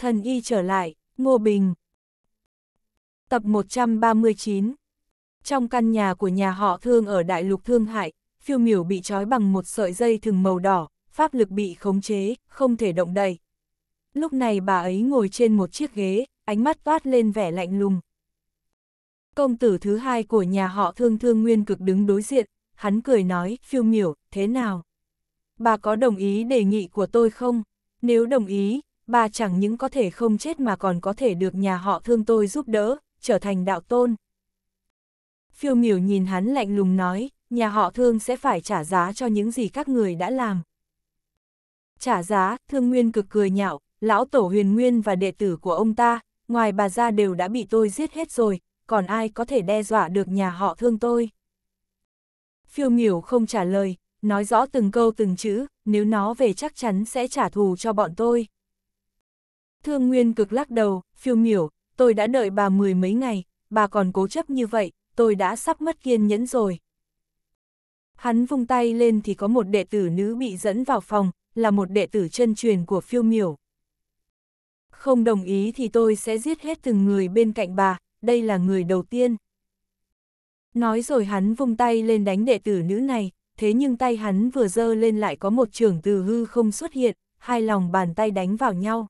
Thần y trở lại, Ngô Bình. Tập 139 Trong căn nhà của nhà họ thương ở Đại lục Thương Hải, phiêu miểu bị trói bằng một sợi dây thừng màu đỏ, pháp lực bị khống chế, không thể động đậy. Lúc này bà ấy ngồi trên một chiếc ghế, ánh mắt toát lên vẻ lạnh lùng. Công tử thứ hai của nhà họ thương thương nguyên cực đứng đối diện, hắn cười nói, phiêu miểu, thế nào? Bà có đồng ý đề nghị của tôi không? Nếu đồng ý, bà chẳng những có thể không chết mà còn có thể được nhà họ thương tôi giúp đỡ, trở thành đạo tôn. Phiêu miểu nhìn hắn lạnh lùng nói, nhà họ thương sẽ phải trả giá cho những gì các người đã làm. Trả giá, thương nguyên cực cười nhạo, lão tổ huyền nguyên và đệ tử của ông ta, ngoài bà ra đều đã bị tôi giết hết rồi, còn ai có thể đe dọa được nhà họ thương tôi. Phiêu miểu không trả lời, nói rõ từng câu từng chữ, nếu nó về chắc chắn sẽ trả thù cho bọn tôi. Thương Nguyên cực lắc đầu, phiêu miểu, tôi đã đợi bà mười mấy ngày, bà còn cố chấp như vậy, tôi đã sắp mất kiên nhẫn rồi. Hắn vung tay lên thì có một đệ tử nữ bị dẫn vào phòng, là một đệ tử chân truyền của phiêu miểu. Không đồng ý thì tôi sẽ giết hết từng người bên cạnh bà, đây là người đầu tiên. Nói rồi hắn vung tay lên đánh đệ tử nữ này, thế nhưng tay hắn vừa dơ lên lại có một trường từ hư không xuất hiện, hai lòng bàn tay đánh vào nhau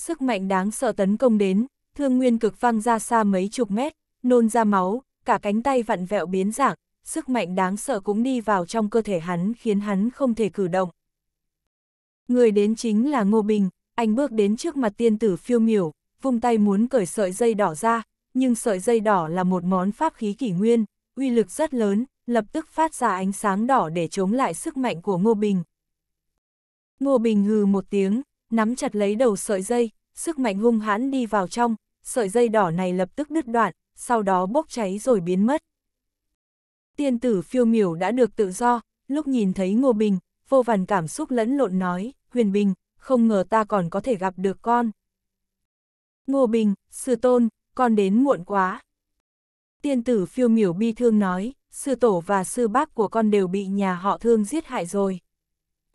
sức mạnh đáng sợ tấn công đến, thương nguyên cực văng ra xa mấy chục mét, nôn ra máu, cả cánh tay vặn vẹo biến dạng, sức mạnh đáng sợ cũng đi vào trong cơ thể hắn khiến hắn không thể cử động. Người đến chính là Ngô Bình, anh bước đến trước mặt tiên tử phiêu miểu, vung tay muốn cởi sợi dây đỏ ra, nhưng sợi dây đỏ là một món pháp khí kỷ nguyên, uy lực rất lớn, lập tức phát ra ánh sáng đỏ để chống lại sức mạnh của Ngô Bình. Ngô Bình hừ một tiếng, nắm chặt lấy đầu sợi dây, sức mạnh hung hãn đi vào trong, sợi dây đỏ này lập tức đứt đoạn, sau đó bốc cháy rồi biến mất. Tiên tử phiêu miểu đã được tự do, lúc nhìn thấy Ngô Bình, vô vàn cảm xúc lẫn lộn nói, Huyền Bình, không ngờ ta còn có thể gặp được con. Ngô Bình, sư tôn, con đến muộn quá. Tiên tử phiêu miểu bi thương nói, sư tổ và sư bác của con đều bị nhà họ thương giết hại rồi.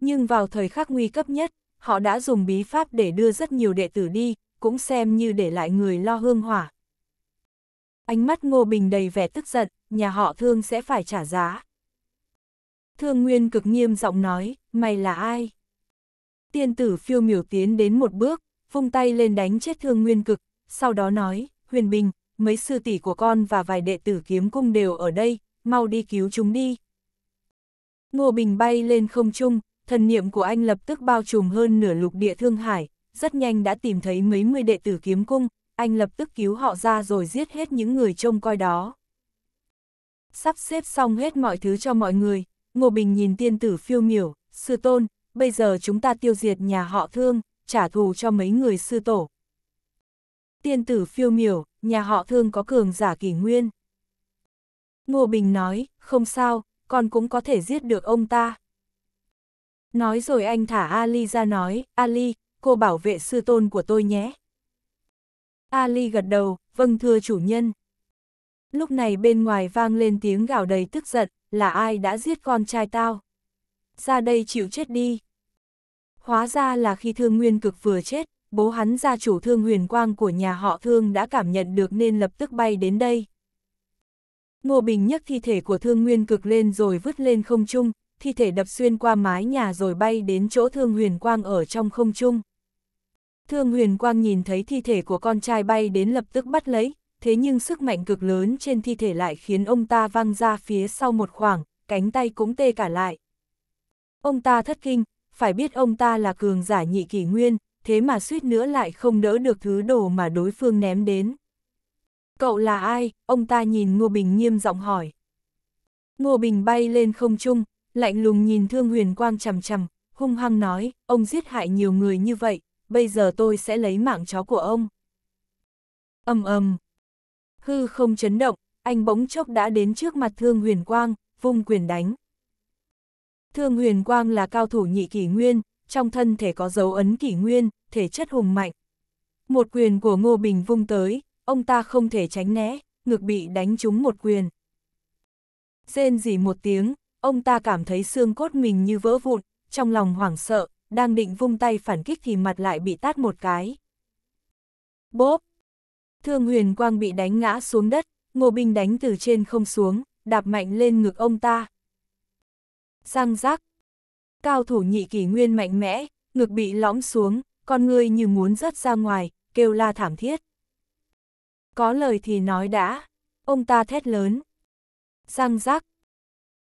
Nhưng vào thời khắc nguy cấp nhất, họ đã dùng bí pháp để đưa rất nhiều đệ tử đi, cũng xem như để lại người lo hương hỏa. Ánh mắt Ngô Bình đầy vẻ tức giận, nhà họ thương sẽ phải trả giá. Thương Nguyên cực nghiêm giọng nói, mày là ai? Tiên tử phiêu miểu tiến đến một bước, vung tay lên đánh chết thương Nguyên cực, sau đó nói, Huyền Bình, mấy sư tỷ của con và vài đệ tử kiếm cung đều ở đây, mau đi cứu chúng đi. Ngô Bình bay lên không trung, thần niệm của anh lập tức bao trùm hơn nửa lục địa Thương Hải, rất nhanh đã tìm thấy mấy mươi đệ tử kiếm cung, anh lập tức cứu họ ra rồi giết hết những người trông coi đó. Sắp xếp xong hết mọi thứ cho mọi người, Ngô Bình nhìn tiên tử phiêu miểu, sư tôn, bây giờ chúng ta tiêu diệt nhà họ thương, trả thù cho mấy người sư tổ. Tiên tử phiêu miểu, nhà họ thương có cường giả kỷ nguyên. Ngô Bình nói, không sao, con cũng có thể giết được ông ta. Nói rồi anh thả Ali ra nói, Ali, cô bảo vệ sư tôn của tôi nhé. Ali gật đầu, vâng thưa chủ nhân. Lúc này bên ngoài vang lên tiếng gào đầy tức giận, là ai đã giết con trai tao? Ra đây chịu chết đi. Hóa ra là khi thương nguyên cực vừa chết, bố hắn gia chủ thương huyền quang của nhà họ thương đã cảm nhận được nên lập tức bay đến đây. Ngô Bình nhấc thi thể của thương nguyên cực lên rồi vứt lên không trung, thi thể đập xuyên qua mái nhà rồi bay đến chỗ Thương Huyền Quang ở trong không trung. Thương Huyền Quang nhìn thấy thi thể của con trai bay đến lập tức bắt lấy, thế nhưng sức mạnh cực lớn trên thi thể lại khiến ông ta văng ra phía sau một khoảng, cánh tay cũng tê cả lại. Ông ta thất kinh, phải biết ông ta là cường giả nhị kỷ nguyên, thế mà suýt nữa lại không đỡ được thứ đồ mà đối phương ném đến. Cậu là ai? Ông ta nhìn Ngô Bình nghiêm giọng hỏi. Ngô Bình bay lên không trung, lạnh lùng nhìn Thương Huyền Quang chằm chằm, hung hăng nói, ông giết hại nhiều người như vậy, bây giờ tôi sẽ lấy mạng chó của ông. ầm ầm hư không chấn động, anh bỗng chốc đã đến trước mặt Thương Huyền Quang, vung quyền đánh. Thương Huyền Quang là cao thủ nhị kỷ nguyên, trong thân thể có dấu ấn kỷ nguyên, thể chất hùng mạnh. Một quyền của Ngô Bình vung tới, ông ta không thể tránh né, ngược bị đánh trúng một quyền. Rên rỉ một tiếng, ông ta cảm thấy xương cốt mình như vỡ vụn, trong lòng hoảng sợ, đang định vung tay phản kích thì mặt lại bị tát một cái. Bốp! Thương huyền quang bị đánh ngã xuống đất, ngô binh đánh từ trên không xuống, đạp mạnh lên ngực ông ta. Răng rác! Cao thủ nhị kỷ nguyên mạnh mẽ, ngực bị lõm xuống, con người như muốn rớt ra ngoài, kêu la thảm thiết. Có lời thì nói đã, ông ta thét lớn. Răng rác!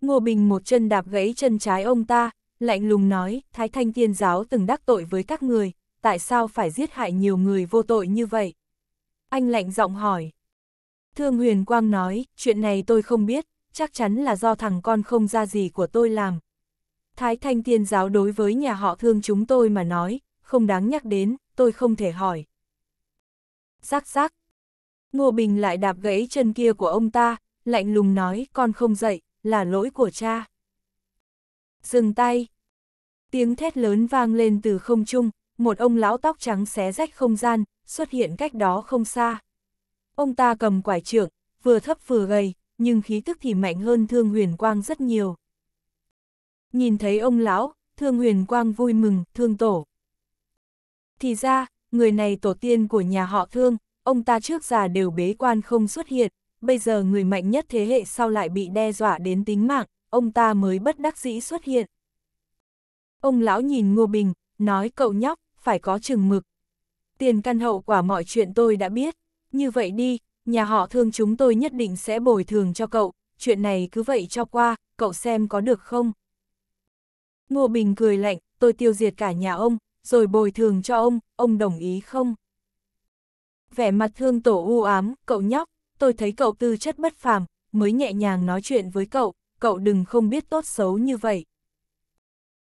Ngô Bình một chân đạp gãy chân trái ông ta, lạnh lùng nói, Thái Thanh Tiên Giáo từng đắc tội với các người, tại sao phải giết hại nhiều người vô tội như vậy? Anh lạnh giọng hỏi. Thương Huyền Quang nói, chuyện này tôi không biết, chắc chắn là do thằng con không ra gì của tôi làm. Thái Thanh Tiên Giáo đối với nhà họ thương chúng tôi mà nói, không đáng nhắc đến, tôi không thể hỏi. Rắc rắc. Ngô Bình lại đạp gãy chân kia của ông ta, lạnh lùng nói, con không dậy, là lỗi của cha. Dừng tay. Tiếng thét lớn vang lên từ không trung, một ông lão tóc trắng xé rách không gian, xuất hiện cách đó không xa. Ông ta cầm quải trượng, vừa thấp vừa gầy, nhưng khí tức thì mạnh hơn Thương Huyền Quang rất nhiều. Nhìn thấy ông lão, Thương Huyền Quang vui mừng, thương tổ. Thì ra, người này tổ tiên của nhà họ Thương, ông ta trước già đều bế quan không xuất hiện, bây giờ người mạnh nhất thế hệ sau lại bị đe dọa đến tính mạng, ông ta mới bất đắc dĩ xuất hiện. Ông lão nhìn Ngô Bình, nói cậu nhóc, phải có chừng mực. Tiền căn hậu quả mọi chuyện tôi đã biết, như vậy đi, nhà họ thương chúng tôi nhất định sẽ bồi thường cho cậu, chuyện này cứ vậy cho qua, cậu xem có được không? Ngô Bình cười lạnh, tôi tiêu diệt cả nhà ông, rồi bồi thường cho ông, ông đồng ý không? Vẻ mặt thương tổ u ám, cậu nhóc, tôi thấy cậu tư chất bất phàm, mới nhẹ nhàng nói chuyện với cậu, cậu đừng không biết tốt xấu như vậy.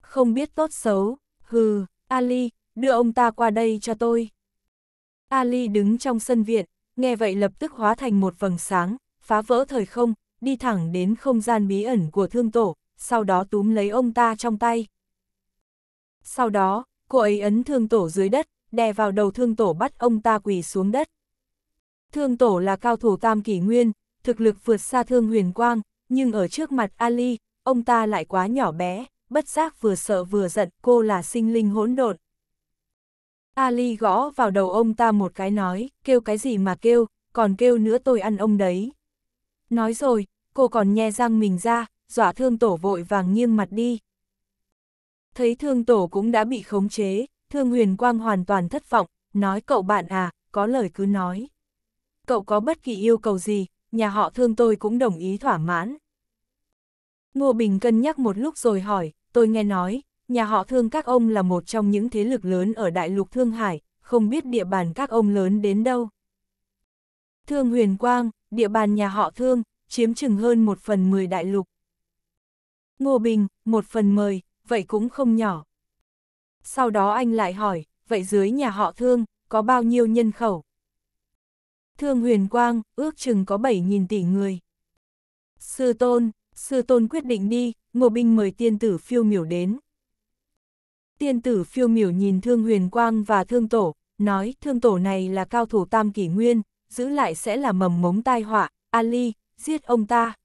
Không biết tốt xấu, hừ, Ali, đưa ông ta qua đây cho tôi. Ali đứng trong sân viện, nghe vậy lập tức hóa thành một vầng sáng, phá vỡ thời không, đi thẳng đến không gian bí ẩn của thương tổ, sau đó túm lấy ông ta trong tay. Sau đó, cô ấy ấn thương tổ dưới đất, đè vào đầu thương tổ bắt ông ta quỳ xuống đất. Thương Tổ là cao thủ tam kỷ nguyên, thực lực vượt xa Thương Huyền Quang, nhưng ở trước mặt Ali, ông ta lại quá nhỏ bé, bất giác vừa sợ vừa giận cô là sinh linh hỗn độn. Ali gõ vào đầu ông ta một cái nói, kêu cái gì mà kêu, còn kêu nữa tôi ăn ông đấy. Nói rồi, cô còn nhe răng mình ra, dọa thương tổ vội vàng nghiêng mặt đi. Thấy thương tổ cũng đã bị khống chế, thương huyền quang hoàn toàn thất vọng, nói cậu bạn à, có lời cứ nói cậu có bất kỳ yêu cầu gì, nhà họ thương tôi cũng đồng ý thỏa mãn. Ngô Bình cân nhắc một lúc rồi hỏi, tôi nghe nói, nhà họ thương các ông là một trong những thế lực lớn ở đại lục Thương Hải, không biết địa bàn các ông lớn đến đâu. Thương huyền quang, địa bàn nhà họ thương, chiếm chừng hơn một phần mười đại lục. Ngô Bình, một phần mười, vậy cũng không nhỏ. Sau đó anh lại hỏi, vậy dưới nhà họ thương, có bao nhiêu nhân khẩu? Thương huyền quang, ước chừng có 7.000 tỷ người. Sư tôn, sư tôn quyết định đi, ngộ binh mời tiên tử phiêu miểu đến. Tiên tử phiêu miểu nhìn thương huyền quang và thương tổ, nói thương tổ này là cao thủ tam kỷ nguyên, giữ lại sẽ là mầm mống tai họa, Ali, giết ông ta.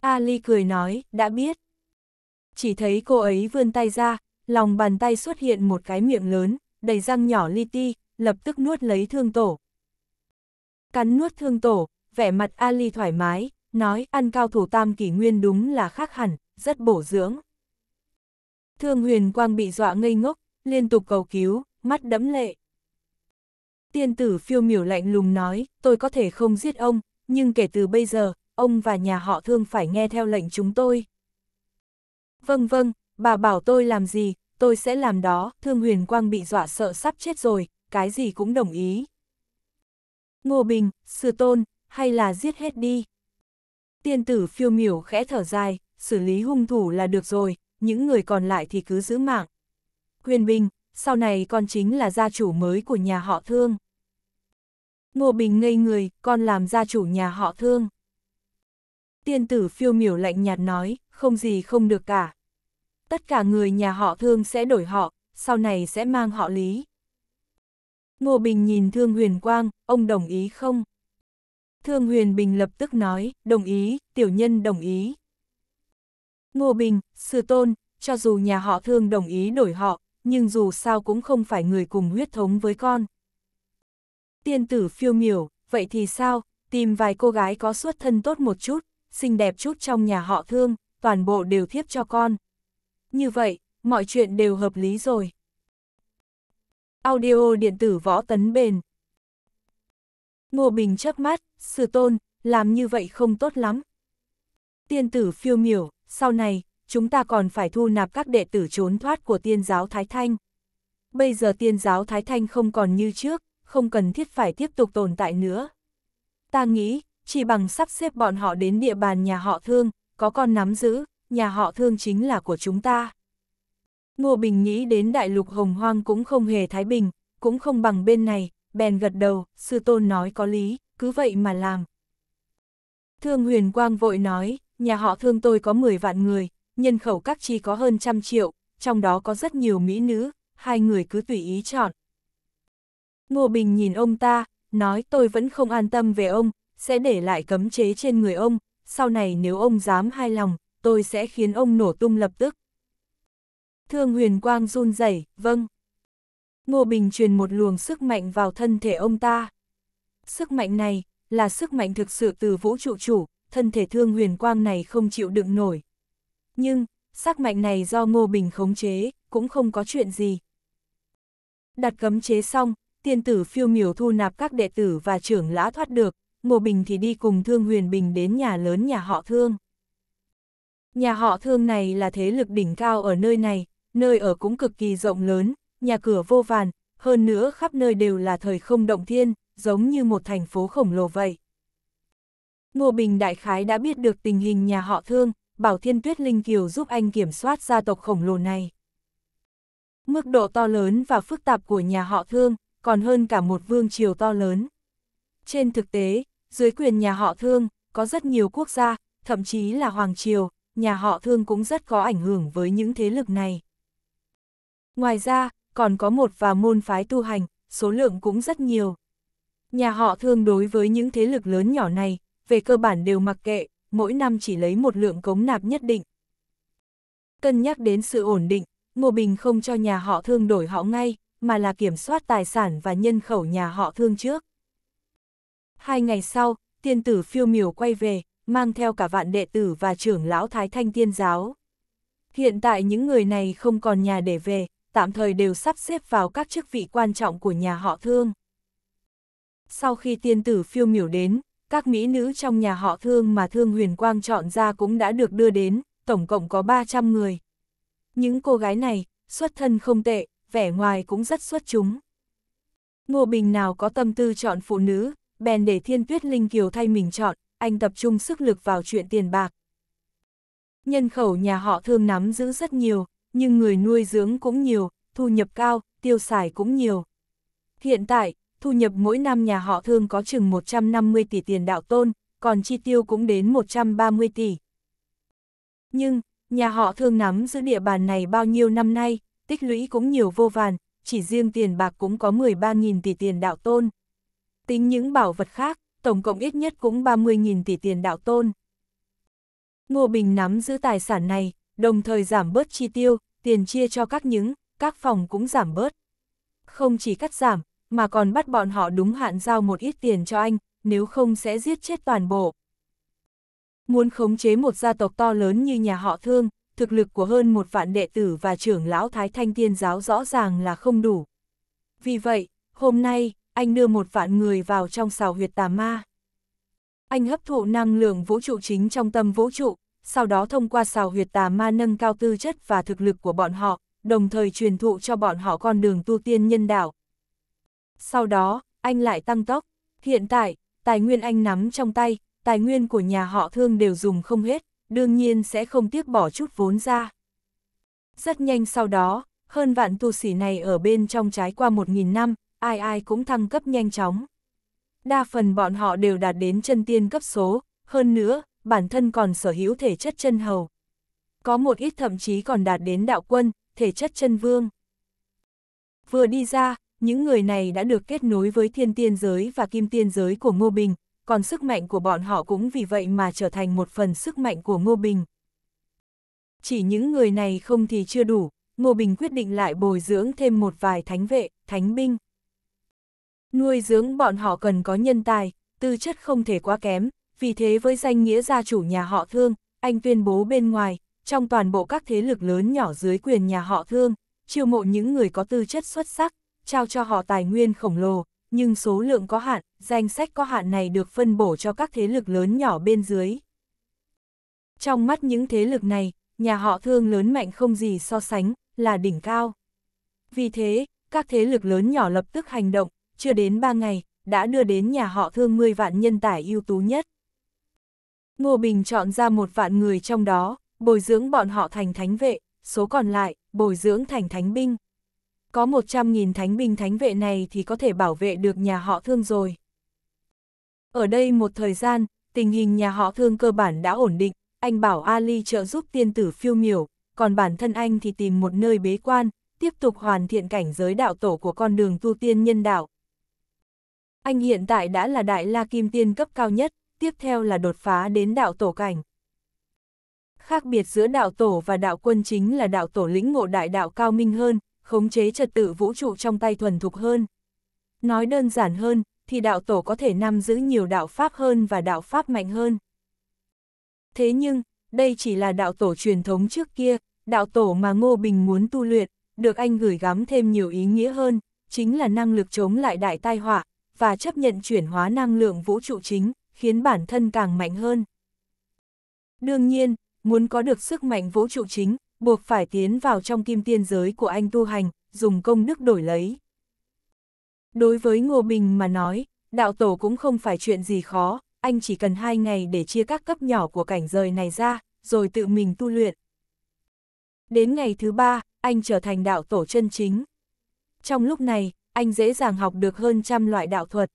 Ali cười nói, đã biết. Chỉ thấy cô ấy vươn tay ra, lòng bàn tay xuất hiện một cái miệng lớn, đầy răng nhỏ li ti, lập tức nuốt lấy thương tổ cắn nuốt thương tổ, vẻ mặt Ali thoải mái, nói ăn cao thủ tam kỷ nguyên đúng là khác hẳn, rất bổ dưỡng. Thương huyền quang bị dọa ngây ngốc, liên tục cầu cứu, mắt đẫm lệ. Tiên tử phiêu miểu lạnh lùng nói, tôi có thể không giết ông, nhưng kể từ bây giờ, ông và nhà họ thương phải nghe theo lệnh chúng tôi. Vâng vâng, bà bảo tôi làm gì, tôi sẽ làm đó, thương huyền quang bị dọa sợ sắp chết rồi, cái gì cũng đồng ý. Ngô Bình, Sư Tôn, hay là giết hết đi. Tiên tử phiêu miểu khẽ thở dài, xử lý hung thủ là được rồi, những người còn lại thì cứ giữ mạng. Quyền Bình, sau này con chính là gia chủ mới của nhà họ thương. Ngô Bình ngây người, con làm gia chủ nhà họ thương. Tiên tử phiêu miểu lạnh nhạt nói, không gì không được cả. Tất cả người nhà họ thương sẽ đổi họ, sau này sẽ mang họ lý. Ngô Bình nhìn Thương Huyền Quang, ông đồng ý không? Thương Huyền Bình lập tức nói, đồng ý, tiểu nhân đồng ý. Ngô Bình, sư tôn, cho dù nhà họ Thương đồng ý đổi họ, nhưng dù sao cũng không phải người cùng huyết thống với con. Tiên tử phiêu miểu, vậy thì sao, tìm vài cô gái có xuất thân tốt một chút, xinh đẹp chút trong nhà họ Thương, toàn bộ đều thiếp cho con. Như vậy, mọi chuyện đều hợp lý rồi. Audio điện tử võ tấn bền. Ngô Bình chớp mắt, sư tôn, làm như vậy không tốt lắm. Tiên tử phiêu miểu, sau này, chúng ta còn phải thu nạp các đệ tử trốn thoát của tiên giáo Thái Thanh. Bây giờ tiên giáo Thái Thanh không còn như trước, không cần thiết phải tiếp tục tồn tại nữa. Ta nghĩ, chỉ bằng sắp xếp bọn họ đến địa bàn nhà họ thương, có con nắm giữ, nhà họ thương chính là của chúng ta. Ngô Bình nghĩ đến đại lục hồng hoang cũng không hề thái bình, cũng không bằng bên này, bèn gật đầu, sư tôn nói có lý, cứ vậy mà làm. Thương huyền quang vội nói, nhà họ thương tôi có 10 vạn người, nhân khẩu các chi có hơn trăm triệu, trong đó có rất nhiều mỹ nữ, hai người cứ tùy ý chọn. Ngô Bình nhìn ông ta, nói tôi vẫn không an tâm về ông, sẽ để lại cấm chế trên người ông, sau này nếu ông dám hai lòng, tôi sẽ khiến ông nổ tung lập tức. Thương huyền quang run rẩy, vâng. Ngô Bình truyền một luồng sức mạnh vào thân thể ông ta. Sức mạnh này, là sức mạnh thực sự từ vũ trụ chủ, thân thể thương huyền quang này không chịu đựng nổi. Nhưng, sức mạnh này do Ngô Bình khống chế, cũng không có chuyện gì. Đặt cấm chế xong, tiên tử phiêu miểu thu nạp các đệ tử và trưởng lã thoát được, Ngô Bình thì đi cùng Thương Huyền Bình đến nhà lớn nhà họ Thương. Nhà họ Thương này là thế lực đỉnh cao ở nơi này, nơi ở cũng cực kỳ rộng lớn, nhà cửa vô vàn, hơn nữa khắp nơi đều là thời không động thiên, giống như một thành phố khổng lồ vậy. Ngô Bình Đại Khái đã biết được tình hình nhà họ thương, bảo Thiên Tuyết Linh Kiều giúp anh kiểm soát gia tộc khổng lồ này. Mức độ to lớn và phức tạp của nhà họ thương còn hơn cả một vương triều to lớn. Trên thực tế, dưới quyền nhà họ thương, có rất nhiều quốc gia, thậm chí là hoàng triều, nhà họ thương cũng rất có ảnh hưởng với những thế lực này. Ngoài ra, còn có một và môn phái tu hành, số lượng cũng rất nhiều. Nhà họ thương đối với những thế lực lớn nhỏ này, về cơ bản đều mặc kệ, mỗi năm chỉ lấy một lượng cống nạp nhất định. Cân nhắc đến sự ổn định, Ngô Bình không cho nhà họ thương đổi họ ngay, mà là kiểm soát tài sản và nhân khẩu nhà họ thương trước. Hai ngày sau, tiên tử phiêu miểu quay về, mang theo cả vạn đệ tử và trưởng lão Thái Thanh Tiên Giáo. Hiện tại những người này không còn nhà để về, tạm thời đều sắp xếp vào các chức vị quan trọng của nhà họ thương. Sau khi tiên tử phiêu miểu đến, các mỹ nữ trong nhà họ thương mà thương huyền quang chọn ra cũng đã được đưa đến, tổng cộng có 300 người. Những cô gái này, xuất thân không tệ, vẻ ngoài cũng rất xuất chúng. Ngô Bình nào có tâm tư chọn phụ nữ, bèn để thiên tuyết linh kiều thay mình chọn, anh tập trung sức lực vào chuyện tiền bạc. Nhân khẩu nhà họ thương nắm giữ rất nhiều, nhưng người nuôi dưỡng cũng nhiều, thu nhập cao, tiêu xài cũng nhiều. Hiện tại, thu nhập mỗi năm nhà họ thương có chừng 150 tỷ tiền đạo tôn, còn chi tiêu cũng đến 130 tỷ. Nhưng, nhà họ thương nắm giữ địa bàn này bao nhiêu năm nay, tích lũy cũng nhiều vô vàn, chỉ riêng tiền bạc cũng có 13.000 tỷ tiền đạo tôn. Tính những bảo vật khác, tổng cộng ít nhất cũng 30.000 tỷ tiền đạo tôn. Ngô Bình nắm giữ tài sản này, đồng thời giảm bớt chi tiêu, tiền chia cho các những, các phòng cũng giảm bớt. Không chỉ cắt giảm, mà còn bắt bọn họ đúng hạn giao một ít tiền cho anh, nếu không sẽ giết chết toàn bộ. Muốn khống chế một gia tộc to lớn như nhà họ thương, thực lực của hơn một vạn đệ tử và trưởng lão Thái Thanh Tiên Giáo rõ ràng là không đủ. Vì vậy, hôm nay, anh đưa một vạn người vào trong Sào huyệt tà ma. Anh hấp thụ năng lượng vũ trụ chính trong tâm vũ trụ, sau đó thông qua xào huyệt tà ma nâng cao tư chất và thực lực của bọn họ, đồng thời truyền thụ cho bọn họ con đường tu tiên nhân đạo. Sau đó, anh lại tăng tốc. Hiện tại, tài nguyên anh nắm trong tay, tài nguyên của nhà họ thương đều dùng không hết, đương nhiên sẽ không tiếc bỏ chút vốn ra. Rất nhanh sau đó, hơn vạn tu sĩ này ở bên trong trái qua 1.000 năm, ai ai cũng thăng cấp nhanh chóng. Đa phần bọn họ đều đạt đến chân tiên cấp số, hơn nữa, bản thân còn sở hữu thể chất chân hầu. Có một ít thậm chí còn đạt đến đạo quân, thể chất chân vương. Vừa đi ra, những người này đã được kết nối với thiên tiên giới và kim tiên giới của Ngô Bình, còn sức mạnh của bọn họ cũng vì vậy mà trở thành một phần sức mạnh của Ngô Bình. Chỉ những người này không thì chưa đủ, Ngô Bình quyết định lại bồi dưỡng thêm một vài thánh vệ, thánh binh. Nuôi dưỡng bọn họ cần có nhân tài, tư chất không thể quá kém, vì thế với danh nghĩa gia chủ nhà họ thương, anh tuyên bố bên ngoài, trong toàn bộ các thế lực lớn nhỏ dưới quyền nhà họ thương, chiêu mộ những người có tư chất xuất sắc, trao cho họ tài nguyên khổng lồ, nhưng số lượng có hạn, danh sách có hạn này được phân bổ cho các thế lực lớn nhỏ bên dưới. Trong mắt những thế lực này, nhà họ thương lớn mạnh không gì so sánh, là đỉnh cao. Vì thế, các thế lực lớn nhỏ lập tức hành động, chưa đến 3 ngày, đã đưa đến nhà họ thương 10 vạn nhân tài ưu tú nhất. Ngô Bình chọn ra một vạn người trong đó, bồi dưỡng bọn họ thành thánh vệ, số còn lại, bồi dưỡng thành thánh binh. Có 100.000 thánh binh thánh vệ này thì có thể bảo vệ được nhà họ thương rồi. Ở đây một thời gian, tình hình nhà họ thương cơ bản đã ổn định, anh bảo Ali trợ giúp tiên tử phiêu miểu, còn bản thân anh thì tìm một nơi bế quan, tiếp tục hoàn thiện cảnh giới đạo tổ của con đường tu tiên nhân đạo. Anh hiện tại đã là đại la kim tiên cấp cao nhất, tiếp theo là đột phá đến đạo tổ cảnh. Khác biệt giữa đạo tổ và đạo quân chính là đạo tổ lĩnh ngộ đại đạo cao minh hơn, khống chế trật tự vũ trụ trong tay thuần thục hơn. Nói đơn giản hơn, thì đạo tổ có thể nắm giữ nhiều đạo pháp hơn và đạo pháp mạnh hơn. Thế nhưng, đây chỉ là đạo tổ truyền thống trước kia, đạo tổ mà Ngô Bình muốn tu luyện, được anh gửi gắm thêm nhiều ý nghĩa hơn, chính là năng lực chống lại đại tai họa, và chấp nhận chuyển hóa năng lượng vũ trụ chính, khiến bản thân càng mạnh hơn. Đương nhiên, muốn có được sức mạnh vũ trụ chính, buộc phải tiến vào trong kim tiên giới của anh tu hành, dùng công đức đổi lấy. Đối với Ngô Bình mà nói, đạo tổ cũng không phải chuyện gì khó, anh chỉ cần hai ngày để chia các cấp nhỏ của cảnh rời này ra, rồi tự mình tu luyện. Đến ngày thứ ba, anh trở thành đạo tổ chân chính. Trong lúc này, anh dễ dàng học được hơn trăm loại đạo thuật,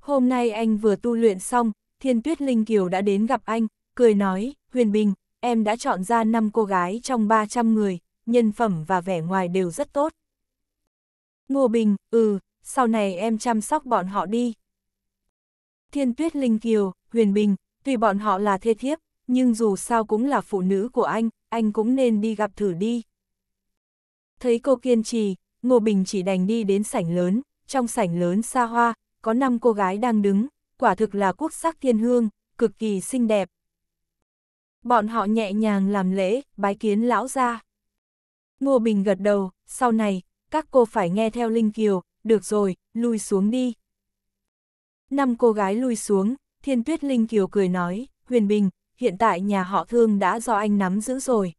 Hôm nay anh vừa tu luyện xong, Thiên Tuyết Linh Kiều đã đến gặp anh, cười nói, Huyền Bình, em đã chọn ra 5 cô gái trong 300 người, nhân phẩm và vẻ ngoài đều rất tốt. Ngô Bình, ừ, sau này em chăm sóc bọn họ đi. Thiên Tuyết Linh Kiều, Huyền Bình, tuy bọn họ là thê thiếp, nhưng dù sao cũng là phụ nữ của anh, anh cũng nên đi gặp thử đi. Thấy cô kiên trì, Ngô Bình chỉ đành đi đến sảnh lớn, trong sảnh lớn xa hoa, có năm cô gái đang đứng, quả thực là quốc sắc thiên hương, cực kỳ xinh đẹp. Bọn họ nhẹ nhàng làm lễ, bái kiến lão ra. Ngô Bình gật đầu, sau này, các cô phải nghe theo Linh Kiều, được rồi, lui xuống đi. Năm cô gái lui xuống, Thiên Tuyết Linh Kiều cười nói, Huyền Bình, hiện tại nhà họ thương đã do anh nắm giữ rồi.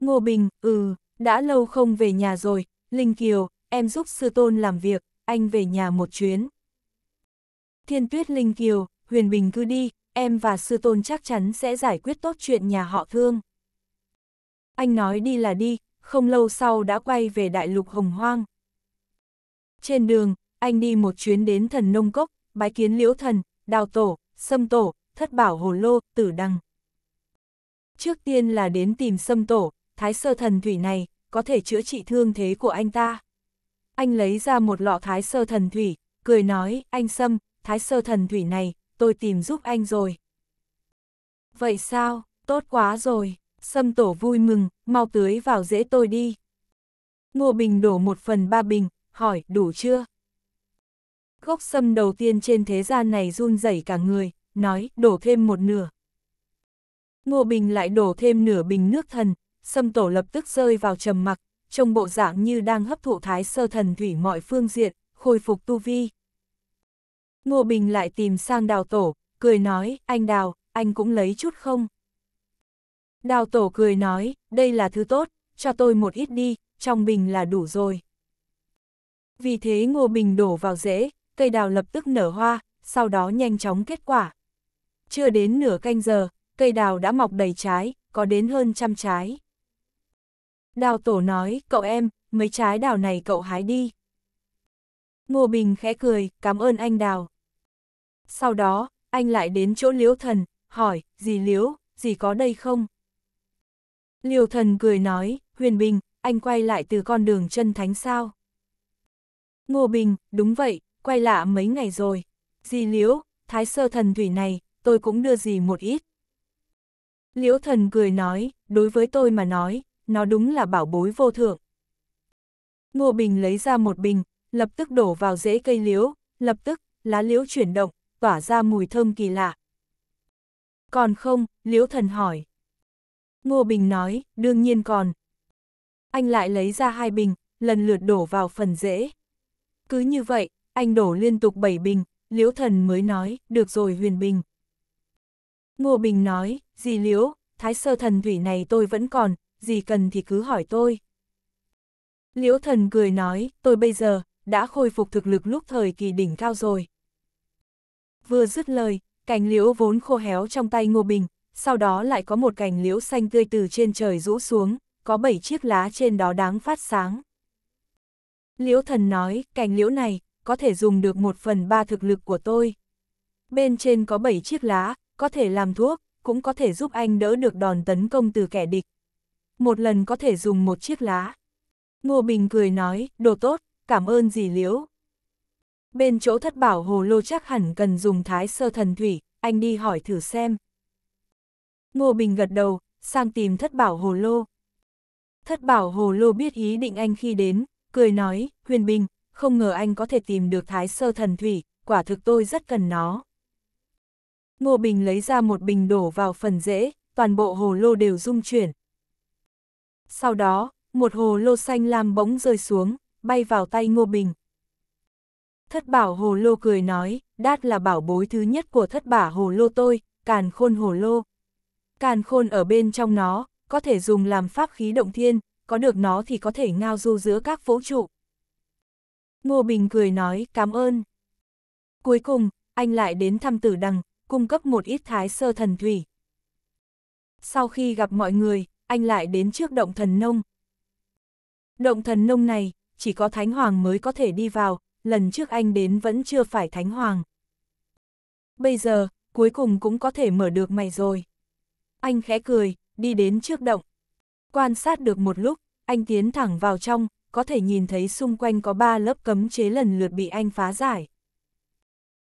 Ngô Bình, ừ, đã lâu không về nhà rồi, Linh Kiều, em giúp sư tôn làm việc, anh về nhà một chuyến. Thiên tuyết Linh Kiều, Huyền Bình cứ đi, em và sư tôn chắc chắn sẽ giải quyết tốt chuyện nhà họ thương. Anh nói đi là đi, không lâu sau đã quay về đại lục hồng hoang. Trên đường, anh đi một chuyến đến thần nông cốc, bái kiến liễu thần, đào tổ, sâm tổ, thất bảo hồ lô, tử đăng. Trước tiên là đến tìm sâm tổ, thái sơ thần thủy này, có thể chữa trị thương thế của anh ta. Anh lấy ra một lọ thái sơ thần thủy, cười nói, anh Sâm, thái sơ thần thủy này, tôi tìm giúp anh rồi. Vậy sao, tốt quá rồi, Sâm tổ vui mừng, mau tưới vào dễ tôi đi. Ngô Bình đổ một phần ba bình, hỏi, đủ chưa? Gốc sâm đầu tiên trên thế gian này run rẩy cả người, nói, đổ thêm một nửa. Ngô Bình lại đổ thêm nửa bình nước thần, sâm tổ lập tức rơi vào trầm mặc, trông bộ dạng như đang hấp thụ thái sơ thần thủy mọi phương diện, khôi phục tu vi. Ngô Bình lại tìm sang đào tổ, cười nói, anh đào, anh cũng lấy chút không? Đào tổ cười nói, đây là thứ tốt, cho tôi một ít đi, trong bình là đủ rồi. Vì thế Ngô Bình đổ vào rễ, cây đào lập tức nở hoa, sau đó nhanh chóng kết quả. Chưa đến nửa canh giờ, cây đào đã mọc đầy trái, có đến hơn trăm trái. Đào tổ nói, cậu em, mấy trái đào này cậu hái đi. Ngô Bình khẽ cười, cảm ơn anh đào. Sau đó, anh lại đến chỗ liễu thần, hỏi, gì liễu, gì có đây không? Liều thần cười nói, Huyền Bình, anh quay lại từ con đường chân thánh sao? Ngô Bình, đúng vậy, quay lạ mấy ngày rồi. Dì Liễu, thái sơ thần thủy này, tôi cũng đưa dì một ít. Liễu thần cười nói, đối với tôi mà nói, nó đúng là bảo bối vô thượng. Ngô Bình lấy ra một bình, lập tức đổ vào rễ cây liễu, lập tức, lá liễu chuyển động, tỏa ra mùi thơm kỳ lạ. Còn không, liễu thần hỏi. Ngô Bình nói, đương nhiên còn. Anh lại lấy ra hai bình, lần lượt đổ vào phần rễ. Cứ như vậy, anh đổ liên tục bảy bình, liễu thần mới nói, được rồi huyền bình. Ngô Bình nói, gì liễu, thái sơ thần thủy này tôi vẫn còn, gì cần thì cứ hỏi tôi. Liễu thần cười nói, tôi bây giờ, đã khôi phục thực lực lúc thời kỳ đỉnh cao rồi. Vừa dứt lời, cành liễu vốn khô héo trong tay Ngô Bình, sau đó lại có một cành liễu xanh tươi từ trên trời rũ xuống, có bảy chiếc lá trên đó đáng phát sáng. Liễu thần nói, cành liễu này, có thể dùng được một phần ba thực lực của tôi. Bên trên có bảy chiếc lá, có thể làm thuốc, cũng có thể giúp anh đỡ được đòn tấn công từ kẻ địch một lần có thể dùng một chiếc lá. Ngô Bình cười nói, đồ tốt, cảm ơn dì Liễu. Bên chỗ thất bảo hồ lô chắc hẳn cần dùng thái sơ thần thủy, anh đi hỏi thử xem. Ngô Bình gật đầu, sang tìm thất bảo hồ lô. Thất bảo hồ lô biết ý định anh khi đến, cười nói, Huyền Bình, không ngờ anh có thể tìm được thái sơ thần thủy, quả thực tôi rất cần nó. Ngô Bình lấy ra một bình đổ vào phần rễ, toàn bộ hồ lô đều rung chuyển, sau đó, một hồ lô xanh lam bỗng rơi xuống, bay vào tay Ngô Bình. Thất bảo hồ lô cười nói, đát là bảo bối thứ nhất của thất bả hồ lô tôi, càn khôn hồ lô. Càn khôn ở bên trong nó, có thể dùng làm pháp khí động thiên, có được nó thì có thể ngao du giữa các vũ trụ. Ngô Bình cười nói cảm ơn. Cuối cùng, anh lại đến thăm tử đằng, cung cấp một ít thái sơ thần thủy. Sau khi gặp mọi người, anh lại đến trước động thần nông. Động thần nông này, chỉ có Thánh Hoàng mới có thể đi vào, lần trước anh đến vẫn chưa phải Thánh Hoàng. Bây giờ, cuối cùng cũng có thể mở được mày rồi. Anh khẽ cười, đi đến trước động. Quan sát được một lúc, anh tiến thẳng vào trong, có thể nhìn thấy xung quanh có ba lớp cấm chế lần lượt bị anh phá giải.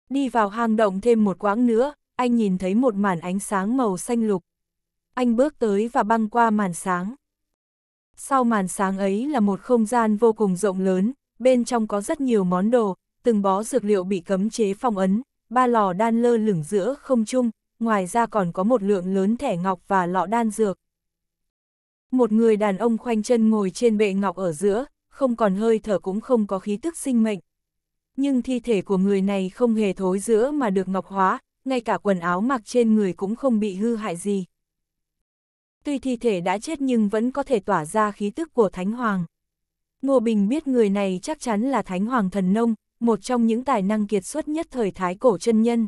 Đi vào hang động thêm một quãng nữa, anh nhìn thấy một màn ánh sáng màu xanh lục anh bước tới và băng qua màn sáng. Sau màn sáng ấy là một không gian vô cùng rộng lớn, bên trong có rất nhiều món đồ, từng bó dược liệu bị cấm chế phong ấn, ba lò đan lơ lửng giữa không trung, ngoài ra còn có một lượng lớn thẻ ngọc và lọ đan dược. Một người đàn ông khoanh chân ngồi trên bệ ngọc ở giữa, không còn hơi thở cũng không có khí tức sinh mệnh. Nhưng thi thể của người này không hề thối giữa mà được ngọc hóa, ngay cả quần áo mặc trên người cũng không bị hư hại gì tuy thi thể đã chết nhưng vẫn có thể tỏa ra khí tức của Thánh Hoàng. Ngô Bình biết người này chắc chắn là Thánh Hoàng Thần Nông, một trong những tài năng kiệt xuất nhất thời Thái Cổ chân Nhân.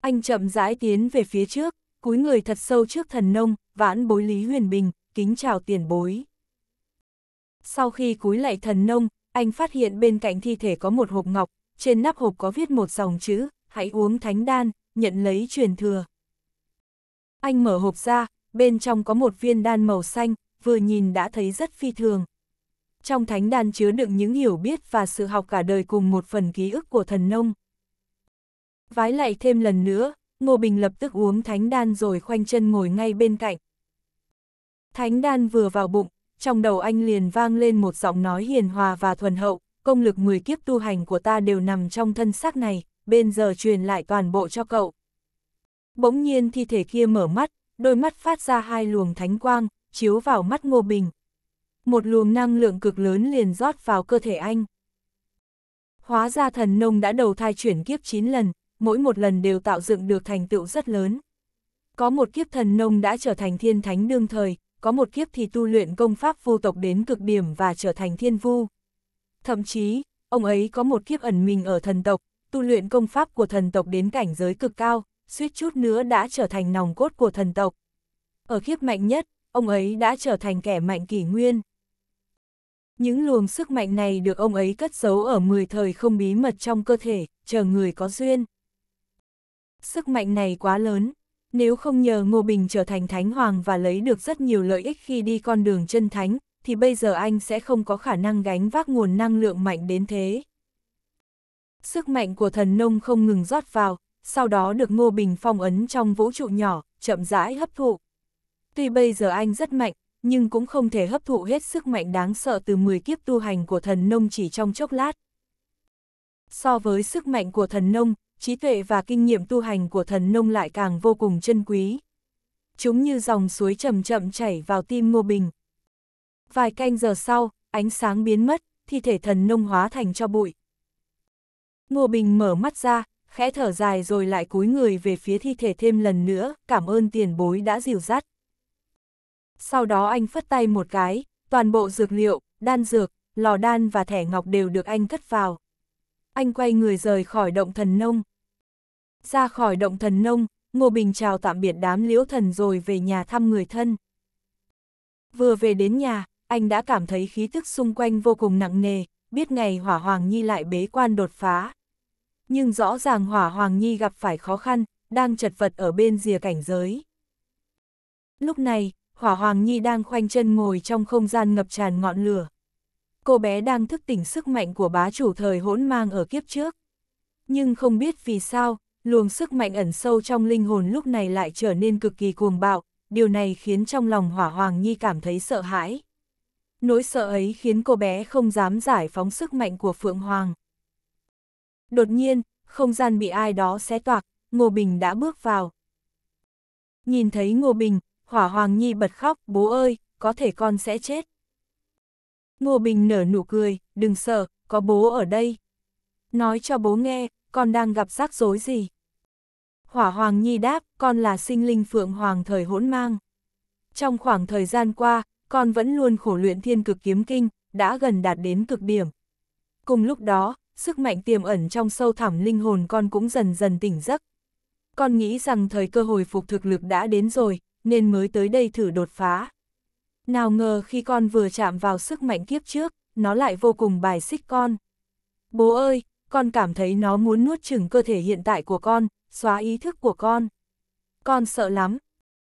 Anh chậm rãi tiến về phía trước, cúi người thật sâu trước Thần Nông, vãn bối Lý Huyền Bình, kính chào tiền bối. Sau khi cúi lại Thần Nông, anh phát hiện bên cạnh thi thể có một hộp ngọc, trên nắp hộp có viết một dòng chữ, hãy uống thánh đan, nhận lấy truyền thừa. Anh mở hộp ra, bên trong có một viên đan màu xanh, vừa nhìn đã thấy rất phi thường. Trong thánh đan chứa đựng những hiểu biết và sự học cả đời cùng một phần ký ức của thần nông. Vái lại thêm lần nữa, Ngô Bình lập tức uống thánh đan rồi khoanh chân ngồi ngay bên cạnh. Thánh đan vừa vào bụng, trong đầu anh liền vang lên một giọng nói hiền hòa và thuần hậu, công lực người kiếp tu hành của ta đều nằm trong thân xác này, bên giờ truyền lại toàn bộ cho cậu. Bỗng nhiên thi thể kia mở mắt, đôi mắt phát ra hai luồng thánh quang, chiếu vào mắt Ngô Bình. Một luồng năng lượng cực lớn liền rót vào cơ thể anh. Hóa ra thần nông đã đầu thai chuyển kiếp 9 lần, mỗi một lần đều tạo dựng được thành tựu rất lớn. Có một kiếp thần nông đã trở thành thiên thánh đương thời, có một kiếp thì tu luyện công pháp vô tộc đến cực điểm và trở thành thiên vu. Thậm chí, ông ấy có một kiếp ẩn mình ở thần tộc, tu luyện công pháp của thần tộc đến cảnh giới cực cao, suýt chút nữa đã trở thành nòng cốt của thần tộc. Ở khiếp mạnh nhất, ông ấy đã trở thành kẻ mạnh kỷ nguyên. Những luồng sức mạnh này được ông ấy cất giấu ở 10 thời không bí mật trong cơ thể, chờ người có duyên. Sức mạnh này quá lớn, nếu không nhờ Ngô Bình trở thành thánh hoàng và lấy được rất nhiều lợi ích khi đi con đường chân thánh, thì bây giờ anh sẽ không có khả năng gánh vác nguồn năng lượng mạnh đến thế. Sức mạnh của thần nông không ngừng rót vào, sau đó được Ngô Bình phong ấn trong vũ trụ nhỏ, chậm rãi hấp thụ. Tuy bây giờ anh rất mạnh, nhưng cũng không thể hấp thụ hết sức mạnh đáng sợ từ 10 kiếp tu hành của thần nông chỉ trong chốc lát. So với sức mạnh của thần nông, trí tuệ và kinh nghiệm tu hành của thần nông lại càng vô cùng chân quý. Chúng như dòng suối chậm chậm chảy vào tim Ngô Bình. Vài canh giờ sau, ánh sáng biến mất, thi thể thần nông hóa thành cho bụi. Ngô Bình mở mắt ra, khẽ thở dài rồi lại cúi người về phía thi thể thêm lần nữa, cảm ơn tiền bối đã dìu dắt. Sau đó anh phất tay một cái, toàn bộ dược liệu, đan dược, lò đan và thẻ ngọc đều được anh cất vào. Anh quay người rời khỏi động thần nông. Ra khỏi động thần nông, Ngô Bình chào tạm biệt đám liễu thần rồi về nhà thăm người thân. Vừa về đến nhà, anh đã cảm thấy khí thức xung quanh vô cùng nặng nề, biết ngày hỏa hoàng nhi lại bế quan đột phá, nhưng rõ ràng hỏa Hoàng Nhi gặp phải khó khăn, đang chật vật ở bên rìa cảnh giới. Lúc này, hỏa Hoàng Nhi đang khoanh chân ngồi trong không gian ngập tràn ngọn lửa. Cô bé đang thức tỉnh sức mạnh của bá chủ thời hỗn mang ở kiếp trước. Nhưng không biết vì sao, luồng sức mạnh ẩn sâu trong linh hồn lúc này lại trở nên cực kỳ cuồng bạo, điều này khiến trong lòng hỏa Hoàng Nhi cảm thấy sợ hãi. Nỗi sợ ấy khiến cô bé không dám giải phóng sức mạnh của Phượng Hoàng. Đột nhiên, không gian bị ai đó xé toạc, Ngô Bình đã bước vào. Nhìn thấy Ngô Bình, Hỏa Hoàng Nhi bật khóc, bố ơi, có thể con sẽ chết. Ngô Bình nở nụ cười, đừng sợ, có bố ở đây. Nói cho bố nghe, con đang gặp rắc rối gì. Hỏa Hoàng Nhi đáp, con là sinh linh Phượng Hoàng thời hỗn mang. Trong khoảng thời gian qua, con vẫn luôn khổ luyện thiên cực kiếm kinh, đã gần đạt đến cực điểm. Cùng lúc đó, sức mạnh tiềm ẩn trong sâu thẳm linh hồn con cũng dần dần tỉnh giấc. Con nghĩ rằng thời cơ hồi phục thực lực đã đến rồi, nên mới tới đây thử đột phá. Nào ngờ khi con vừa chạm vào sức mạnh kiếp trước, nó lại vô cùng bài xích con. Bố ơi, con cảm thấy nó muốn nuốt chửng cơ thể hiện tại của con, xóa ý thức của con. Con sợ lắm.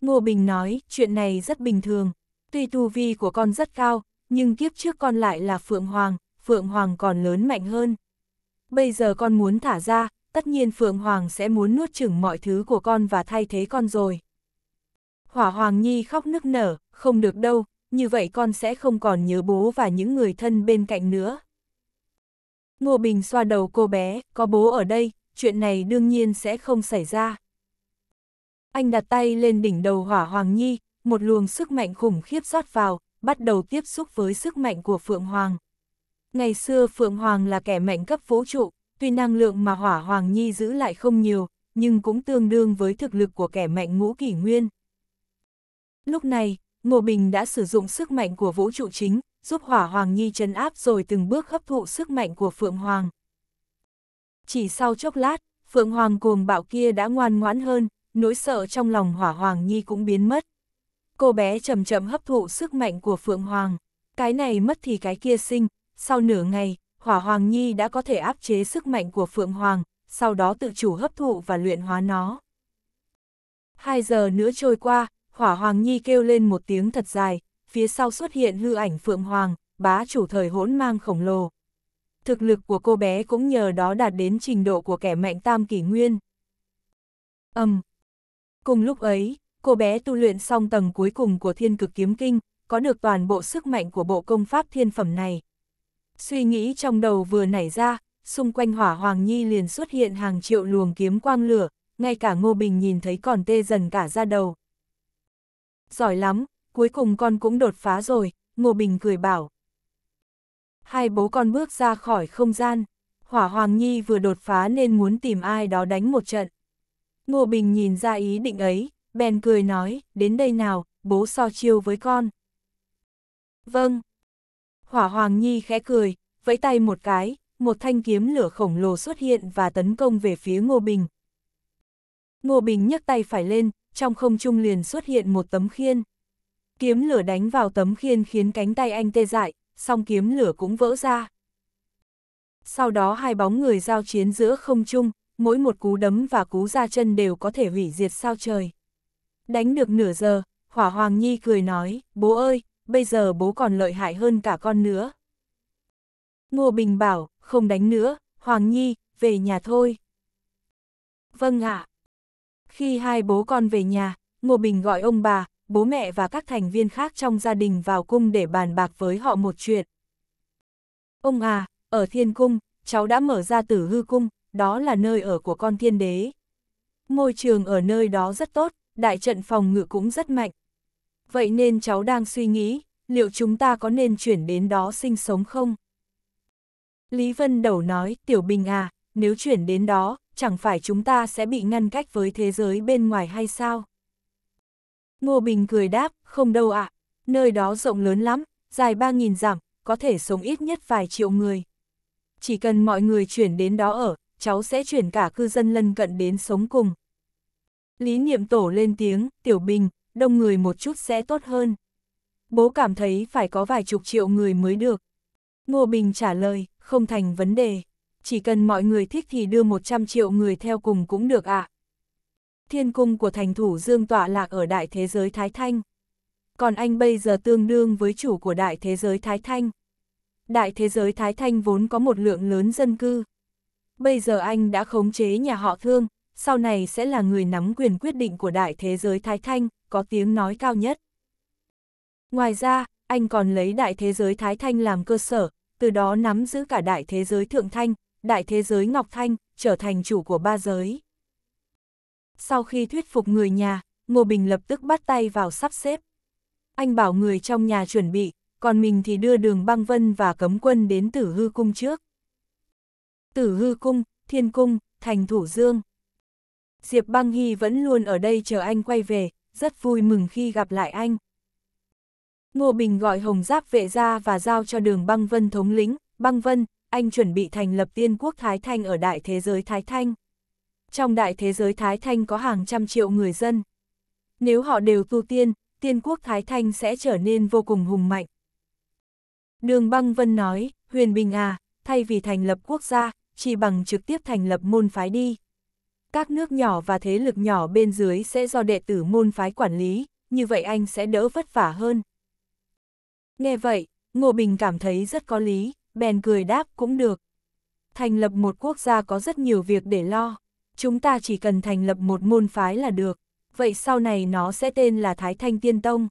Ngô Bình nói, chuyện này rất bình thường. Tuy tu vi của con rất cao, nhưng kiếp trước con lại là Phượng Hoàng, Phượng Hoàng còn lớn mạnh hơn bây giờ con muốn thả ra, tất nhiên Phượng Hoàng sẽ muốn nuốt chửng mọi thứ của con và thay thế con rồi. Hỏa Hoàng Nhi khóc nức nở, không được đâu, như vậy con sẽ không còn nhớ bố và những người thân bên cạnh nữa. Ngô Bình xoa đầu cô bé, có bố ở đây, chuyện này đương nhiên sẽ không xảy ra. Anh đặt tay lên đỉnh đầu Hỏa Hoàng Nhi, một luồng sức mạnh khủng khiếp rót vào, bắt đầu tiếp xúc với sức mạnh của Phượng Hoàng. Ngày xưa Phượng Hoàng là kẻ mạnh cấp vũ trụ, tuy năng lượng mà Hỏa Hoàng Nhi giữ lại không nhiều, nhưng cũng tương đương với thực lực của kẻ mạnh ngũ kỷ nguyên. Lúc này, Ngô Bình đã sử dụng sức mạnh của vũ trụ chính, giúp Hỏa Hoàng Nhi chấn áp rồi từng bước hấp thụ sức mạnh của Phượng Hoàng. Chỉ sau chốc lát, Phượng Hoàng cuồng bạo kia đã ngoan ngoãn hơn, nỗi sợ trong lòng Hỏa Hoàng Nhi cũng biến mất. Cô bé chậm chậm hấp thụ sức mạnh của Phượng Hoàng, cái này mất thì cái kia sinh, sau nửa ngày, Hỏa Hoàng Nhi đã có thể áp chế sức mạnh của Phượng Hoàng, sau đó tự chủ hấp thụ và luyện hóa nó. Hai giờ nữa trôi qua, Hỏa Hoàng Nhi kêu lên một tiếng thật dài, phía sau xuất hiện hư ảnh Phượng Hoàng, bá chủ thời hỗn mang khổng lồ. Thực lực của cô bé cũng nhờ đó đạt đến trình độ của kẻ mạnh tam kỷ nguyên. Âm. Um. Cùng lúc ấy, cô bé tu luyện xong tầng cuối cùng của thiên cực kiếm kinh, có được toàn bộ sức mạnh của bộ công pháp thiên phẩm này. Suy nghĩ trong đầu vừa nảy ra, xung quanh hỏa hoàng nhi liền xuất hiện hàng triệu luồng kiếm quang lửa, ngay cả Ngô Bình nhìn thấy còn tê dần cả ra đầu. Giỏi lắm, cuối cùng con cũng đột phá rồi, Ngô Bình cười bảo. Hai bố con bước ra khỏi không gian, hỏa hoàng nhi vừa đột phá nên muốn tìm ai đó đánh một trận. Ngô Bình nhìn ra ý định ấy, bèn cười nói, đến đây nào, bố so chiêu với con. Vâng, Hỏa Hoàng Nhi khẽ cười, vẫy tay một cái, một thanh kiếm lửa khổng lồ xuất hiện và tấn công về phía Ngô Bình. Ngô Bình nhấc tay phải lên, trong không trung liền xuất hiện một tấm khiên. Kiếm lửa đánh vào tấm khiên khiến cánh tay anh tê dại, song kiếm lửa cũng vỡ ra. Sau đó hai bóng người giao chiến giữa không trung, mỗi một cú đấm và cú ra chân đều có thể hủy diệt sao trời. Đánh được nửa giờ, Hỏa Hoàng Nhi cười nói, bố ơi, bây giờ bố còn lợi hại hơn cả con nữa. Ngô Bình bảo, không đánh nữa, Hoàng Nhi, về nhà thôi. Vâng ạ. À. Khi hai bố con về nhà, Ngô Bình gọi ông bà, bố mẹ và các thành viên khác trong gia đình vào cung để bàn bạc với họ một chuyện. Ông à, ở thiên cung, cháu đã mở ra tử hư cung, đó là nơi ở của con thiên đế. Môi trường ở nơi đó rất tốt, đại trận phòng ngự cũng rất mạnh, vậy nên cháu đang suy nghĩ, liệu chúng ta có nên chuyển đến đó sinh sống không? Lý Vân Đầu nói, Tiểu Bình à, nếu chuyển đến đó, chẳng phải chúng ta sẽ bị ngăn cách với thế giới bên ngoài hay sao? Ngô Bình cười đáp, không đâu ạ, à, nơi đó rộng lớn lắm, dài 3.000 dặm, có thể sống ít nhất vài triệu người. Chỉ cần mọi người chuyển đến đó ở, cháu sẽ chuyển cả cư dân lân cận đến sống cùng. Lý Niệm Tổ lên tiếng, Tiểu Bình, đông người một chút sẽ tốt hơn. Bố cảm thấy phải có vài chục triệu người mới được. Ngô Bình trả lời, không thành vấn đề. Chỉ cần mọi người thích thì đưa 100 triệu người theo cùng cũng được ạ. À. Thiên cung của thành thủ Dương tọa lạc ở đại thế giới Thái Thanh. Còn anh bây giờ tương đương với chủ của đại thế giới Thái Thanh. Đại thế giới Thái Thanh vốn có một lượng lớn dân cư. Bây giờ anh đã khống chế nhà họ thương, sau này sẽ là người nắm quyền quyết định của đại thế giới Thái Thanh, có tiếng nói cao nhất. Ngoài ra, anh còn lấy đại thế giới Thái Thanh làm cơ sở, từ đó nắm giữ cả đại thế giới Thượng Thanh, đại thế giới Ngọc Thanh, trở thành chủ của ba giới. Sau khi thuyết phục người nhà, Ngô Bình lập tức bắt tay vào sắp xếp. Anh bảo người trong nhà chuẩn bị, còn mình thì đưa đường băng vân và cấm quân đến tử hư cung trước. Tử hư cung, thiên cung, thành thủ dương. Diệp băng hy vẫn luôn ở đây chờ anh quay về, rất vui mừng khi gặp lại anh. Ngô Bình gọi Hồng Giáp vệ ra và giao cho đường băng vân thống lĩnh, băng vân, anh chuẩn bị thành lập tiên quốc Thái Thanh ở đại thế giới Thái Thanh. Trong đại thế giới Thái Thanh có hàng trăm triệu người dân. Nếu họ đều tu tiên, tiên quốc Thái Thanh sẽ trở nên vô cùng hùng mạnh. Đường băng vân nói, Huyền Bình à, thay vì thành lập quốc gia, chỉ bằng trực tiếp thành lập môn phái đi các nước nhỏ và thế lực nhỏ bên dưới sẽ do đệ tử môn phái quản lý, như vậy anh sẽ đỡ vất vả hơn. Nghe vậy, Ngô Bình cảm thấy rất có lý, bèn cười đáp cũng được. Thành lập một quốc gia có rất nhiều việc để lo, chúng ta chỉ cần thành lập một môn phái là được, vậy sau này nó sẽ tên là Thái Thanh Tiên Tông.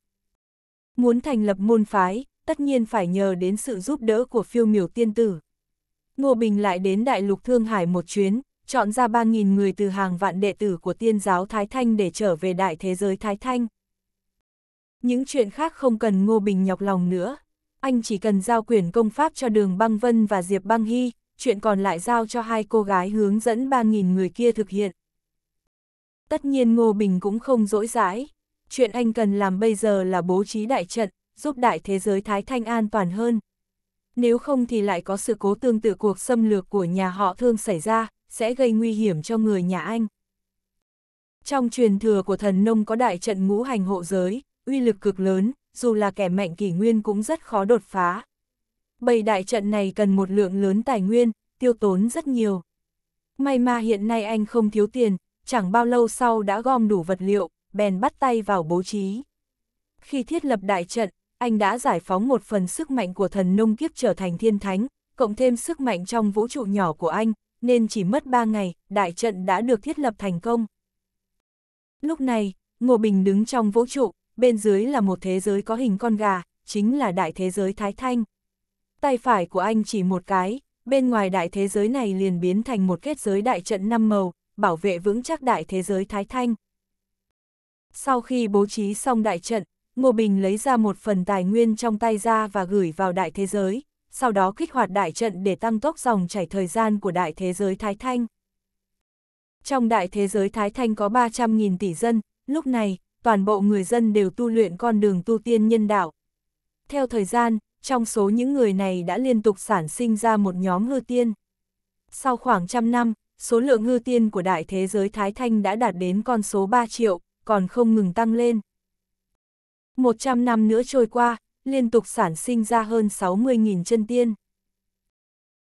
Muốn thành lập môn phái, tất nhiên phải nhờ đến sự giúp đỡ của phiêu miểu tiên tử. Ngô Bình lại đến đại lục Thương Hải một chuyến, chọn ra 3.000 người từ hàng vạn đệ tử của tiên giáo Thái Thanh để trở về đại thế giới Thái Thanh. Những chuyện khác không cần Ngô Bình nhọc lòng nữa. Anh chỉ cần giao quyền công pháp cho Đường Băng Vân và Diệp Băng Hy, chuyện còn lại giao cho hai cô gái hướng dẫn 3.000 người kia thực hiện. Tất nhiên Ngô Bình cũng không dỗi dãi. Chuyện anh cần làm bây giờ là bố trí đại trận, giúp đại thế giới Thái Thanh an toàn hơn. Nếu không thì lại có sự cố tương tự cuộc xâm lược của nhà họ thương xảy ra, sẽ gây nguy hiểm cho người nhà anh. Trong truyền thừa của thần nông có đại trận ngũ hành hộ giới, uy lực cực lớn, dù là kẻ mạnh kỷ nguyên cũng rất khó đột phá. Bầy đại trận này cần một lượng lớn tài nguyên, tiêu tốn rất nhiều. May mà hiện nay anh không thiếu tiền, chẳng bao lâu sau đã gom đủ vật liệu, bèn bắt tay vào bố trí. Khi thiết lập đại trận, anh đã giải phóng một phần sức mạnh của thần nông kiếp trở thành thiên thánh, cộng thêm sức mạnh trong vũ trụ nhỏ của anh, nên chỉ mất 3 ngày, đại trận đã được thiết lập thành công. Lúc này, Ngô Bình đứng trong vũ trụ, bên dưới là một thế giới có hình con gà, chính là đại thế giới Thái Thanh. Tay phải của anh chỉ một cái, bên ngoài đại thế giới này liền biến thành một kết giới đại trận năm màu, bảo vệ vững chắc đại thế giới Thái Thanh. Sau khi bố trí xong đại trận, Ngô Bình lấy ra một phần tài nguyên trong tay ra và gửi vào đại thế giới, sau đó kích hoạt đại trận để tăng tốc dòng chảy thời gian của đại thế giới Thái Thanh. Trong đại thế giới Thái Thanh có 300.000 tỷ dân, lúc này, toàn bộ người dân đều tu luyện con đường tu tiên nhân đạo. Theo thời gian, trong số những người này đã liên tục sản sinh ra một nhóm hư tiên. Sau khoảng trăm năm, số lượng hư tiên của đại thế giới Thái Thanh đã đạt đến con số 3 triệu, còn không ngừng tăng lên. 100 năm nữa trôi qua, liên tục sản sinh ra hơn 60.000 chân tiên.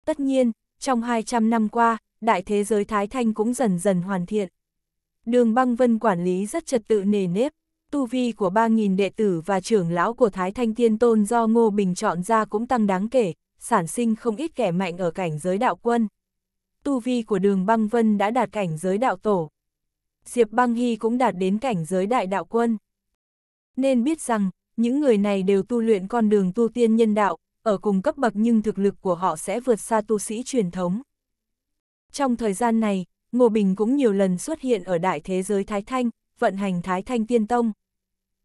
Tất nhiên, trong 200 năm qua, đại thế giới Thái Thanh cũng dần dần hoàn thiện. Đường băng vân quản lý rất trật tự nề nếp, tu vi của 3.000 đệ tử và trưởng lão của Thái Thanh Tiên Tôn do Ngô Bình chọn ra cũng tăng đáng kể, sản sinh không ít kẻ mạnh ở cảnh giới đạo quân. Tu vi của đường băng vân đã đạt cảnh giới đạo tổ. Diệp băng hy cũng đạt đến cảnh giới đại đạo quân. Nên biết rằng, những người này đều tu luyện con đường tu tiên nhân đạo, ở cùng cấp bậc nhưng thực lực của họ sẽ vượt xa tu sĩ truyền thống. Trong thời gian này, Ngô Bình cũng nhiều lần xuất hiện ở đại thế giới Thái Thanh, vận hành Thái Thanh Tiên Tông.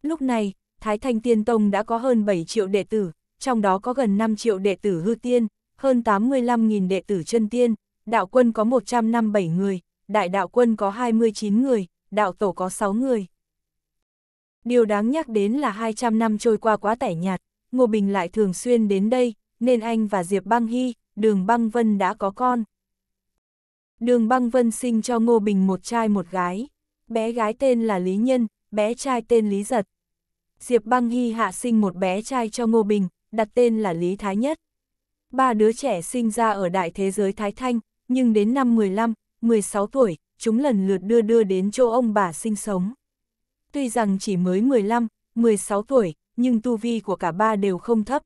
Lúc này, Thái Thanh Tiên Tông đã có hơn 7 triệu đệ tử, trong đó có gần 5 triệu đệ tử hư tiên, hơn 85.000 đệ tử chân tiên, đạo quân có 157 người, đại đạo quân có 29 người, đạo tổ có 6 người. Điều đáng nhắc đến là 200 năm trôi qua quá tẻ nhạt, Ngô Bình lại thường xuyên đến đây, nên anh và Diệp Băng Hy, Đường Băng Vân đã có con. Đường Băng Vân sinh cho Ngô Bình một trai một gái, bé gái tên là Lý Nhân, bé trai tên Lý Giật. Diệp Băng Hy hạ sinh một bé trai cho Ngô Bình, đặt tên là Lý Thái Nhất. Ba đứa trẻ sinh ra ở đại thế giới Thái Thanh, nhưng đến năm 15, 16 tuổi, chúng lần lượt đưa đưa đến chỗ ông bà sinh sống tuy rằng chỉ mới 15, 16 tuổi, nhưng tu vi của cả ba đều không thấp.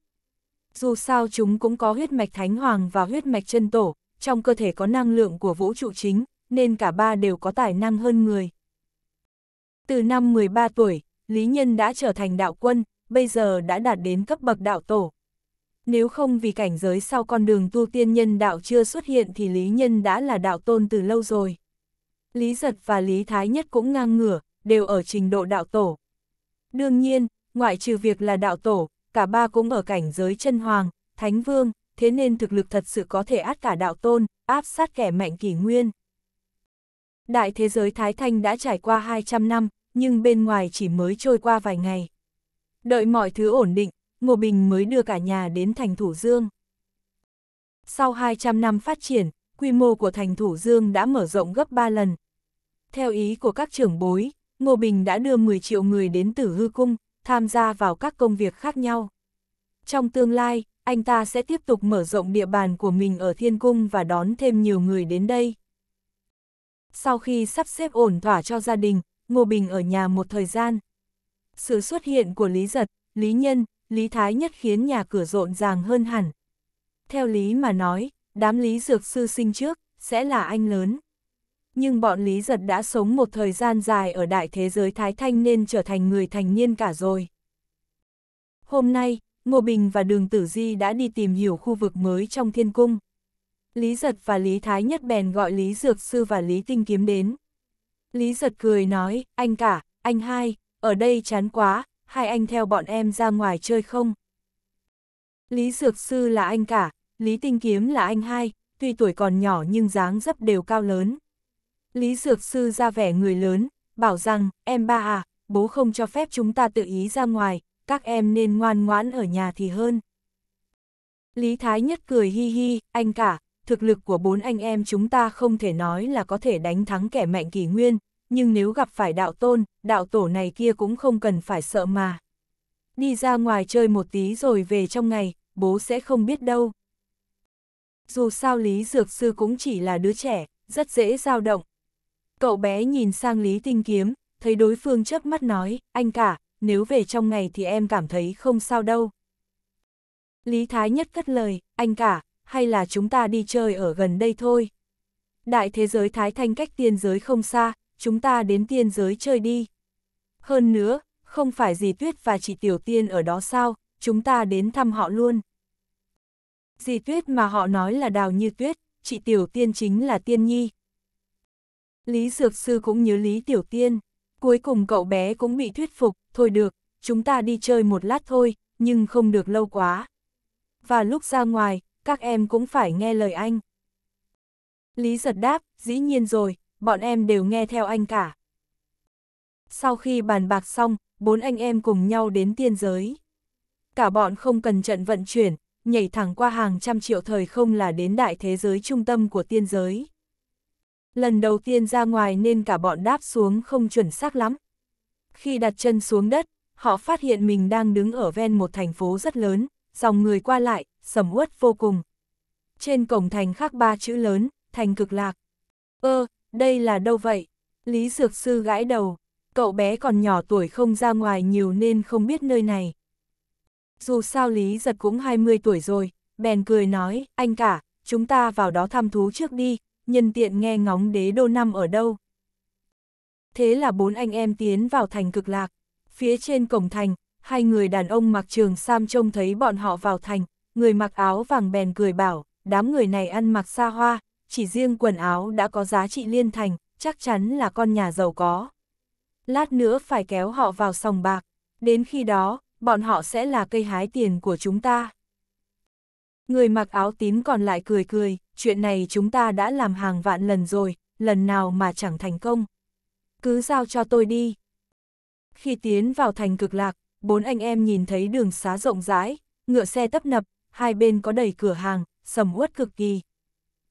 Dù sao chúng cũng có huyết mạch thánh hoàng và huyết mạch chân tổ, trong cơ thể có năng lượng của vũ trụ chính, nên cả ba đều có tài năng hơn người. Từ năm 13 tuổi, Lý Nhân đã trở thành đạo quân, bây giờ đã đạt đến cấp bậc đạo tổ. Nếu không vì cảnh giới sau con đường tu tiên nhân đạo chưa xuất hiện thì Lý Nhân đã là đạo tôn từ lâu rồi. Lý Giật và Lý Thái Nhất cũng ngang ngửa, đều ở trình độ đạo tổ. Đương nhiên, ngoại trừ việc là đạo tổ, cả ba cũng ở cảnh giới chân hoàng, thánh vương, thế nên thực lực thật sự có thể át cả đạo tôn, áp sát kẻ mạnh kỷ nguyên. Đại thế giới Thái Thanh đã trải qua 200 năm, nhưng bên ngoài chỉ mới trôi qua vài ngày. Đợi mọi thứ ổn định, Ngô Bình mới đưa cả nhà đến thành Thủ Dương. Sau 200 năm phát triển, quy mô của thành Thủ Dương đã mở rộng gấp 3 lần. Theo ý của các trưởng bối, Ngô Bình đã đưa 10 triệu người đến tử hư cung, tham gia vào các công việc khác nhau. Trong tương lai, anh ta sẽ tiếp tục mở rộng địa bàn của mình ở thiên cung và đón thêm nhiều người đến đây. Sau khi sắp xếp ổn thỏa cho gia đình, Ngô Bình ở nhà một thời gian. Sự xuất hiện của Lý Giật, Lý Nhân, Lý Thái Nhất khiến nhà cửa rộn ràng hơn hẳn. Theo Lý mà nói, đám Lý Dược Sư sinh trước, sẽ là anh lớn nhưng bọn Lý Giật đã sống một thời gian dài ở đại thế giới Thái Thanh nên trở thành người thành niên cả rồi. Hôm nay, Ngô Bình và Đường Tử Di đã đi tìm hiểu khu vực mới trong thiên cung. Lý Giật và Lý Thái Nhất bèn gọi Lý Dược Sư và Lý Tinh Kiếm đến. Lý Giật cười nói, anh cả, anh hai, ở đây chán quá, hai anh theo bọn em ra ngoài chơi không? Lý Dược Sư là anh cả, Lý Tinh Kiếm là anh hai, tuy tuổi còn nhỏ nhưng dáng dấp đều cao lớn. Lý Dược Sư ra vẻ người lớn, bảo rằng, em ba à, bố không cho phép chúng ta tự ý ra ngoài, các em nên ngoan ngoãn ở nhà thì hơn. Lý Thái Nhất cười hi hi, anh cả, thực lực của bốn anh em chúng ta không thể nói là có thể đánh thắng kẻ mạnh kỳ nguyên, nhưng nếu gặp phải đạo tôn, đạo tổ này kia cũng không cần phải sợ mà. Đi ra ngoài chơi một tí rồi về trong ngày, bố sẽ không biết đâu. Dù sao Lý Dược Sư cũng chỉ là đứa trẻ, rất dễ dao động, Cậu bé nhìn sang Lý Tinh Kiếm, thấy đối phương chớp mắt nói, anh cả, nếu về trong ngày thì em cảm thấy không sao đâu. Lý Thái Nhất cất lời, anh cả, hay là chúng ta đi chơi ở gần đây thôi. Đại thế giới Thái Thanh cách tiên giới không xa, chúng ta đến tiên giới chơi đi. Hơn nữa, không phải dì Tuyết và chị Tiểu Tiên ở đó sao, chúng ta đến thăm họ luôn. Dì Tuyết mà họ nói là Đào Như Tuyết, chị Tiểu Tiên chính là Tiên Nhi, Lý Dược Sư cũng nhớ Lý Tiểu Tiên. Cuối cùng cậu bé cũng bị thuyết phục, thôi được, chúng ta đi chơi một lát thôi, nhưng không được lâu quá. Và lúc ra ngoài, các em cũng phải nghe lời anh. Lý giật đáp, dĩ nhiên rồi, bọn em đều nghe theo anh cả. Sau khi bàn bạc xong, bốn anh em cùng nhau đến tiên giới. Cả bọn không cần trận vận chuyển, nhảy thẳng qua hàng trăm triệu thời không là đến đại thế giới trung tâm của tiên giới lần đầu tiên ra ngoài nên cả bọn đáp xuống không chuẩn xác lắm. Khi đặt chân xuống đất, họ phát hiện mình đang đứng ở ven một thành phố rất lớn, dòng người qua lại, sầm uất vô cùng. Trên cổng thành khắc ba chữ lớn, thành cực lạc. Ơ, ờ, đây là đâu vậy? Lý Dược Sư gãi đầu, cậu bé còn nhỏ tuổi không ra ngoài nhiều nên không biết nơi này. Dù sao Lý Giật cũng 20 tuổi rồi, bèn cười nói, anh cả, chúng ta vào đó thăm thú trước đi, nhân tiện nghe ngóng đế đô năm ở đâu. Thế là bốn anh em tiến vào thành cực lạc, phía trên cổng thành, hai người đàn ông mặc trường sam trông thấy bọn họ vào thành, người mặc áo vàng bèn cười bảo, đám người này ăn mặc xa hoa, chỉ riêng quần áo đã có giá trị liên thành, chắc chắn là con nhà giàu có. Lát nữa phải kéo họ vào sòng bạc, đến khi đó, bọn họ sẽ là cây hái tiền của chúng ta. Người mặc áo tím còn lại cười cười, chuyện này chúng ta đã làm hàng vạn lần rồi, lần nào mà chẳng thành công. Cứ giao cho tôi đi. Khi tiến vào thành cực lạc, bốn anh em nhìn thấy đường xá rộng rãi, ngựa xe tấp nập, hai bên có đầy cửa hàng, sầm uất cực kỳ.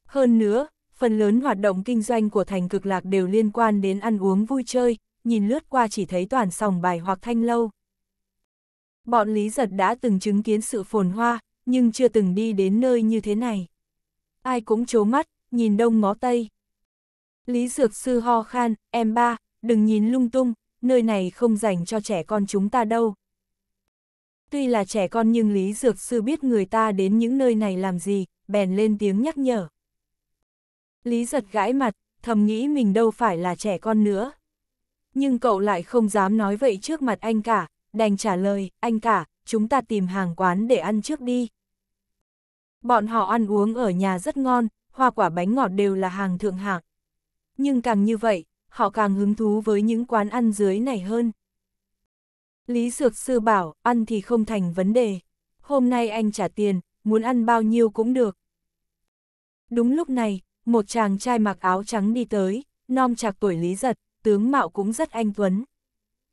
Hơn nữa, phần lớn hoạt động kinh doanh của thành cực lạc đều liên quan đến ăn uống vui chơi, nhìn lướt qua chỉ thấy toàn sòng bài hoặc thanh lâu. Bọn Lý Giật đã từng chứng kiến sự phồn hoa, nhưng chưa từng đi đến nơi như thế này ai cũng chố mắt, nhìn đông ngó tây. Lý Dược Sư ho khan, em ba, đừng nhìn lung tung, nơi này không dành cho trẻ con chúng ta đâu. Tuy là trẻ con nhưng Lý Dược Sư biết người ta đến những nơi này làm gì, bèn lên tiếng nhắc nhở. Lý giật gãi mặt, thầm nghĩ mình đâu phải là trẻ con nữa. Nhưng cậu lại không dám nói vậy trước mặt anh cả, đành trả lời, anh cả, chúng ta tìm hàng quán để ăn trước đi. Bọn họ ăn uống ở nhà rất ngon, hoa quả bánh ngọt đều là hàng thượng hạng. Nhưng càng như vậy, họ càng hứng thú với những quán ăn dưới này hơn. Lý sược Sư bảo, ăn thì không thành vấn đề. Hôm nay anh trả tiền, muốn ăn bao nhiêu cũng được. Đúng lúc này, một chàng trai mặc áo trắng đi tới, non chạc tuổi Lý Giật, tướng mạo cũng rất anh tuấn.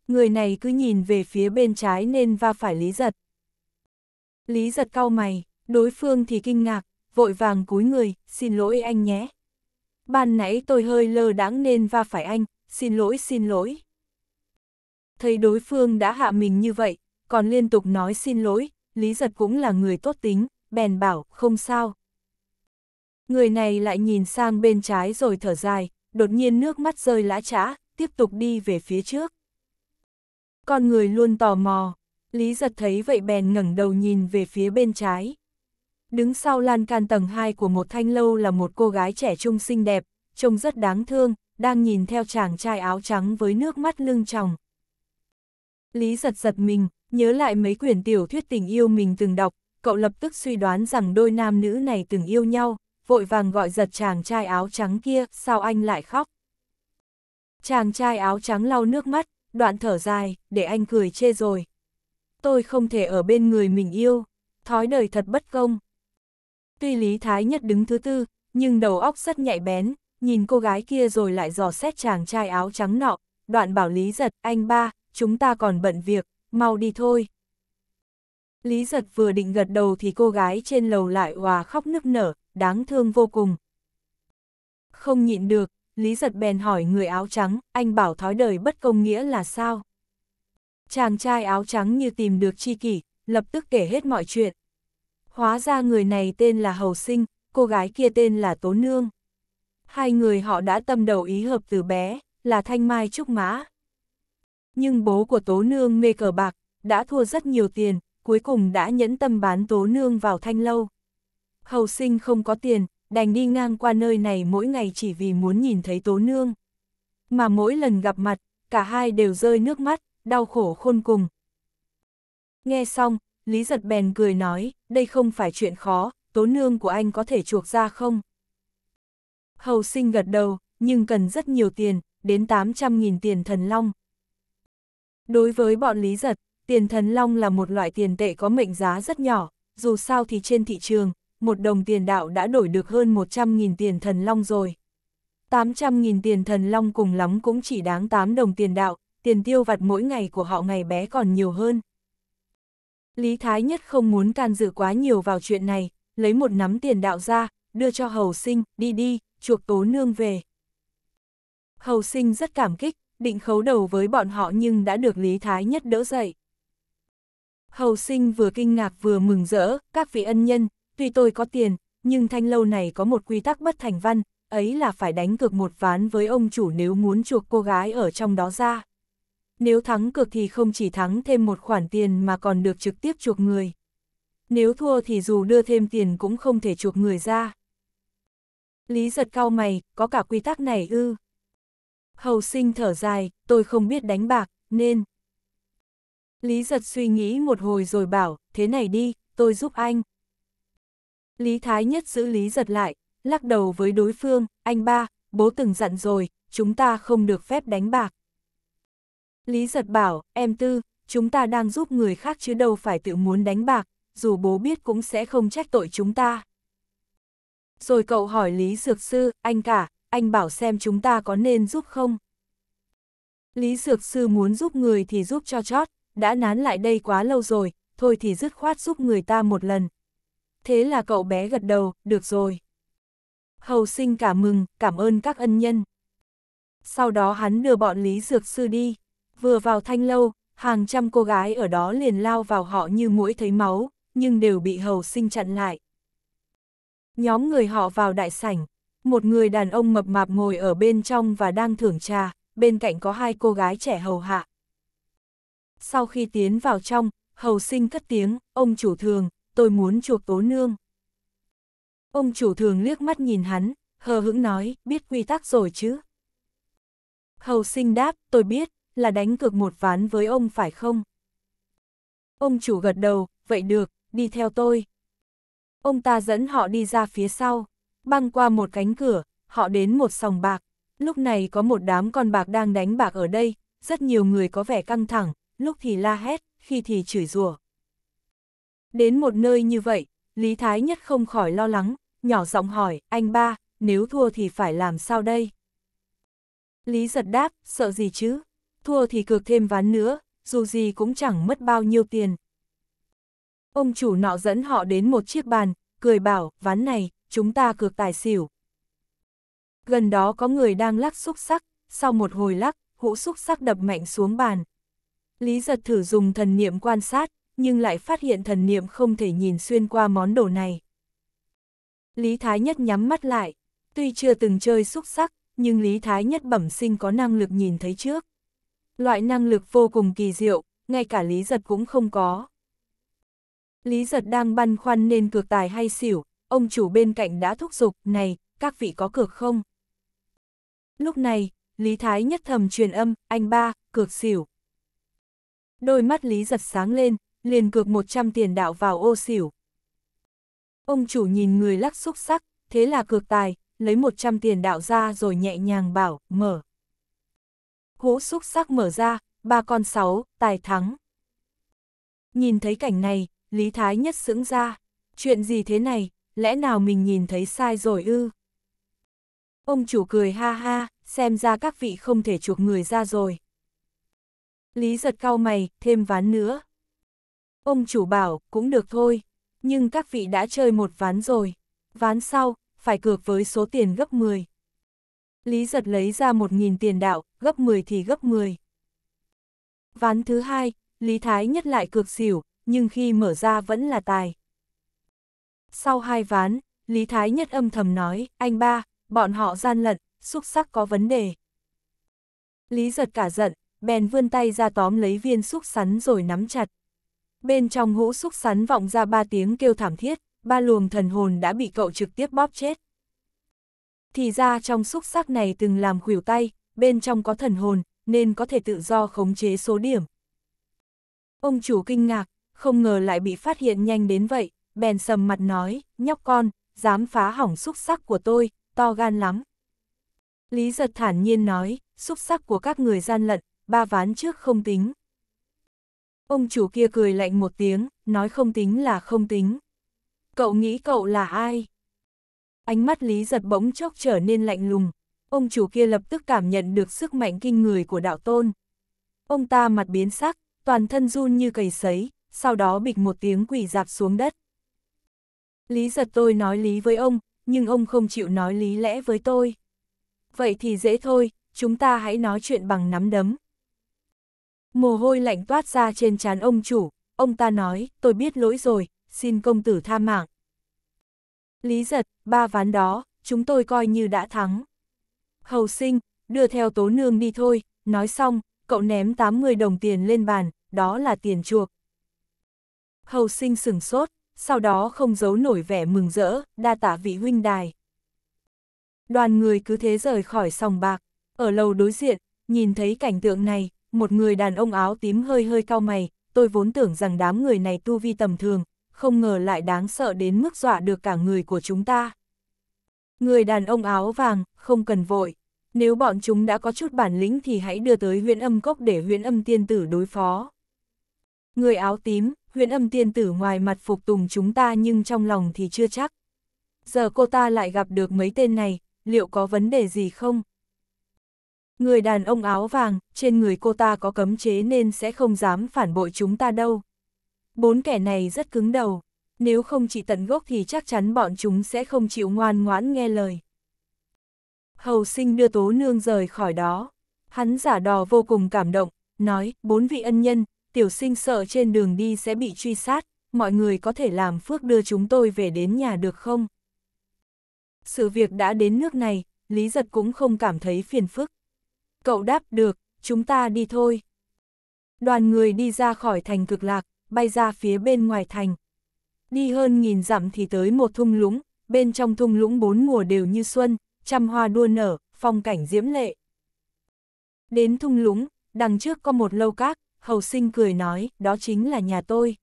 Người này cứ nhìn về phía bên trái nên va phải Lý Giật. Lý Giật cau mày, Đối phương thì kinh ngạc, vội vàng cúi người, xin lỗi anh nhé. Ban nãy tôi hơi lơ đáng nên va phải anh, xin lỗi xin lỗi. Thấy đối phương đã hạ mình như vậy, còn liên tục nói xin lỗi, Lý Giật cũng là người tốt tính, bèn bảo, không sao. Người này lại nhìn sang bên trái rồi thở dài, đột nhiên nước mắt rơi lã trã, tiếp tục đi về phía trước. Con người luôn tò mò, Lý Giật thấy vậy bèn ngẩng đầu nhìn về phía bên trái. Đứng sau lan can tầng 2 của một thanh lâu là một cô gái trẻ trung xinh đẹp, trông rất đáng thương, đang nhìn theo chàng trai áo trắng với nước mắt lưng tròng. Lý giật giật mình, nhớ lại mấy quyển tiểu thuyết tình yêu mình từng đọc, cậu lập tức suy đoán rằng đôi nam nữ này từng yêu nhau, vội vàng gọi giật chàng trai áo trắng kia, sao anh lại khóc. Chàng trai áo trắng lau nước mắt, đoạn thở dài, để anh cười chê rồi. Tôi không thể ở bên người mình yêu, thói đời thật bất công. Tuy Lý Thái Nhất đứng thứ tư, nhưng đầu óc rất nhạy bén, nhìn cô gái kia rồi lại dò xét chàng trai áo trắng nọ, đoạn bảo Lý Giật, anh ba, chúng ta còn bận việc, mau đi thôi. Lý Giật vừa định gật đầu thì cô gái trên lầu lại hòa khóc nức nở, đáng thương vô cùng. Không nhịn được, Lý Giật bèn hỏi người áo trắng, anh bảo thói đời bất công nghĩa là sao? Chàng trai áo trắng như tìm được chi kỷ, lập tức kể hết mọi chuyện hóa ra người này tên là Hầu Sinh, cô gái kia tên là Tố Nương. Hai người họ đã tâm đầu ý hợp từ bé, là Thanh Mai Trúc Mã. Nhưng bố của Tố Nương mê cờ bạc, đã thua rất nhiều tiền, cuối cùng đã nhẫn tâm bán Tố Nương vào Thanh Lâu. Hầu Sinh không có tiền, đành đi ngang qua nơi này mỗi ngày chỉ vì muốn nhìn thấy Tố Nương. Mà mỗi lần gặp mặt, cả hai đều rơi nước mắt, đau khổ khôn cùng. Nghe xong, Lý giật bèn cười nói, đây không phải chuyện khó, tố nương của anh có thể chuộc ra không? Hầu sinh gật đầu, nhưng cần rất nhiều tiền, đến 800.000 tiền thần long. Đối với bọn Lý giật, tiền thần long là một loại tiền tệ có mệnh giá rất nhỏ, dù sao thì trên thị trường, một đồng tiền đạo đã đổi được hơn 100.000 tiền thần long rồi. 800.000 tiền thần long cùng lắm cũng chỉ đáng 8 đồng tiền đạo, tiền tiêu vặt mỗi ngày của họ ngày bé còn nhiều hơn. Lý Thái Nhất không muốn can dự quá nhiều vào chuyện này, lấy một nắm tiền đạo ra, đưa cho Hầu Sinh, đi đi, chuộc tố nương về. Hầu Sinh rất cảm kích, định khấu đầu với bọn họ nhưng đã được Lý Thái Nhất đỡ dậy. Hầu Sinh vừa kinh ngạc vừa mừng rỡ, các vị ân nhân, tuy tôi có tiền, nhưng thanh lâu này có một quy tắc bất thành văn, ấy là phải đánh cược một ván với ông chủ nếu muốn chuộc cô gái ở trong đó ra. Nếu thắng cược thì không chỉ thắng thêm một khoản tiền mà còn được trực tiếp chuộc người. Nếu thua thì dù đưa thêm tiền cũng không thể chuộc người ra. Lý giật cao mày, có cả quy tắc này ư. Hầu sinh thở dài, tôi không biết đánh bạc, nên... Lý giật suy nghĩ một hồi rồi bảo, thế này đi, tôi giúp anh. Lý Thái Nhất giữ Lý giật lại, lắc đầu với đối phương, anh ba, bố từng dặn rồi, chúng ta không được phép đánh bạc. Lý giật bảo, em tư, chúng ta đang giúp người khác chứ đâu phải tự muốn đánh bạc, dù bố biết cũng sẽ không trách tội chúng ta. Rồi cậu hỏi Lý Dược Sư, anh cả, anh bảo xem chúng ta có nên giúp không? Lý Dược Sư muốn giúp người thì giúp cho chót, đã nán lại đây quá lâu rồi, thôi thì dứt khoát giúp người ta một lần. Thế là cậu bé gật đầu, được rồi. Hầu sinh cả mừng, cảm ơn các ân nhân. Sau đó hắn đưa bọn Lý Dược Sư đi. Vừa vào thanh lâu, hàng trăm cô gái ở đó liền lao vào họ như mũi thấy máu, nhưng đều bị hầu sinh chặn lại. Nhóm người họ vào đại sảnh, một người đàn ông mập mạp ngồi ở bên trong và đang thưởng trà, bên cạnh có hai cô gái trẻ hầu hạ. Sau khi tiến vào trong, hầu sinh cất tiếng, ông chủ thường, tôi muốn chuộc tố nương. Ông chủ thường liếc mắt nhìn hắn, hờ hững nói, biết quy tắc rồi chứ. Hầu sinh đáp, tôi biết, là đánh cược một ván với ông phải không? Ông chủ gật đầu, vậy được, đi theo tôi. Ông ta dẫn họ đi ra phía sau, băng qua một cánh cửa, họ đến một sòng bạc. Lúc này có một đám con bạc đang đánh bạc ở đây, rất nhiều người có vẻ căng thẳng, lúc thì la hét, khi thì chửi rủa. Đến một nơi như vậy, Lý Thái Nhất không khỏi lo lắng, nhỏ giọng hỏi, anh ba, nếu thua thì phải làm sao đây? Lý giật đáp, sợ gì chứ? thua thì cược thêm ván nữa, dù gì cũng chẳng mất bao nhiêu tiền. Ông chủ nọ dẫn họ đến một chiếc bàn, cười bảo, ván này, chúng ta cược tài xỉu. Gần đó có người đang lắc xúc sắc, sau một hồi lắc, hũ xúc sắc đập mạnh xuống bàn. Lý giật thử dùng thần niệm quan sát, nhưng lại phát hiện thần niệm không thể nhìn xuyên qua món đồ này. Lý Thái Nhất nhắm mắt lại, tuy chưa từng chơi xúc sắc, nhưng Lý Thái Nhất bẩm sinh có năng lực nhìn thấy trước. Loại năng lực vô cùng kỳ diệu, ngay cả Lý Giật cũng không có. Lý Giật đang băn khoăn nên cược tài hay xỉu, ông chủ bên cạnh đã thúc giục, này, các vị có cược không? Lúc này, Lý Thái nhất thầm truyền âm, anh ba, cược xỉu. Đôi mắt Lý Giật sáng lên, liền cược 100 tiền đạo vào ô xỉu. Ông chủ nhìn người lắc xúc sắc, thế là cược tài, lấy 100 tiền đạo ra rồi nhẹ nhàng bảo, mở hũ xúc sắc mở ra, ba con sáu, tài thắng. Nhìn thấy cảnh này, Lý Thái nhất sững ra, chuyện gì thế này, lẽ nào mình nhìn thấy sai rồi ư? Ông chủ cười ha ha, xem ra các vị không thể chuộc người ra rồi. Lý giật cao mày, thêm ván nữa. Ông chủ bảo, cũng được thôi, nhưng các vị đã chơi một ván rồi. Ván sau, phải cược với số tiền gấp 10. Lý giật lấy ra một nghìn tiền đạo, gấp 10 thì gấp 10. Ván thứ hai, Lý Thái nhất lại cược xỉu, nhưng khi mở ra vẫn là tài. Sau hai ván, Lý Thái nhất âm thầm nói, anh ba, bọn họ gian lận, xúc sắc có vấn đề. Lý giật cả giận, bèn vươn tay ra tóm lấy viên xúc sắn rồi nắm chặt. Bên trong hũ xúc sắn vọng ra ba tiếng kêu thảm thiết, ba luồng thần hồn đã bị cậu trực tiếp bóp chết. Thì ra trong xúc sắc này từng làm khuỷu tay, bên trong có thần hồn, nên có thể tự do khống chế số điểm. Ông chủ kinh ngạc, không ngờ lại bị phát hiện nhanh đến vậy, bèn sầm mặt nói, nhóc con, dám phá hỏng xúc sắc của tôi, to gan lắm. Lý giật thản nhiên nói, xúc sắc của các người gian lận, ba ván trước không tính. Ông chủ kia cười lạnh một tiếng, nói không tính là không tính. Cậu nghĩ cậu là ai? Ánh mắt Lý giật bỗng chốc trở nên lạnh lùng, ông chủ kia lập tức cảm nhận được sức mạnh kinh người của đạo tôn. Ông ta mặt biến sắc, toàn thân run như cầy sấy, sau đó bịch một tiếng quỳ dạp xuống đất. Lý giật tôi nói lý với ông, nhưng ông không chịu nói lý lẽ với tôi. Vậy thì dễ thôi, chúng ta hãy nói chuyện bằng nắm đấm. Mồ hôi lạnh toát ra trên trán ông chủ, ông ta nói, tôi biết lỗi rồi, xin công tử tha mạng. Lý giật, ba ván đó, chúng tôi coi như đã thắng. Hầu sinh, đưa theo tố nương đi thôi, nói xong, cậu ném 80 đồng tiền lên bàn, đó là tiền chuộc. Hầu sinh sừng sốt, sau đó không giấu nổi vẻ mừng rỡ, đa tả vị huynh đài. Đoàn người cứ thế rời khỏi sòng bạc, ở lầu đối diện, nhìn thấy cảnh tượng này, một người đàn ông áo tím hơi hơi cao mày, tôi vốn tưởng rằng đám người này tu vi tầm thường, không ngờ lại đáng sợ đến mức dọa được cả người của chúng ta. Người đàn ông áo vàng, không cần vội. Nếu bọn chúng đã có chút bản lĩnh thì hãy đưa tới huyện âm cốc để huyện âm tiên tử đối phó. Người áo tím, huyện âm tiên tử ngoài mặt phục tùng chúng ta nhưng trong lòng thì chưa chắc. Giờ cô ta lại gặp được mấy tên này, liệu có vấn đề gì không? Người đàn ông áo vàng, trên người cô ta có cấm chế nên sẽ không dám phản bội chúng ta đâu. Bốn kẻ này rất cứng đầu nếu không chỉ tận gốc thì chắc chắn bọn chúng sẽ không chịu ngoan ngoãn nghe lời. Hầu sinh đưa tố nương rời khỏi đó, hắn giả đò vô cùng cảm động, nói, bốn vị ân nhân, tiểu sinh sợ trên đường đi sẽ bị truy sát, mọi người có thể làm phước đưa chúng tôi về đến nhà được không? Sự việc đã đến nước này, Lý Giật cũng không cảm thấy phiền phức. Cậu đáp được, chúng ta đi thôi. Đoàn người đi ra khỏi thành cực lạc, bay ra phía bên ngoài thành, Đi hơn nghìn dặm thì tới một thung lũng, bên trong thung lũng bốn mùa đều như xuân, trăm hoa đua nở, phong cảnh diễm lệ. Đến thung lũng, đằng trước có một lâu các, hầu sinh cười nói, đó chính là nhà tôi.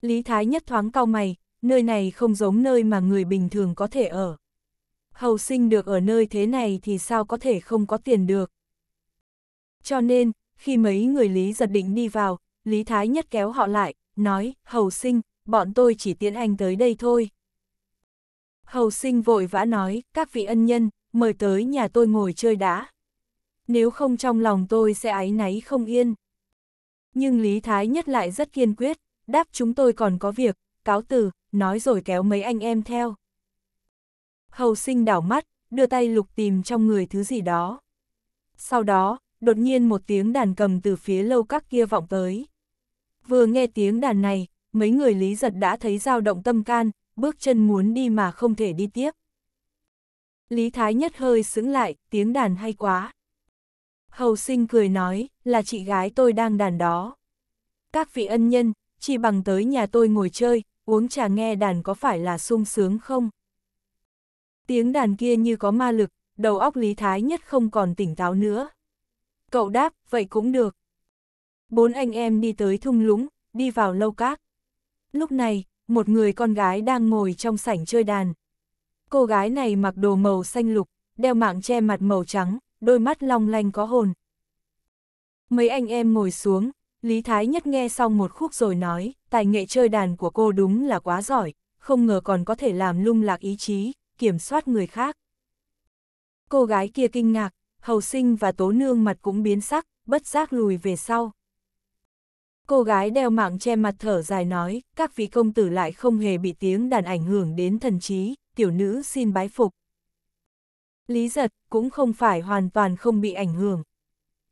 Lý Thái nhất thoáng cau mày, nơi này không giống nơi mà người bình thường có thể ở. Hầu sinh được ở nơi thế này thì sao có thể không có tiền được. Cho nên, khi mấy người Lý giật định đi vào, Lý Thái nhất kéo họ lại, nói, hầu sinh, bọn tôi chỉ tiến hành tới đây thôi. Hầu sinh vội vã nói, các vị ân nhân, mời tới nhà tôi ngồi chơi đã. Nếu không trong lòng tôi sẽ áy náy không yên. Nhưng Lý Thái Nhất lại rất kiên quyết, đáp chúng tôi còn có việc, cáo từ, nói rồi kéo mấy anh em theo. Hầu sinh đảo mắt, đưa tay lục tìm trong người thứ gì đó. Sau đó, đột nhiên một tiếng đàn cầm từ phía lâu các kia vọng tới. Vừa nghe tiếng đàn này, mấy người Lý Giật đã thấy dao động tâm can, bước chân muốn đi mà không thể đi tiếp. Lý Thái Nhất hơi sững lại, tiếng đàn hay quá. Hầu sinh cười nói, là chị gái tôi đang đàn đó. Các vị ân nhân, chỉ bằng tới nhà tôi ngồi chơi, uống trà nghe đàn có phải là sung sướng không? Tiếng đàn kia như có ma lực, đầu óc Lý Thái Nhất không còn tỉnh táo nữa. Cậu đáp, vậy cũng được. Bốn anh em đi tới thung lũng, đi vào lâu cát. Lúc này, một người con gái đang ngồi trong sảnh chơi đàn. Cô gái này mặc đồ màu xanh lục, đeo mạng che mặt màu trắng, đôi mắt long lanh có hồn. Mấy anh em ngồi xuống, Lý Thái Nhất nghe xong một khúc rồi nói, tài nghệ chơi đàn của cô đúng là quá giỏi, không ngờ còn có thể làm lung lạc ý chí, kiểm soát người khác. Cô gái kia kinh ngạc, hầu sinh và tố nương mặt cũng biến sắc, bất giác lùi về sau. Cô gái đeo mạng che mặt thở dài nói, các vị công tử lại không hề bị tiếng đàn ảnh hưởng đến thần trí, tiểu nữ xin bái phục. Lý giật cũng không phải hoàn toàn không bị ảnh hưởng.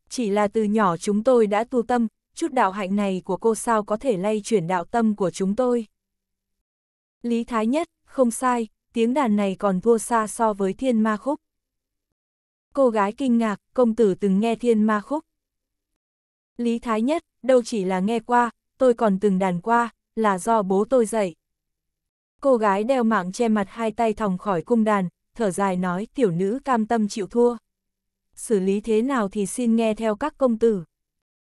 Chỉ là từ nhỏ chúng tôi đã tu tâm, chút đạo hạnh này của cô sao có thể lay chuyển đạo tâm của chúng tôi. Lý Thái Nhất, không sai, tiếng đàn này còn thua xa so với thiên ma khúc. Cô gái kinh ngạc, công tử từng nghe thiên ma khúc. Lý Thái Nhất, đâu chỉ là nghe qua, tôi còn từng đàn qua, là do bố tôi dạy. Cô gái đeo mạng che mặt hai tay thòng khỏi cung đàn, thở dài nói tiểu nữ cam tâm chịu thua. Xử lý thế nào thì xin nghe theo các công tử.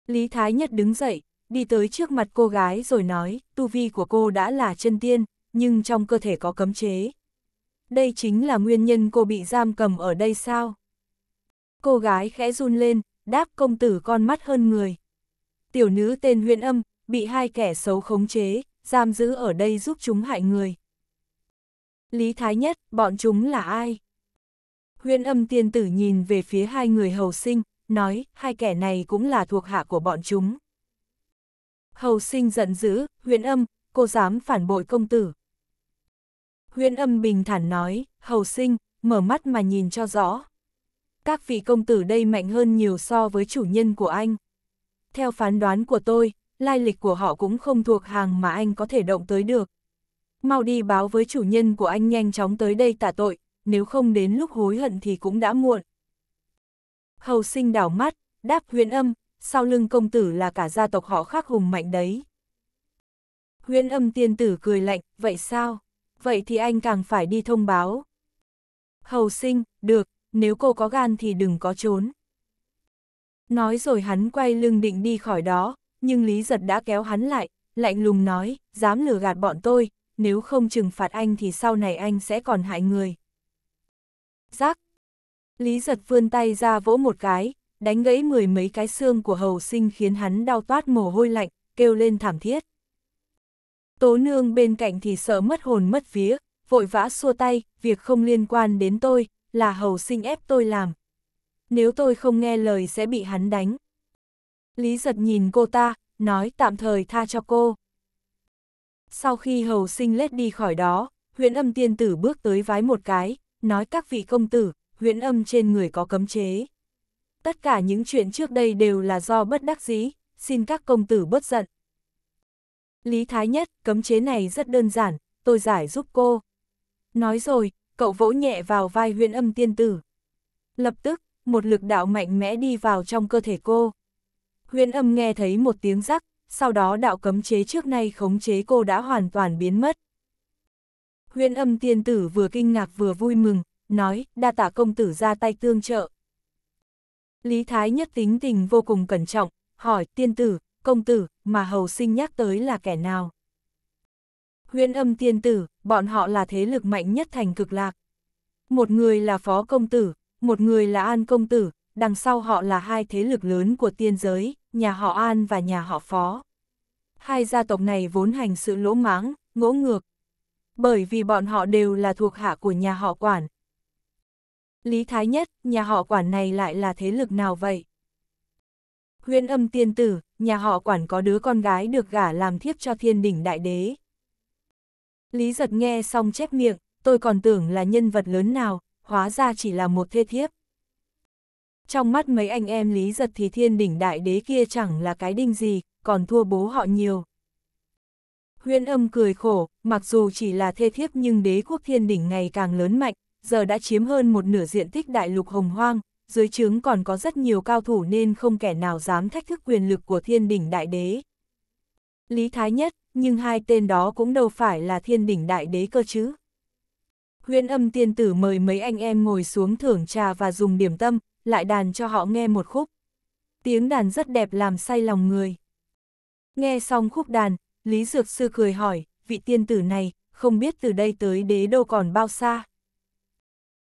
Lý Thái Nhất đứng dậy, đi tới trước mặt cô gái rồi nói, tu vi của cô đã là chân tiên, nhưng trong cơ thể có cấm chế. Đây chính là nguyên nhân cô bị giam cầm ở đây sao? Cô gái khẽ run lên, đáp công tử con mắt hơn người tiểu nữ tên huyện âm, bị hai kẻ xấu khống chế, giam giữ ở đây giúp chúng hại người. Lý Thái Nhất, bọn chúng là ai? Huyên âm tiên tử nhìn về phía hai người hầu sinh, nói, hai kẻ này cũng là thuộc hạ của bọn chúng. Hầu sinh giận dữ, huyên âm, cô dám phản bội công tử. Huyên âm bình thản nói, hầu sinh, mở mắt mà nhìn cho rõ. Các vị công tử đây mạnh hơn nhiều so với chủ nhân của anh theo phán đoán của tôi, lai lịch của họ cũng không thuộc hàng mà anh có thể động tới được. Mau đi báo với chủ nhân của anh nhanh chóng tới đây tạ tội, nếu không đến lúc hối hận thì cũng đã muộn. Hầu sinh đảo mắt, đáp huyền âm, sau lưng công tử là cả gia tộc họ khác hùng mạnh đấy. Huyền âm tiên tử cười lạnh, vậy sao? Vậy thì anh càng phải đi thông báo. Hầu sinh, được, nếu cô có gan thì đừng có trốn. Nói rồi hắn quay lưng định đi khỏi đó, nhưng Lý Giật đã kéo hắn lại, lạnh lùng nói, dám lừa gạt bọn tôi, nếu không trừng phạt anh thì sau này anh sẽ còn hại người. Giác! Lý Giật vươn tay ra vỗ một cái, đánh gãy mười mấy cái xương của hầu sinh khiến hắn đau toát mồ hôi lạnh, kêu lên thảm thiết. Tố nương bên cạnh thì sợ mất hồn mất vía, vội vã xua tay, việc không liên quan đến tôi, là hầu sinh ép tôi làm, nếu tôi không nghe lời sẽ bị hắn đánh. Lý giật nhìn cô ta, nói tạm thời tha cho cô. Sau khi hầu sinh lết đi khỏi đó, huyện âm tiên tử bước tới vái một cái, nói các vị công tử, huyện âm trên người có cấm chế. Tất cả những chuyện trước đây đều là do bất đắc dĩ, xin các công tử bớt giận. Lý Thái Nhất, cấm chế này rất đơn giản, tôi giải giúp cô. Nói rồi, cậu vỗ nhẹ vào vai huyện âm tiên tử. Lập tức, một lực đạo mạnh mẽ đi vào trong cơ thể cô. Huyền âm nghe thấy một tiếng rắc, sau đó đạo cấm chế trước nay khống chế cô đã hoàn toàn biến mất. Huyền âm tiên tử vừa kinh ngạc vừa vui mừng, nói, đa Tả công tử ra tay tương trợ. Lý Thái nhất tính tình vô cùng cẩn trọng, hỏi, tiên tử, công tử, mà hầu sinh nhắc tới là kẻ nào? Huyền âm tiên tử, bọn họ là thế lực mạnh nhất thành cực lạc. Một người là phó công tử, một người là An Công Tử, đằng sau họ là hai thế lực lớn của tiên giới, nhà họ An và nhà họ Phó. Hai gia tộc này vốn hành sự lỗ máng, ngỗ ngược, bởi vì bọn họ đều là thuộc hạ của nhà họ Quản. Lý Thái Nhất, nhà họ Quản này lại là thế lực nào vậy? Huyên âm tiên tử, nhà họ Quản có đứa con gái được gả làm thiếp cho thiên đỉnh đại đế. Lý giật nghe xong chép miệng, tôi còn tưởng là nhân vật lớn nào, hóa ra chỉ là một thê thiếp. Trong mắt mấy anh em Lý Giật thì thiên đỉnh đại đế kia chẳng là cái đinh gì, còn thua bố họ nhiều. Huyên âm cười khổ, mặc dù chỉ là thê thiếp nhưng đế quốc thiên đỉnh ngày càng lớn mạnh, giờ đã chiếm hơn một nửa diện tích đại lục hồng hoang, dưới trướng còn có rất nhiều cao thủ nên không kẻ nào dám thách thức quyền lực của thiên đỉnh đại đế. Lý Thái Nhất, nhưng hai tên đó cũng đâu phải là thiên đỉnh đại đế cơ chứ. Huyên âm tiên tử mời mấy anh em ngồi xuống thưởng trà và dùng điểm tâm, lại đàn cho họ nghe một khúc. Tiếng đàn rất đẹp làm say lòng người. Nghe xong khúc đàn, Lý Dược Sư cười hỏi, vị tiên tử này, không biết từ đây tới đế đô còn bao xa.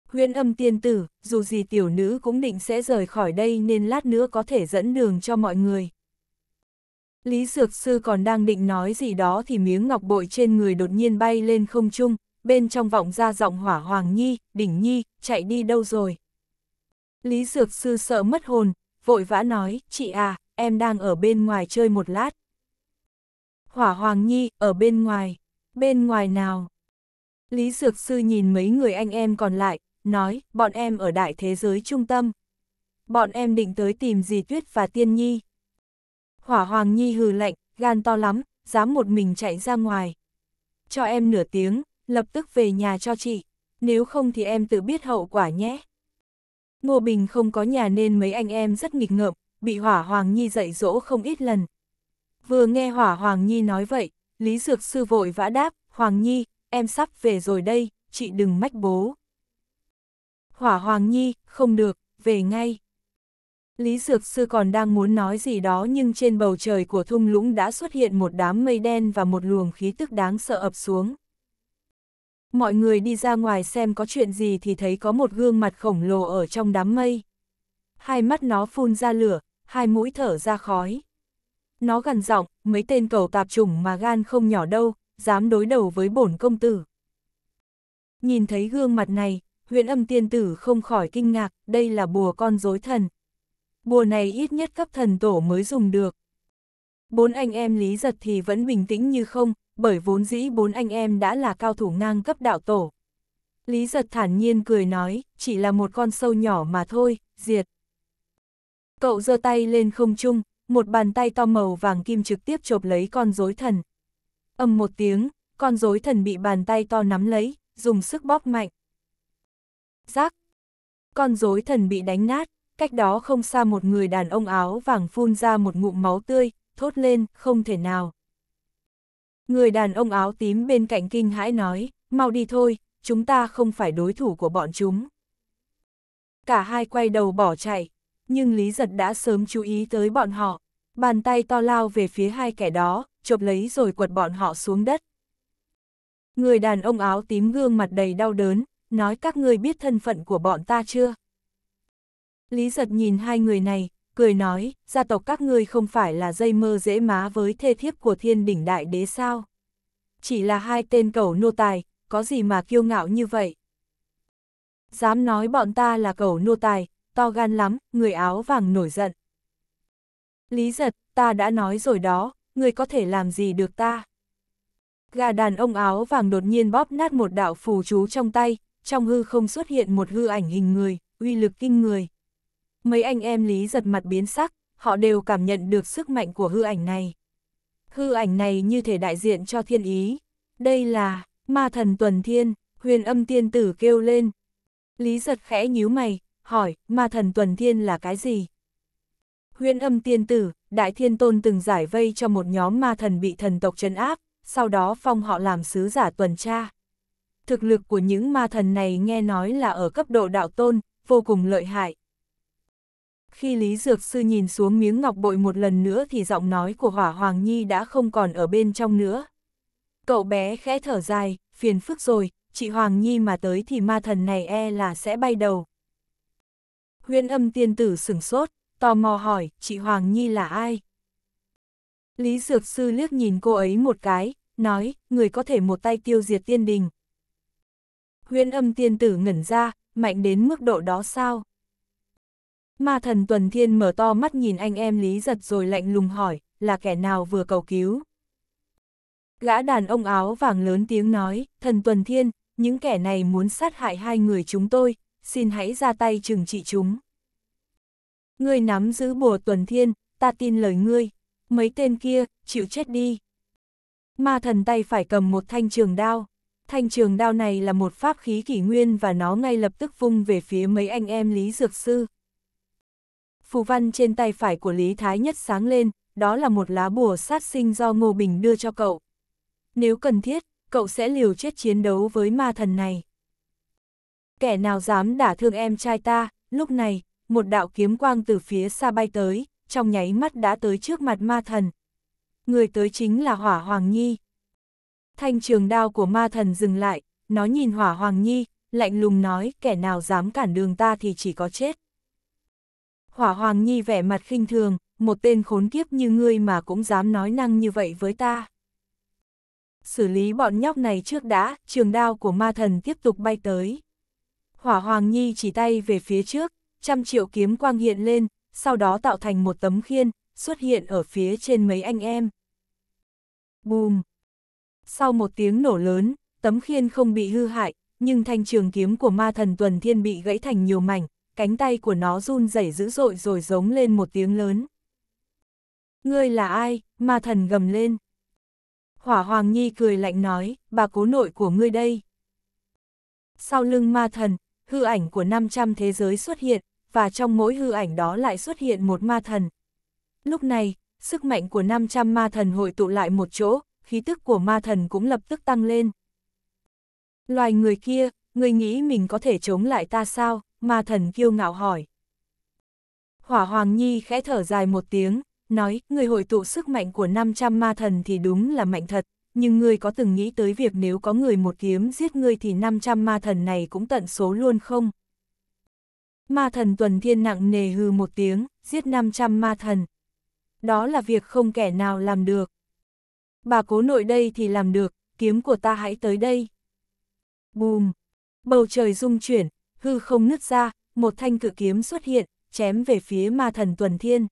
Huyên âm tiên tử, dù gì tiểu nữ cũng định sẽ rời khỏi đây nên lát nữa có thể dẫn đường cho mọi người. Lý Dược Sư còn đang định nói gì đó thì miếng ngọc bội trên người đột nhiên bay lên không trung, bên trong vọng ra giọng hỏa hoàng nhi, đỉnh nhi, chạy đi đâu rồi. Lý Dược Sư sợ mất hồn, vội vã nói, chị à, em đang ở bên ngoài chơi một lát. Hỏa hoàng nhi, ở bên ngoài, bên ngoài nào? Lý Dược Sư nhìn mấy người anh em còn lại, nói, bọn em ở đại thế giới trung tâm. Bọn em định tới tìm dì Tuyết và Tiên Nhi. Hỏa Hoàng Nhi hừ lạnh, gan to lắm, dám một mình chạy ra ngoài. Cho em nửa tiếng, lập tức về nhà cho chị, nếu không thì em tự biết hậu quả nhé. Ngô Bình không có nhà nên mấy anh em rất nghịch ngợm, bị Hỏa Hoàng Nhi dạy dỗ không ít lần. Vừa nghe Hỏa Hoàng Nhi nói vậy, Lý Dược Sư vội vã đáp, Hoàng Nhi, em sắp về rồi đây, chị đừng mách bố. Hỏa Hoàng Nhi, không được, về ngay. Lý Dược Sư còn đang muốn nói gì đó nhưng trên bầu trời của thung lũng đã xuất hiện một đám mây đen và một luồng khí tức đáng sợ ập xuống. Mọi người đi ra ngoài xem có chuyện gì thì thấy có một gương mặt khổng lồ ở trong đám mây. Hai mắt nó phun ra lửa, hai mũi thở ra khói. Nó gần giọng, mấy tên cầu tạp chủng mà gan không nhỏ đâu, dám đối đầu với bổn công tử. Nhìn thấy gương mặt này, huyện âm tiên tử không khỏi kinh ngạc, đây là bùa con dối thần. Bùa này ít nhất cấp thần tổ mới dùng được. Bốn anh em lý giật thì vẫn bình tĩnh như không, bởi vốn dĩ bốn anh em đã là cao thủ ngang cấp đạo tổ. Lý giật thản nhiên cười nói, chỉ là một con sâu nhỏ mà thôi, diệt. Cậu giơ tay lên không trung, một bàn tay to màu vàng kim trực tiếp chộp lấy con rối thần. Âm một tiếng, con rối thần bị bàn tay to nắm lấy, dùng sức bóp mạnh. Giác! Con rối thần bị đánh nát, cách đó không xa một người đàn ông áo vàng phun ra một ngụm máu tươi, thốt lên, không thể nào. Người đàn ông áo tím bên cạnh kinh hãi nói, mau đi thôi, chúng ta không phải đối thủ của bọn chúng. Cả hai quay đầu bỏ chạy, nhưng Lý Giật đã sớm chú ý tới bọn họ, bàn tay to lao về phía hai kẻ đó, chộp lấy rồi quật bọn họ xuống đất. Người đàn ông áo tím gương mặt đầy đau đớn, nói các ngươi biết thân phận của bọn ta chưa? Lý Giật nhìn hai người này, cười nói, gia tộc các ngươi không phải là dây mơ dễ má với thê thiếp của thiên đỉnh đại đế sao? Chỉ là hai tên cẩu nô tài, có gì mà kiêu ngạo như vậy? Dám nói bọn ta là cẩu nô tài, to gan lắm, người áo vàng nổi giận. Lý giật, ta đã nói rồi đó, người có thể làm gì được ta? Gà đàn ông áo vàng đột nhiên bóp nát một đạo phù chú trong tay, trong hư không xuất hiện một hư ảnh hình người, uy lực kinh người mấy anh em Lý giật mặt biến sắc, họ đều cảm nhận được sức mạnh của hư ảnh này. Hư ảnh này như thể đại diện cho thiên ý. Đây là, ma thần tuần thiên, huyền âm tiên tử kêu lên. Lý giật khẽ nhíu mày, hỏi, ma thần tuần thiên là cái gì? Huyền âm tiên tử, đại thiên tôn từng giải vây cho một nhóm ma thần bị thần tộc trấn áp, sau đó phong họ làm sứ giả tuần tra. Thực lực của những ma thần này nghe nói là ở cấp độ đạo tôn, vô cùng lợi hại. Khi Lý Dược Sư nhìn xuống miếng ngọc bội một lần nữa thì giọng nói của Hỏa Hoàng Nhi đã không còn ở bên trong nữa. Cậu bé khẽ thở dài, phiền phức rồi, chị Hoàng Nhi mà tới thì ma thần này e là sẽ bay đầu. Huyên âm tiên tử sửng sốt, tò mò hỏi, chị Hoàng Nhi là ai? Lý Dược Sư liếc nhìn cô ấy một cái, nói, người có thể một tay tiêu diệt tiên đình. Huyên âm tiên tử ngẩn ra, mạnh đến mức độ đó sao? Ma thần Tuần Thiên mở to mắt nhìn anh em Lý Giật rồi lạnh lùng hỏi, là kẻ nào vừa cầu cứu? Gã đàn ông áo vàng lớn tiếng nói, thần Tuần Thiên, những kẻ này muốn sát hại hai người chúng tôi, xin hãy ra tay trừng trị chúng. Ngươi nắm giữ bùa Tuần Thiên, ta tin lời ngươi, mấy tên kia, chịu chết đi. Ma thần tay phải cầm một thanh trường đao. Thanh trường đao này là một pháp khí kỷ nguyên và nó ngay lập tức vung về phía mấy anh em Lý Dược Sư phù văn trên tay phải của Lý Thái Nhất sáng lên, đó là một lá bùa sát sinh do Ngô Bình đưa cho cậu. Nếu cần thiết, cậu sẽ liều chết chiến đấu với ma thần này. Kẻ nào dám đả thương em trai ta, lúc này, một đạo kiếm quang từ phía xa bay tới, trong nháy mắt đã tới trước mặt ma thần. Người tới chính là Hỏa Hoàng Nhi. Thanh trường đao của ma thần dừng lại, nó nhìn Hỏa Hoàng Nhi, lạnh lùng nói kẻ nào dám cản đường ta thì chỉ có chết. Hỏa Hoàng Nhi vẻ mặt khinh thường, một tên khốn kiếp như ngươi mà cũng dám nói năng như vậy với ta. Xử lý bọn nhóc này trước đã, trường đao của ma thần tiếp tục bay tới. Hỏa Hoàng Nhi chỉ tay về phía trước, trăm triệu kiếm quang hiện lên, sau đó tạo thành một tấm khiên, xuất hiện ở phía trên mấy anh em. Bùm! Sau một tiếng nổ lớn, tấm khiên không bị hư hại, nhưng thanh trường kiếm của ma thần tuần thiên bị gãy thành nhiều mảnh, cánh tay của nó run rẩy dữ dội rồi giống lên một tiếng lớn. Ngươi là ai? Ma thần gầm lên. Hỏa Hoàng Nhi cười lạnh nói, bà cố nội của ngươi đây. Sau lưng ma thần, hư ảnh của 500 thế giới xuất hiện, và trong mỗi hư ảnh đó lại xuất hiện một ma thần. Lúc này, sức mạnh của 500 ma thần hội tụ lại một chỗ, khí tức của ma thần cũng lập tức tăng lên. Loài người kia, người nghĩ mình có thể chống lại ta sao? ma thần kiêu ngạo hỏi. Hỏa Hoàng Nhi khẽ thở dài một tiếng, nói, người hội tụ sức mạnh của 500 ma thần thì đúng là mạnh thật, nhưng người có từng nghĩ tới việc nếu có người một kiếm giết người thì 500 ma thần này cũng tận số luôn không? Ma thần tuần thiên nặng nề hư một tiếng, giết 500 ma thần. Đó là việc không kẻ nào làm được. Bà cố nội đây thì làm được, kiếm của ta hãy tới đây. Bùm! Bầu trời rung chuyển, hư không nứt ra, một thanh cự kiếm xuất hiện, chém về phía ma thần tuần thiên.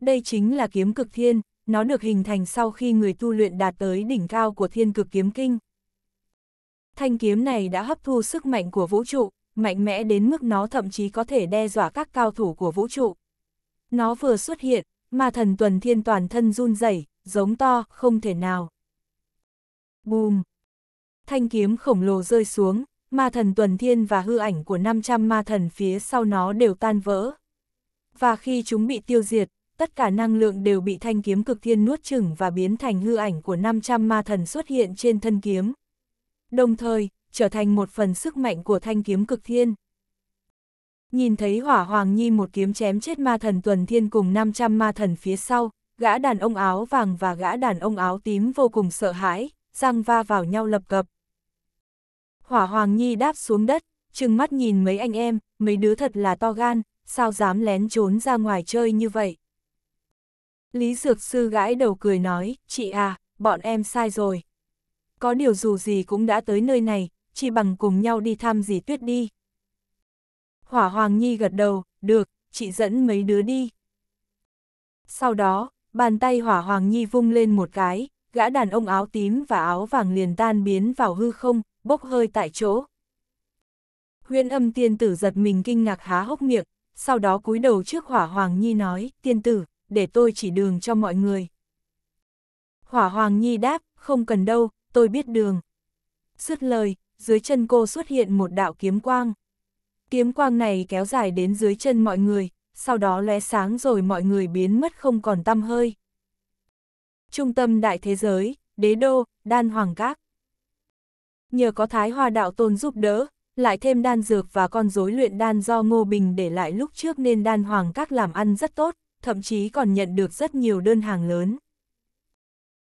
Đây chính là kiếm cực thiên, nó được hình thành sau khi người tu luyện đạt tới đỉnh cao của thiên cực kiếm kinh. Thanh kiếm này đã hấp thu sức mạnh của vũ trụ, mạnh mẽ đến mức nó thậm chí có thể đe dọa các cao thủ của vũ trụ. Nó vừa xuất hiện, ma thần tuần thiên toàn thân run rẩy, giống to, không thể nào. Bùm! Thanh kiếm khổng lồ rơi xuống, ma thần tuần thiên và hư ảnh của 500 ma thần phía sau nó đều tan vỡ. Và khi chúng bị tiêu diệt, tất cả năng lượng đều bị thanh kiếm cực thiên nuốt chửng và biến thành hư ảnh của 500 ma thần xuất hiện trên thân kiếm. Đồng thời, trở thành một phần sức mạnh của thanh kiếm cực thiên. Nhìn thấy hỏa hoàng nhi một kiếm chém chết ma thần tuần thiên cùng 500 ma thần phía sau, gã đàn ông áo vàng và gã đàn ông áo tím vô cùng sợ hãi, răng va vào nhau lập cập. Hỏa Hoàng Nhi đáp xuống đất, trừng mắt nhìn mấy anh em, mấy đứa thật là to gan, sao dám lén trốn ra ngoài chơi như vậy. Lý Dược Sư gãi đầu cười nói, chị à, bọn em sai rồi. Có điều dù gì cũng đã tới nơi này, chỉ bằng cùng nhau đi thăm dì tuyết đi. Hỏa Hoàng Nhi gật đầu, được, chị dẫn mấy đứa đi. Sau đó, bàn tay Hỏa Hoàng Nhi vung lên một cái, gã đàn ông áo tím và áo vàng liền tan biến vào hư không, bốc hơi tại chỗ. Huyên âm tiên tử giật mình kinh ngạc há hốc miệng, sau đó cúi đầu trước hỏa hoàng nhi nói, tiên tử, để tôi chỉ đường cho mọi người. Hỏa hoàng nhi đáp, không cần đâu, tôi biết đường. Xuất lời, dưới chân cô xuất hiện một đạo kiếm quang. Kiếm quang này kéo dài đến dưới chân mọi người, sau đó lóe sáng rồi mọi người biến mất không còn tăm hơi. Trung tâm đại thế giới, đế đô, đan hoàng các. Nhờ có Thái Hoa Đạo Tôn giúp đỡ, lại thêm đan dược và con rối luyện đan do Ngô Bình để lại lúc trước nên đan hoàng các làm ăn rất tốt, thậm chí còn nhận được rất nhiều đơn hàng lớn.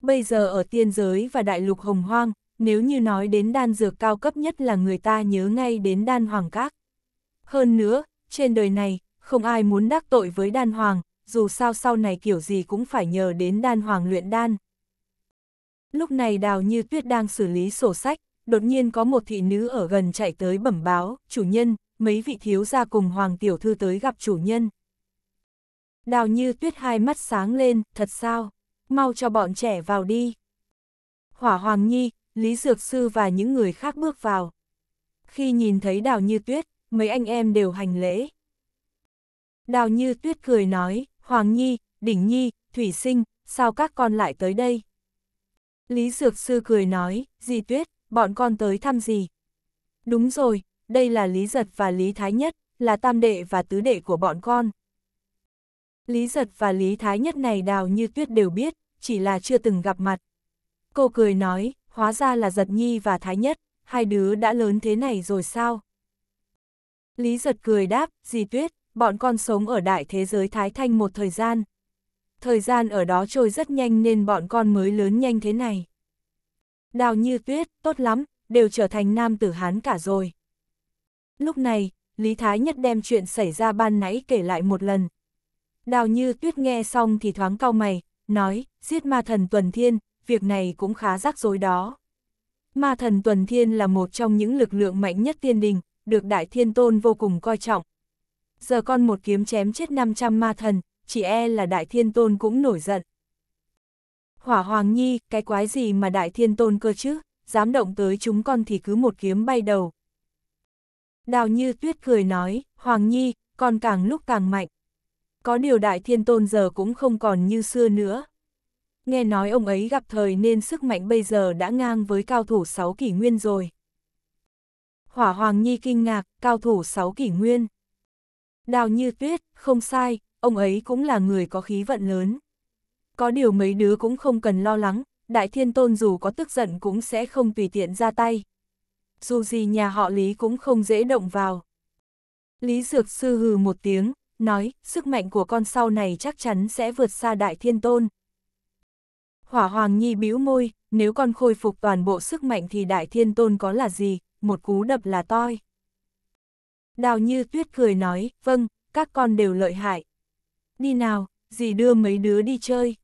Bây giờ ở tiên giới và đại lục hồng hoang, nếu như nói đến đan dược cao cấp nhất là người ta nhớ ngay đến đan hoàng các. Hơn nữa, trên đời này, không ai muốn đắc tội với đan hoàng, dù sao sau này kiểu gì cũng phải nhờ đến đan hoàng luyện đan. Lúc này Đào Như Tuyết đang xử lý sổ sách, đột nhiên có một thị nữ ở gần chạy tới bẩm báo, chủ nhân, mấy vị thiếu gia cùng hoàng tiểu thư tới gặp chủ nhân. Đào như tuyết hai mắt sáng lên, thật sao, mau cho bọn trẻ vào đi. Hỏa Hoàng Nhi, Lý Dược Sư và những người khác bước vào. Khi nhìn thấy đào như tuyết, mấy anh em đều hành lễ. Đào như tuyết cười nói, Hoàng Nhi, Đỉnh Nhi, Thủy Sinh, sao các con lại tới đây? Lý Dược Sư cười nói, Di Tuyết, bọn con tới thăm gì? Đúng rồi, đây là Lý Giật và Lý Thái Nhất, là tam đệ và tứ đệ của bọn con. Lý Giật và Lý Thái Nhất này đào như tuyết đều biết, chỉ là chưa từng gặp mặt. Cô cười nói, hóa ra là Giật Nhi và Thái Nhất, hai đứa đã lớn thế này rồi sao? Lý Giật cười đáp, dì tuyết, bọn con sống ở đại thế giới Thái Thanh một thời gian. Thời gian ở đó trôi rất nhanh nên bọn con mới lớn nhanh thế này đào như tuyết, tốt lắm, đều trở thành nam tử Hán cả rồi. Lúc này, Lý Thái Nhất đem chuyện xảy ra ban nãy kể lại một lần. Đào như tuyết nghe xong thì thoáng cau mày, nói, giết ma thần Tuần Thiên, việc này cũng khá rắc rối đó. Ma thần Tuần Thiên là một trong những lực lượng mạnh nhất tiên đình, được Đại Thiên Tôn vô cùng coi trọng. Giờ con một kiếm chém chết 500 ma thần, chỉ e là Đại Thiên Tôn cũng nổi giận. Hỏa Hoàng Nhi, cái quái gì mà đại thiên tôn cơ chứ, dám động tới chúng con thì cứ một kiếm bay đầu. Đào Như Tuyết cười nói, Hoàng Nhi, con càng lúc càng mạnh. Có điều đại thiên tôn giờ cũng không còn như xưa nữa. Nghe nói ông ấy gặp thời nên sức mạnh bây giờ đã ngang với cao thủ sáu kỷ nguyên rồi. Hỏa Hoàng Nhi kinh ngạc, cao thủ sáu kỷ nguyên. Đào Như Tuyết, không sai, ông ấy cũng là người có khí vận lớn có điều mấy đứa cũng không cần lo lắng, Đại Thiên Tôn dù có tức giận cũng sẽ không tùy tiện ra tay. Dù gì nhà họ Lý cũng không dễ động vào. Lý Dược Sư hừ một tiếng, nói, sức mạnh của con sau này chắc chắn sẽ vượt xa Đại Thiên Tôn. Hỏa Hoàng Nhi bĩu môi, nếu con khôi phục toàn bộ sức mạnh thì Đại Thiên Tôn có là gì, một cú đập là toi. Đào Như Tuyết cười nói, vâng, các con đều lợi hại. Đi nào, dì đưa mấy đứa đi chơi.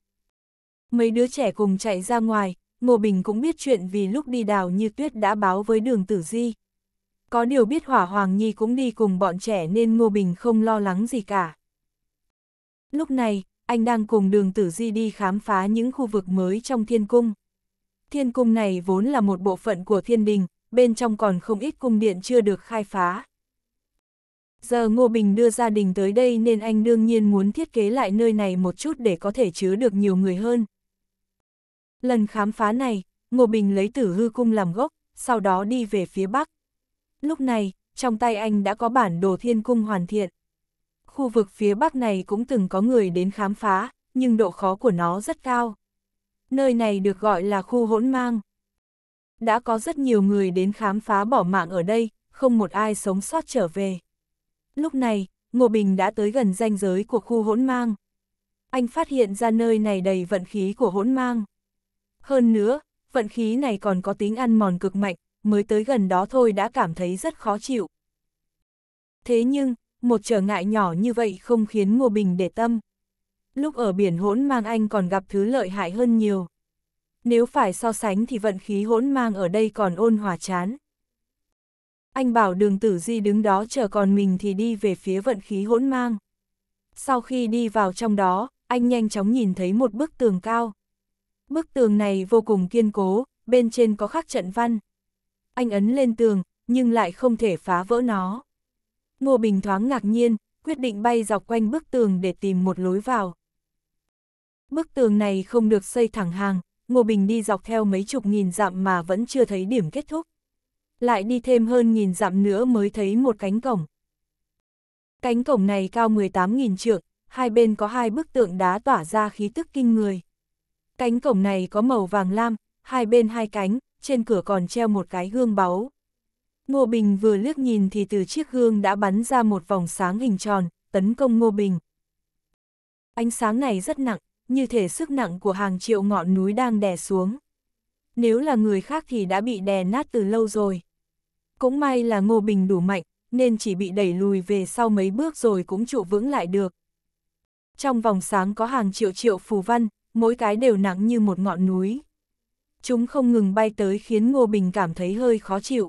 Mấy đứa trẻ cùng chạy ra ngoài, Ngô Bình cũng biết chuyện vì lúc đi đào như tuyết đã báo với đường tử di. Có điều biết Hỏa Hoàng Nhi cũng đi cùng bọn trẻ nên Ngô Bình không lo lắng gì cả. Lúc này, anh đang cùng đường tử di đi khám phá những khu vực mới trong thiên cung. Thiên cung này vốn là một bộ phận của thiên đình, bên trong còn không ít cung điện chưa được khai phá. Giờ Ngô Bình đưa gia đình tới đây nên anh đương nhiên muốn thiết kế lại nơi này một chút để có thể chứa được nhiều người hơn. Lần khám phá này, Ngô Bình lấy tử hư cung làm gốc, sau đó đi về phía bắc. Lúc này, trong tay anh đã có bản đồ thiên cung hoàn thiện. Khu vực phía bắc này cũng từng có người đến khám phá, nhưng độ khó của nó rất cao. Nơi này được gọi là khu hỗn mang. Đã có rất nhiều người đến khám phá bỏ mạng ở đây, không một ai sống sót trở về. Lúc này, Ngô Bình đã tới gần ranh giới của khu hỗn mang. Anh phát hiện ra nơi này đầy vận khí của hỗn mang. Hơn nữa, vận khí này còn có tính ăn mòn cực mạnh, mới tới gần đó thôi đã cảm thấy rất khó chịu. Thế nhưng, một trở ngại nhỏ như vậy không khiến Ngô Bình để tâm. Lúc ở biển hỗn mang anh còn gặp thứ lợi hại hơn nhiều. Nếu phải so sánh thì vận khí hỗn mang ở đây còn ôn hòa chán. Anh bảo đường tử di đứng đó chờ còn mình thì đi về phía vận khí hỗn mang. Sau khi đi vào trong đó, anh nhanh chóng nhìn thấy một bức tường cao. Bức tường này vô cùng kiên cố, bên trên có khắc trận văn. Anh ấn lên tường, nhưng lại không thể phá vỡ nó. Ngô Bình thoáng ngạc nhiên, quyết định bay dọc quanh bức tường để tìm một lối vào. Bức tường này không được xây thẳng hàng, Ngô Bình đi dọc theo mấy chục nghìn dặm mà vẫn chưa thấy điểm kết thúc. Lại đi thêm hơn nghìn dặm nữa mới thấy một cánh cổng. Cánh cổng này cao 18.000 trượng, hai bên có hai bức tượng đá tỏa ra khí tức kinh người. Cánh cổng này có màu vàng lam, hai bên hai cánh, trên cửa còn treo một cái gương báu. Ngô Bình vừa liếc nhìn thì từ chiếc gương đã bắn ra một vòng sáng hình tròn, tấn công Ngô Bình. Ánh sáng này rất nặng, như thể sức nặng của hàng triệu ngọn núi đang đè xuống. Nếu là người khác thì đã bị đè nát từ lâu rồi. Cũng may là Ngô Bình đủ mạnh, nên chỉ bị đẩy lùi về sau mấy bước rồi cũng trụ vững lại được. Trong vòng sáng có hàng triệu triệu phù văn, mỗi cái đều nặng như một ngọn núi. Chúng không ngừng bay tới khiến Ngô Bình cảm thấy hơi khó chịu.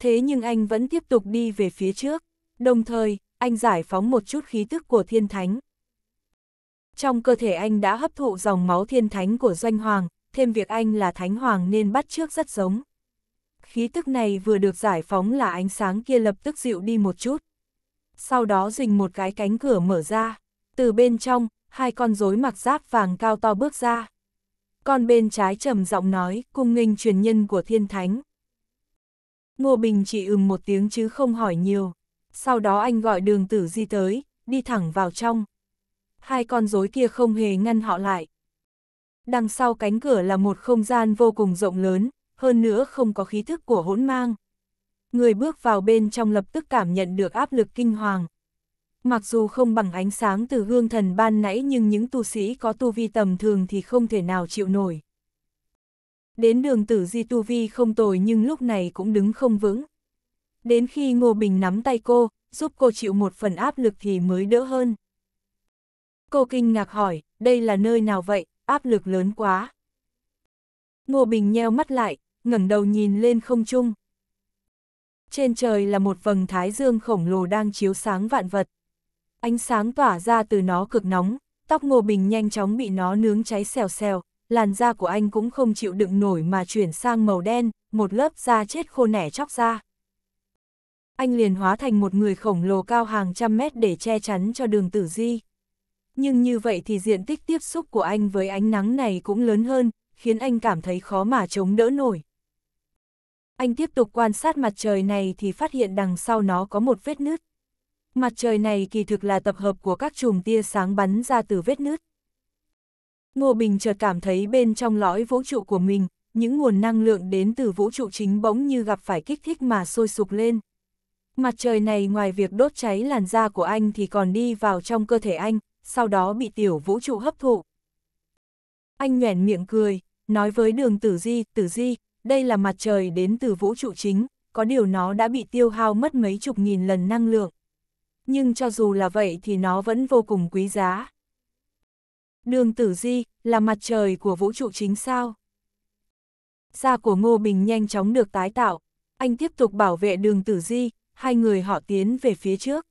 Thế nhưng anh vẫn tiếp tục đi về phía trước, đồng thời, anh giải phóng một chút khí tức của thiên thánh. Trong cơ thể anh đã hấp thụ dòng máu thiên thánh của doanh hoàng, thêm việc anh là thánh hoàng nên bắt trước rất giống. Khí tức này vừa được giải phóng là ánh sáng kia lập tức dịu đi một chút. Sau đó rình một cái cánh cửa mở ra, từ bên trong, hai con rối mặc giáp vàng cao to bước ra. Con bên trái trầm giọng nói, cung nghênh truyền nhân của thiên thánh. Ngô Bình chỉ ừm một tiếng chứ không hỏi nhiều. Sau đó anh gọi đường tử di tới, đi thẳng vào trong. Hai con rối kia không hề ngăn họ lại. Đằng sau cánh cửa là một không gian vô cùng rộng lớn, hơn nữa không có khí thức của hỗn mang. Người bước vào bên trong lập tức cảm nhận được áp lực kinh hoàng. Mặc dù không bằng ánh sáng từ gương thần ban nãy nhưng những tu sĩ có tu vi tầm thường thì không thể nào chịu nổi. Đến đường tử di tu vi không tồi nhưng lúc này cũng đứng không vững. Đến khi Ngô Bình nắm tay cô, giúp cô chịu một phần áp lực thì mới đỡ hơn. Cô kinh ngạc hỏi, đây là nơi nào vậy, áp lực lớn quá. Ngô Bình nheo mắt lại, ngẩng đầu nhìn lên không trung. Trên trời là một vầng thái dương khổng lồ đang chiếu sáng vạn vật ánh sáng tỏa ra từ nó cực nóng, tóc Ngô Bình nhanh chóng bị nó nướng cháy xèo xèo, làn da của anh cũng không chịu đựng nổi mà chuyển sang màu đen, một lớp da chết khô nẻ chóc ra. Anh liền hóa thành một người khổng lồ cao hàng trăm mét để che chắn cho đường tử di. Nhưng như vậy thì diện tích tiếp xúc của anh với ánh nắng này cũng lớn hơn, khiến anh cảm thấy khó mà chống đỡ nổi. Anh tiếp tục quan sát mặt trời này thì phát hiện đằng sau nó có một vết nứt mặt trời này kỳ thực là tập hợp của các chùm tia sáng bắn ra từ vết nứt. Ngô Bình chợt cảm thấy bên trong lõi vũ trụ của mình, những nguồn năng lượng đến từ vũ trụ chính bỗng như gặp phải kích thích mà sôi sục lên. Mặt trời này ngoài việc đốt cháy làn da của anh thì còn đi vào trong cơ thể anh, sau đó bị tiểu vũ trụ hấp thụ. Anh nhoẻn miệng cười, nói với đường tử di, tử di, đây là mặt trời đến từ vũ trụ chính, có điều nó đã bị tiêu hao mất mấy chục nghìn lần năng lượng nhưng cho dù là vậy thì nó vẫn vô cùng quý giá. Đường tử di, là mặt trời của vũ trụ chính sao? Da của Ngô Bình nhanh chóng được tái tạo, anh tiếp tục bảo vệ đường tử di, hai người họ tiến về phía trước.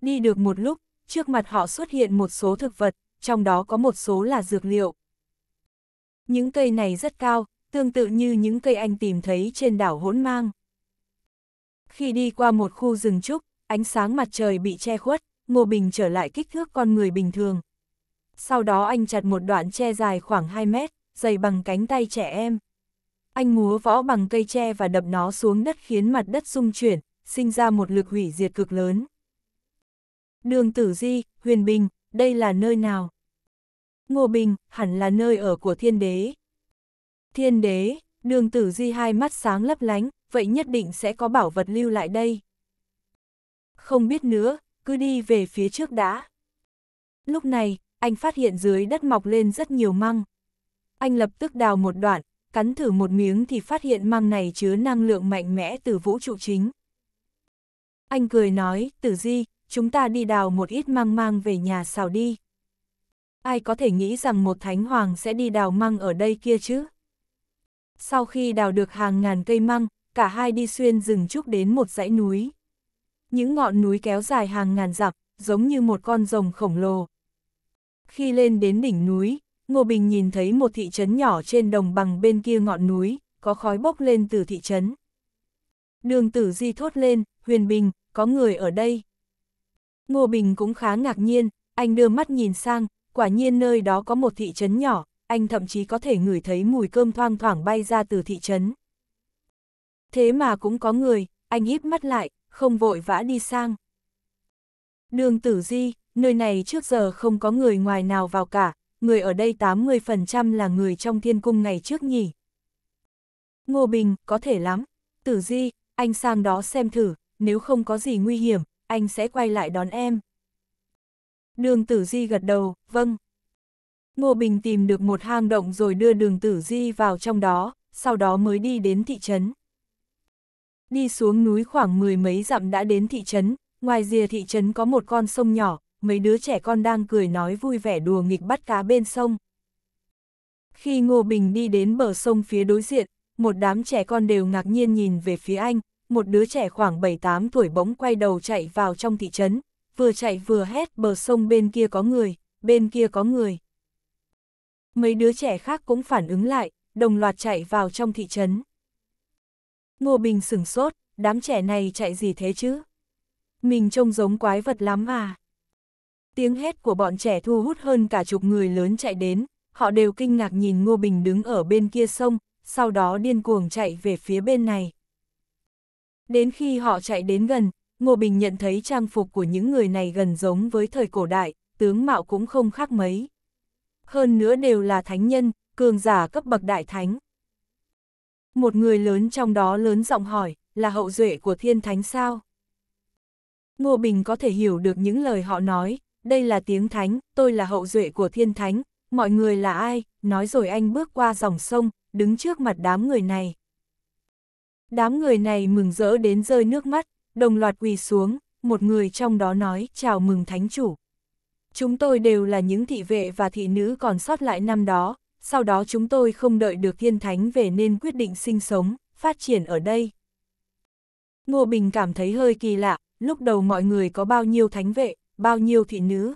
Đi được một lúc, trước mặt họ xuất hiện một số thực vật, trong đó có một số là dược liệu. Những cây này rất cao, tương tự như những cây anh tìm thấy trên đảo hỗn mang. Khi đi qua một khu rừng trúc, ánh sáng mặt trời bị che khuất, Ngô Bình trở lại kích thước con người bình thường. Sau đó anh chặt một đoạn tre dài khoảng 2 mét, dày bằng cánh tay trẻ em. Anh múa võ bằng cây tre và đập nó xuống đất khiến mặt đất rung chuyển, sinh ra một lực hủy diệt cực lớn. Đường Tử Di, Huyền Bình, đây là nơi nào? Ngô Bình, hẳn là nơi ở của thiên đế. Thiên đế, đường Tử Di hai mắt sáng lấp lánh, vậy nhất định sẽ có bảo vật lưu lại đây không biết nữa, cứ đi về phía trước đã. Lúc này, anh phát hiện dưới đất mọc lên rất nhiều măng. Anh lập tức đào một đoạn, cắn thử một miếng thì phát hiện măng này chứa năng lượng mạnh mẽ từ vũ trụ chính. Anh cười nói, tử di, chúng ta đi đào một ít măng mang về nhà xào đi. Ai có thể nghĩ rằng một thánh hoàng sẽ đi đào măng ở đây kia chứ? Sau khi đào được hàng ngàn cây măng, cả hai đi xuyên rừng trúc đến một dãy núi những ngọn núi kéo dài hàng ngàn dặm, giống như một con rồng khổng lồ. Khi lên đến đỉnh núi, Ngô Bình nhìn thấy một thị trấn nhỏ trên đồng bằng bên kia ngọn núi, có khói bốc lên từ thị trấn. Đường tử di thốt lên, Huyền Bình, có người ở đây. Ngô Bình cũng khá ngạc nhiên, anh đưa mắt nhìn sang, quả nhiên nơi đó có một thị trấn nhỏ, anh thậm chí có thể ngửi thấy mùi cơm thoang thoảng bay ra từ thị trấn. Thế mà cũng có người, anh híp mắt lại, không vội vã đi sang. Đường tử di, nơi này trước giờ không có người ngoài nào vào cả, người ở đây 80% là người trong thiên cung ngày trước nhỉ. Ngô Bình, có thể lắm. Tử di, anh sang đó xem thử, nếu không có gì nguy hiểm, anh sẽ quay lại đón em. Đường tử di gật đầu, vâng. Ngô Bình tìm được một hang động rồi đưa đường tử di vào trong đó, sau đó mới đi đến thị trấn. Đi xuống núi khoảng mười mấy dặm đã đến thị trấn, ngoài rìa thị trấn có một con sông nhỏ, mấy đứa trẻ con đang cười nói vui vẻ đùa nghịch bắt cá bên sông. Khi Ngô Bình đi đến bờ sông phía đối diện, một đám trẻ con đều ngạc nhiên nhìn về phía anh, một đứa trẻ khoảng 7-8 tuổi bỗng quay đầu chạy vào trong thị trấn, vừa chạy vừa hét bờ sông bên kia có người, bên kia có người. Mấy đứa trẻ khác cũng phản ứng lại, đồng loạt chạy vào trong thị trấn. Ngô Bình sửng sốt, đám trẻ này chạy gì thế chứ? Mình trông giống quái vật lắm à? Tiếng hét của bọn trẻ thu hút hơn cả chục người lớn chạy đến, họ đều kinh ngạc nhìn Ngô Bình đứng ở bên kia sông, sau đó điên cuồng chạy về phía bên này. Đến khi họ chạy đến gần, Ngô Bình nhận thấy trang phục của những người này gần giống với thời cổ đại, tướng mạo cũng không khác mấy. Hơn nữa đều là thánh nhân, cường giả cấp bậc đại thánh một người lớn trong đó lớn giọng hỏi, là hậu duệ của thiên thánh sao? Ngô Bình có thể hiểu được những lời họ nói, đây là tiếng thánh, tôi là hậu duệ của thiên thánh, mọi người là ai, nói rồi anh bước qua dòng sông, đứng trước mặt đám người này. Đám người này mừng rỡ đến rơi nước mắt, đồng loạt quỳ xuống, một người trong đó nói chào mừng thánh chủ. Chúng tôi đều là những thị vệ và thị nữ còn sót lại năm đó, sau đó chúng tôi không đợi được thiên thánh về nên quyết định sinh sống, phát triển ở đây. Ngô Bình cảm thấy hơi kỳ lạ, lúc đầu mọi người có bao nhiêu thánh vệ, bao nhiêu thị nữ.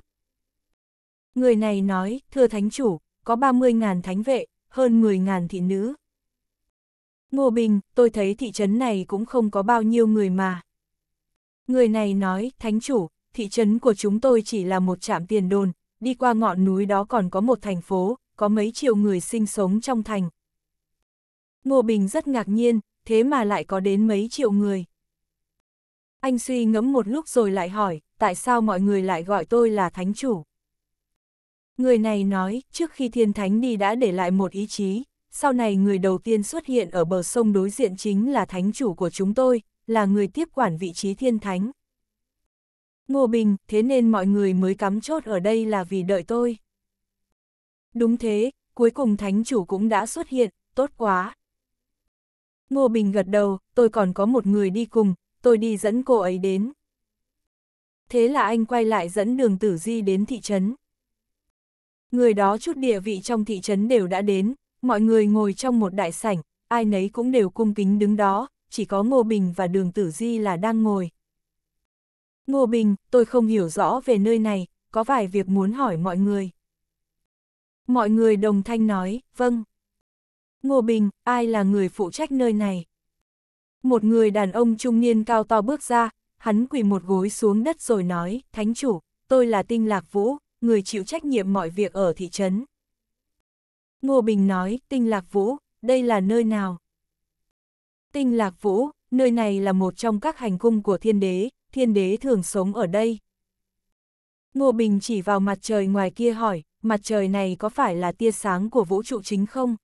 Người này nói, thưa thánh chủ, có 30.000 thánh vệ, hơn 10.000 thị nữ. Ngô Bình, tôi thấy thị trấn này cũng không có bao nhiêu người mà. Người này nói, thánh chủ, thị trấn của chúng tôi chỉ là một trạm tiền đồn, đi qua ngọn núi đó còn có một thành phố, có mấy triệu người sinh sống trong thành. Ngô Bình rất ngạc nhiên, thế mà lại có đến mấy triệu người. Anh suy ngẫm một lúc rồi lại hỏi, tại sao mọi người lại gọi tôi là thánh chủ? Người này nói, trước khi thiên thánh đi đã để lại một ý chí, sau này người đầu tiên xuất hiện ở bờ sông đối diện chính là thánh chủ của chúng tôi, là người tiếp quản vị trí thiên thánh. Ngô Bình, thế nên mọi người mới cắm chốt ở đây là vì đợi tôi. Đúng thế, cuối cùng thánh chủ cũng đã xuất hiện, tốt quá. Ngô Bình gật đầu, tôi còn có một người đi cùng, tôi đi dẫn cô ấy đến. Thế là anh quay lại dẫn đường tử di đến thị trấn. Người đó chút địa vị trong thị trấn đều đã đến, mọi người ngồi trong một đại sảnh, ai nấy cũng đều cung kính đứng đó, chỉ có Ngô Bình và đường tử di là đang ngồi. Ngô Bình, tôi không hiểu rõ về nơi này, có vài việc muốn hỏi mọi người. Mọi người đồng thanh nói, vâng. Ngô Bình, ai là người phụ trách nơi này? Một người đàn ông trung niên cao to bước ra, hắn quỳ một gối xuống đất rồi nói, Thánh chủ, tôi là Tinh Lạc Vũ, người chịu trách nhiệm mọi việc ở thị trấn. Ngô Bình nói, Tinh Lạc Vũ, đây là nơi nào? Tinh Lạc Vũ, nơi này là một trong các hành cung của thiên đế, thiên đế thường sống ở đây. Ngô Bình chỉ vào mặt trời ngoài kia hỏi, mặt trời này có phải là tia sáng của vũ trụ chính không?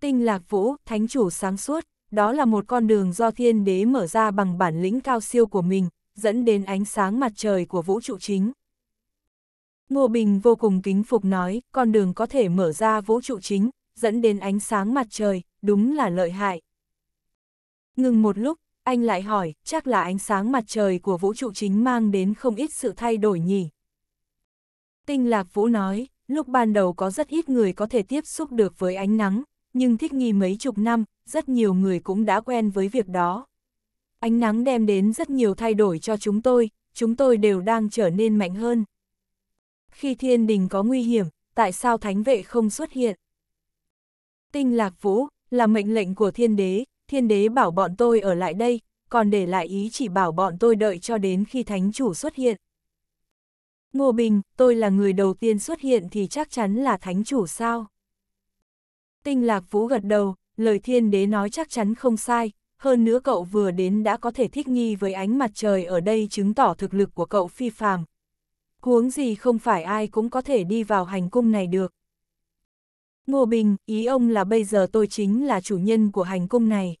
Tinh lạc vũ, thánh chủ sáng suốt, đó là một con đường do thiên đế mở ra bằng bản lĩnh cao siêu của mình, dẫn đến ánh sáng mặt trời của vũ trụ chính. Ngô Bình vô cùng kính phục nói, con đường có thể mở ra vũ trụ chính, dẫn đến ánh sáng mặt trời, đúng là lợi hại. Ngừng một lúc, anh lại hỏi, chắc là ánh sáng mặt trời của vũ trụ chính mang đến không ít sự thay đổi nhỉ? Tinh Lạc Vũ nói, lúc ban đầu có rất ít người có thể tiếp xúc được với ánh nắng, nhưng thích nghi mấy chục năm, rất nhiều người cũng đã quen với việc đó. Ánh nắng đem đến rất nhiều thay đổi cho chúng tôi, chúng tôi đều đang trở nên mạnh hơn. Khi thiên đình có nguy hiểm, tại sao thánh vệ không xuất hiện? Tinh Lạc Vũ, là mệnh lệnh của thiên đế, thiên đế bảo bọn tôi ở lại đây, còn để lại ý chỉ bảo bọn tôi đợi cho đến khi thánh chủ xuất hiện. Ngô Bình, tôi là người đầu tiên xuất hiện thì chắc chắn là thánh chủ sao? Tinh Lạc Vũ gật đầu, lời thiên đế nói chắc chắn không sai, hơn nữa cậu vừa đến đã có thể thích nghi với ánh mặt trời ở đây chứng tỏ thực lực của cậu phi phàm. Huống gì không phải ai cũng có thể đi vào hành cung này được. Ngô Bình, ý ông là bây giờ tôi chính là chủ nhân của hành cung này.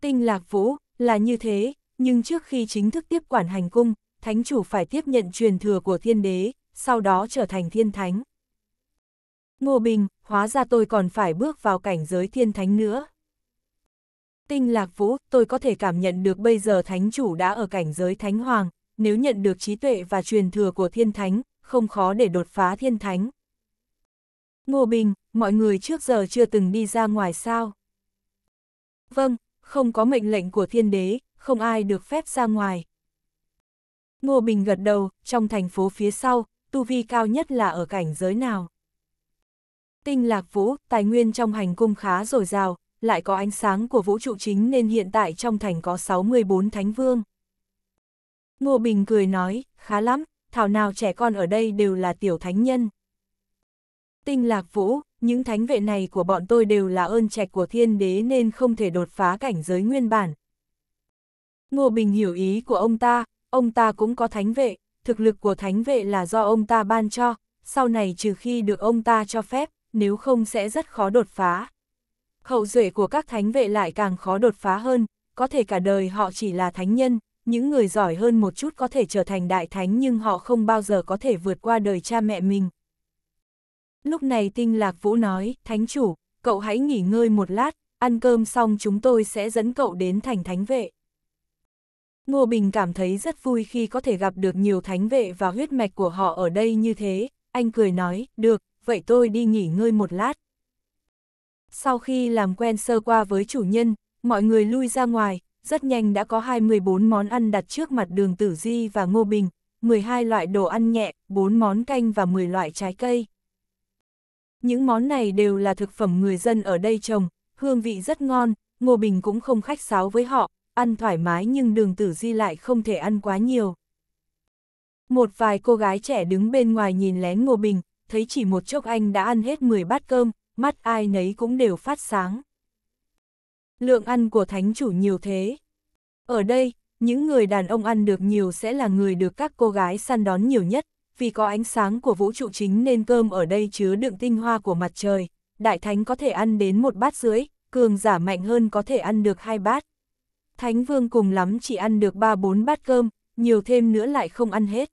Tinh Lạc Vũ, là như thế, nhưng trước khi chính thức tiếp quản hành cung, thánh chủ phải tiếp nhận truyền thừa của thiên đế, sau đó trở thành thiên thánh. Ngô Bình, hóa ra tôi còn phải bước vào cảnh giới thiên thánh nữa. Tinh Lạc Vũ, tôi có thể cảm nhận được bây giờ thánh chủ đã ở cảnh giới thánh hoàng, nếu nhận được trí tuệ và truyền thừa của thiên thánh, không khó để đột phá thiên thánh. Ngô Bình, mọi người trước giờ chưa từng đi ra ngoài sao? Vâng, không có mệnh lệnh của thiên đế, không ai được phép ra ngoài. Ngô Bình gật đầu, trong thành phố phía sau, tu vi cao nhất là ở cảnh giới nào? Tinh lạc vũ, tài nguyên trong hành cung khá dồi dào, lại có ánh sáng của vũ trụ chính nên hiện tại trong thành có 64 thánh vương. Ngô Bình cười nói, khá lắm, thảo nào trẻ con ở đây đều là tiểu thánh nhân. Tinh lạc vũ, những thánh vệ này của bọn tôi đều là ơn trẻ của thiên đế nên không thể đột phá cảnh giới nguyên bản. Ngô Bình hiểu ý của ông ta, ông ta cũng có thánh vệ, thực lực của thánh vệ là do ông ta ban cho, sau này trừ khi được ông ta cho phép, nếu không sẽ rất khó đột phá. Hậu duệ của các thánh vệ lại càng khó đột phá hơn, có thể cả đời họ chỉ là thánh nhân, những người giỏi hơn một chút có thể trở thành đại thánh nhưng họ không bao giờ có thể vượt qua đời cha mẹ mình. Lúc này tinh lạc vũ nói, thánh chủ, cậu hãy nghỉ ngơi một lát, ăn cơm xong chúng tôi sẽ dẫn cậu đến thành thánh vệ. Ngô Bình cảm thấy rất vui khi có thể gặp được nhiều thánh vệ và huyết mạch của họ ở đây như thế, anh cười nói, được, vậy tôi đi nghỉ ngơi một lát. Sau khi làm quen sơ qua với chủ nhân, mọi người lui ra ngoài, rất nhanh đã có 24 món ăn đặt trước mặt đường Tử Di và Ngô Bình, 12 loại đồ ăn nhẹ, 4 món canh và 10 loại trái cây. Những món này đều là thực phẩm người dân ở đây trồng, hương vị rất ngon, Ngô Bình cũng không khách sáo với họ, ăn thoải mái nhưng đường tử di lại không thể ăn quá nhiều. Một vài cô gái trẻ đứng bên ngoài nhìn lén Ngô Bình, thấy chỉ một chốc anh đã ăn hết 10 bát cơm, mắt ai nấy cũng đều phát sáng. Lượng ăn của thánh chủ nhiều thế. Ở đây, những người đàn ông ăn được nhiều sẽ là người được các cô gái săn đón nhiều nhất, vì có ánh sáng của vũ trụ chính nên cơm ở đây chứa đựng tinh hoa của mặt trời. Đại thánh có thể ăn đến một bát rưỡi, cường giả mạnh hơn có thể ăn được hai bát. Thánh Vương cùng lắm chỉ ăn được ba bốn bát cơm, nhiều thêm nữa lại không ăn hết.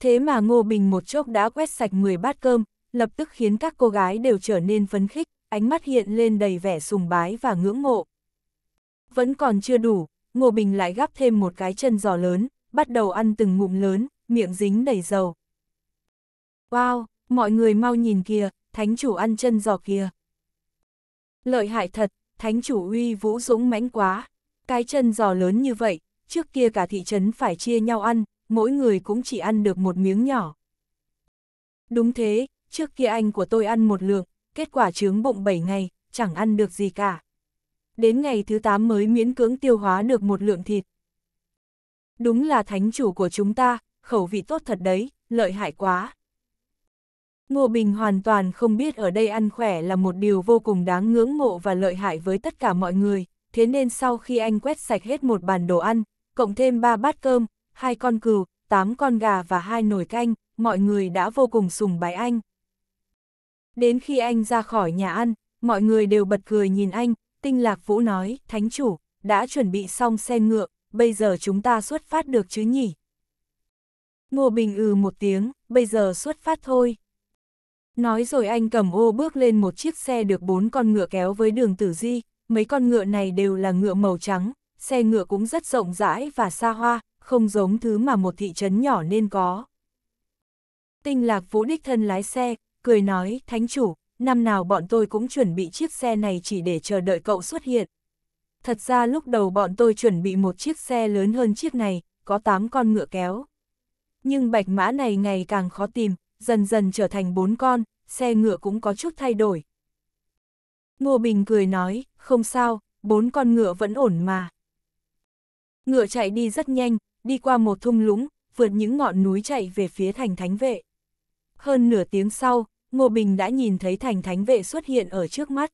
Thế mà Ngô Bình một chốc đã quét sạch 10 bát cơm, lập tức khiến các cô gái đều trở nên phấn khích, ánh mắt hiện lên đầy vẻ sùng bái và ngưỡng mộ. Vẫn còn chưa đủ, Ngô Bình lại gắp thêm một cái chân giò lớn, bắt đầu ăn từng ngụm lớn, miệng dính đầy dầu. Wow, mọi người mau nhìn kìa, thánh chủ ăn chân giò kìa. Lợi hại thật, thánh chủ uy vũ dũng mãnh quá, cái chân giò lớn như vậy, trước kia cả thị trấn phải chia nhau ăn, mỗi người cũng chỉ ăn được một miếng nhỏ. Đúng thế, trước kia anh của tôi ăn một lượng, kết quả trướng bụng 7 ngày, chẳng ăn được gì cả. Đến ngày thứ 8 mới miễn cưỡng tiêu hóa được một lượng thịt. Đúng là thánh chủ của chúng ta, khẩu vị tốt thật đấy, lợi hại quá. Ngô Bình hoàn toàn không biết ở đây ăn khỏe là một điều vô cùng đáng ngưỡng mộ và lợi hại với tất cả mọi người, thế nên sau khi anh quét sạch hết một bàn đồ ăn, cộng thêm ba bát cơm, hai con cừu, tám con gà và hai nồi canh, mọi người đã vô cùng sùng bái anh. Đến khi anh ra khỏi nhà ăn, mọi người đều bật cười nhìn anh, tinh lạc vũ nói, thánh chủ, đã chuẩn bị xong xe ngựa, bây giờ chúng ta xuất phát được chứ nhỉ? Ngô Bình ừ một tiếng, bây giờ xuất phát thôi. Nói rồi anh cầm ô bước lên một chiếc xe được bốn con ngựa kéo với đường tử di, mấy con ngựa này đều là ngựa màu trắng, xe ngựa cũng rất rộng rãi và xa hoa, không giống thứ mà một thị trấn nhỏ nên có. Tinh lạc vũ đích thân lái xe, cười nói, thánh chủ, năm nào bọn tôi cũng chuẩn bị chiếc xe này chỉ để chờ đợi cậu xuất hiện. Thật ra lúc đầu bọn tôi chuẩn bị một chiếc xe lớn hơn chiếc này, có 8 con ngựa kéo. Nhưng bạch mã này ngày càng khó tìm, dần dần trở thành bốn con, xe ngựa cũng có chút thay đổi. Ngô Bình cười nói, không sao, bốn con ngựa vẫn ổn mà. Ngựa chạy đi rất nhanh, đi qua một thung lũng, vượt những ngọn núi chạy về phía thành thánh vệ. Hơn nửa tiếng sau, Ngô Bình đã nhìn thấy thành thánh vệ xuất hiện ở trước mắt.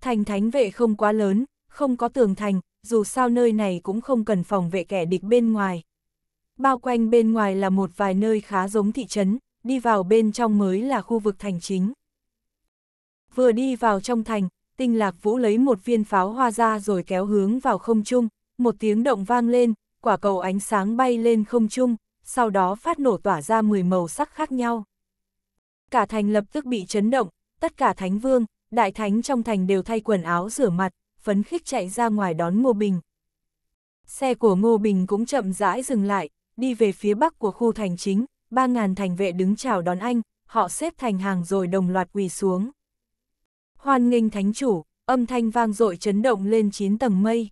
Thành thánh vệ không quá lớn, không có tường thành, dù sao nơi này cũng không cần phòng vệ kẻ địch bên ngoài bao quanh bên ngoài là một vài nơi khá giống thị trấn, đi vào bên trong mới là khu vực thành chính. Vừa đi vào trong thành, tinh lạc vũ lấy một viên pháo hoa ra rồi kéo hướng vào không trung, một tiếng động vang lên, quả cầu ánh sáng bay lên không trung, sau đó phát nổ tỏa ra 10 màu sắc khác nhau. Cả thành lập tức bị chấn động, tất cả thánh vương, đại thánh trong thành đều thay quần áo rửa mặt, phấn khích chạy ra ngoài đón Ngô Bình. Xe của Ngô Bình cũng chậm rãi dừng lại, đi về phía bắc của khu thành chính, 3.000 thành vệ đứng chào đón anh, họ xếp thành hàng rồi đồng loạt quỳ xuống. Hoan nghênh thánh chủ, âm thanh vang dội chấn động lên 9 tầng mây.